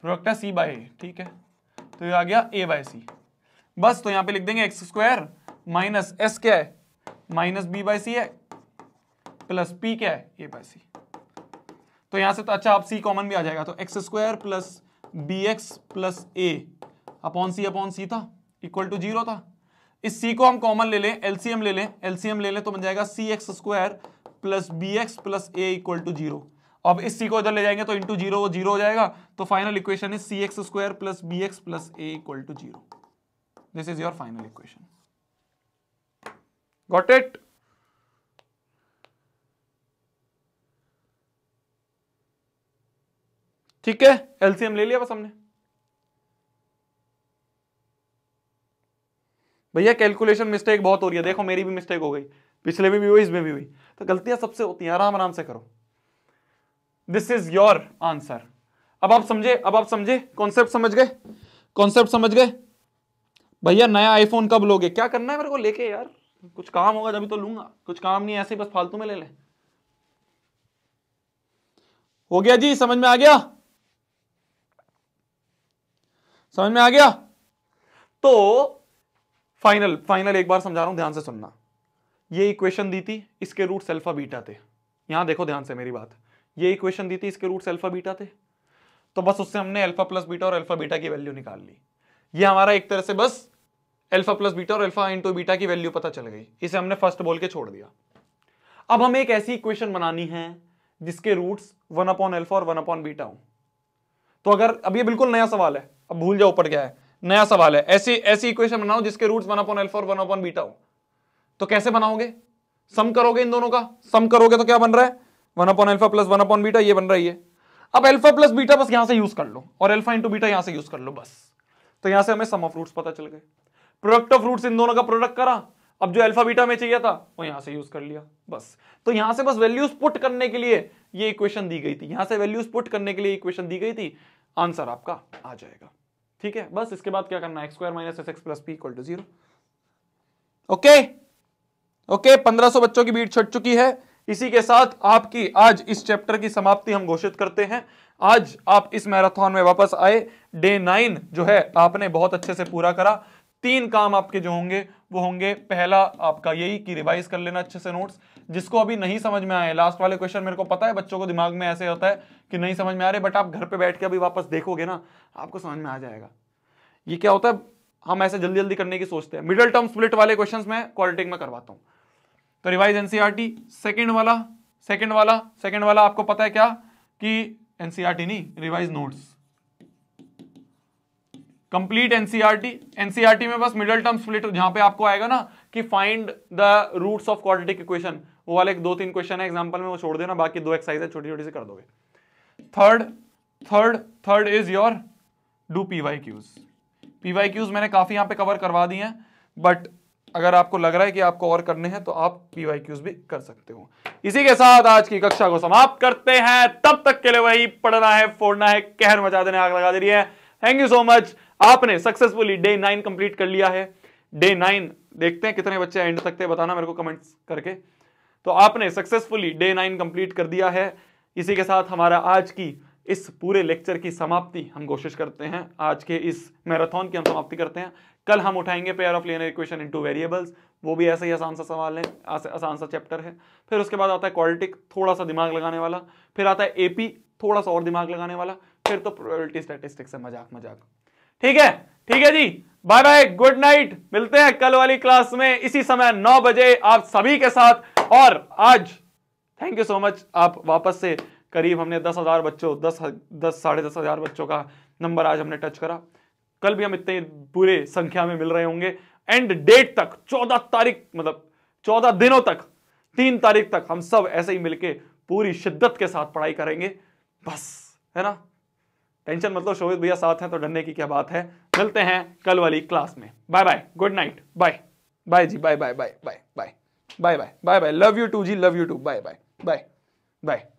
Speaker 1: प्रोडक्ट है सी बाय ए ठीक है तो ये आ गया ए बाय सी बस तो यहां पे लिख देंगे एक्स स्क्वायर माइनस एस क्या है माइनस बी बाय सी है प्लस पी क्या है ए बाय सी तो यहां से तो अच्छा आप सी कॉमन भी आ जाएगा तो x square plus b x plus a upon c upon c था इक्वल टू जीरो था इस सी को हम कॉमन ले लें एलसीएम ले लें एलसीएम ले लें तो बन जाएगा c x square plus b x plus a equal to zero अब इस सी को इधर ले जाएंगे तो इंटू जीरो जीरो हो जाएगा तो final equation is c x square plus b x plus a equal to zero this is your final equation got it ठीक है एलसीएम ले लिया बस हमने भैया कैलकुलेशन मिस्टेक बहुत हो रही है देखो मेरी भी मिस्टेक हो गई पिछले में भी हुई इसमें भी हुई तो गलतियां सबसे होती हैं आराम आराम से करो दिस इज योर आंसर अब आप समझे अब आप समझे कॉन्सेप्ट समझ गए कॉन्सेप्ट समझ गए भैया नया आईफोन कब लोगे क्या करना है मेरे को लेके यार कुछ काम होगा जब तो लूंगा कुछ काम नहीं ऐसे ही बस फालतू में ले ले हो गया जी समझ में आ गया समझ में आ गया तो फाइनल फाइनल एक बार समझा रहा हूं ध्यान से सुनना ये इक्वेशन दी थी इसके रूट सेल्फा बीटा थे यहां देखो ध्यान से मेरी बात ये इक्वेशन दी थी इसके रूट्स अल्फा बीटा थे तो बस उससे हमने अल्फा प्लस बीटा और अल्फा बीटा की वैल्यू निकाल ली ये हमारा एक तरह से बस अल्फा प्लस बीटा और अल्फा इंटू बीटा की वैल्यू पता चल गई इसे हमने फर्स्ट बोल के छोड़ दिया अब हमें एक ऐसी इक्वेशन बनानी है जिसके रूट्स वन अपॉन अल्फा और वन अपॉन बीटा हो तो अगर अब ये बिल्कुल नया सवाल है अब भूल जाओ ऊपर क्या है नया सवाल है ऐसी ऐसी इक्वेशन बनाओ जिसके रूट्स वन अपॉन अल्फा और वन अपॉन बीटा हो तो कैसे बनाओगे सम करोगे इन दोनों का सम करोगे तो क्या बन रहा है one upon alpha plus one upon beta ये बन रही है अब एल्फा प्लस बीटा बस यहां से यूज कर लो और एल्फा इंटू बीटा यहां से यूज कर लो बस तो यहां से हमें सम ऑफ रूट्स पता चल गए प्रोडक्ट ऑफ रूट्स इन दोनों का प्रोडक्ट करा अब जो एल्फा बीटा में चाहिए था वो यहां से यूज कर लिया बस तो यहां से बस वैल्यूज पुट करने के लिए ये इक्वेशन दी गई थी यहां से वैल्यूज पुट करने के लिए इक्वेशन दी गई थी आंसर आपका आ जाएगा ठीक है बस इसके बाद क्या करना है square minus S x plus p equal to zero okay okay पंद्रह सौ बच्चों की भीड़ छट चुकी है इसी के साथ आपकी आज इस चैप्टर की समाप्ति हम घोषित करते हैं आज आप इस मैराथन में वापस आए डे नाइन जो है आपने बहुत अच्छे से पूरा करा तीन काम आपके जो होंगे वो होंगे पहला आपका यही कि रिवाइज कर लेना अच्छे से नोट्स जिसको अभी नहीं समझ में आए लास्ट वाले क्वेश्चन मेरे को पता है बच्चों को दिमाग में ऐसे होता है कि नहीं समझ में आ रहे बट आप घर पे बैठ के अभी वापस देखोगे ना आपको समझ में आ जाएगा ये क्या होता है हम ऐसे जल्दी जल्दी करने की सोचते हैं मिडिल टर्म स्प्लिट वाले क्वेश्चन में क्वालिटिंग में करवाता हूँ तो रिवाइज टी सेकंड e वाला सेकंड वाला सेकंड वाला आपको पता है क्या कि एनसीईआरटी e नहीं revise notes complete NCERT NCERT में बस मिडिल टर्म स्प्लिट जहां पे आपको आएगा ना कि find the roots of quadratic equation वो वाले दो तीन क्वेश्चन है एग्जांपल में वो छोड़ देना बाकी दो एक्सरसाइज है छोटी छोटी से कर दोगे third third third is your do P Y Qs P Y Qs मैंने काफी यहां पे कवर करवा दी हैं बट अगर आपको लग रहा है कि आपको और करने हैं तो आप पीवाई क्यूज भी कर सकते हो इसी के साथ आज की कक्षा को समाप्त करते हैं तब तक के लिए वही पढ़ना है फोड़ना है कहर मचा देने आग लगा दे रही है थैंक यू सो मच आपने सक्सेसफुली डे नाइन कंप्लीट कर लिया है डे नाइन देखते हैं कितने बच्चे एंड तक थे बताना मेरे को कमेंट्स करके तो आपने सक्सेसफुली डे नाइन कंप्लीट कर दिया है इसी के साथ हमारा आज की इस पूरे लेक्चर की समाप्ति हम कोशिश करते हैं आज के इस मैराथन की हम समाप्ति करते हैं कल हम उठाएंगे pair of linear equation two variables वो भी ऐसे ही आसान सा सवाल है आसान सा चैप्टर है फिर उसके बाद आता है क्वालिटिक थोड़ा सा दिमाग लगाने वाला फिर आता है एपी थोड़ा सा और दिमाग लगाने वाला फिर तो प्रोबेबिलिटी स्टैटिस्टिक्स है मजाक मजाक ठीक है ठीक है जी बाय बाय गुड नाइट मिलते हैं कल वाली क्लास में इसी समय नौ बजे आप सभी के साथ और आज थैंक यू सो मच आप वापस से करीब हमने दस हजार बच्चों दस दस साढ़े दस हजार बच्चों का नंबर आज हमने टच करा कल भी हम इतने पूरे संख्या में मिल रहे होंगे एंड डेट तक चौदह तारीख मतलब चौदह दिनों तक तीन तारीख तक हम सब ऐसे ही मिलके पूरी शिद्दत के साथ पढ़ाई करेंगे बस है ना टेंशन मतलब शोभित भैया साथ हैं तो डरने की क्या बात है मिलते हैं कल वाली क्लास में bye bye good night bye bye जी bye bye bye bye bye bye bye bye bye love you too जी love you too bye bye bye bye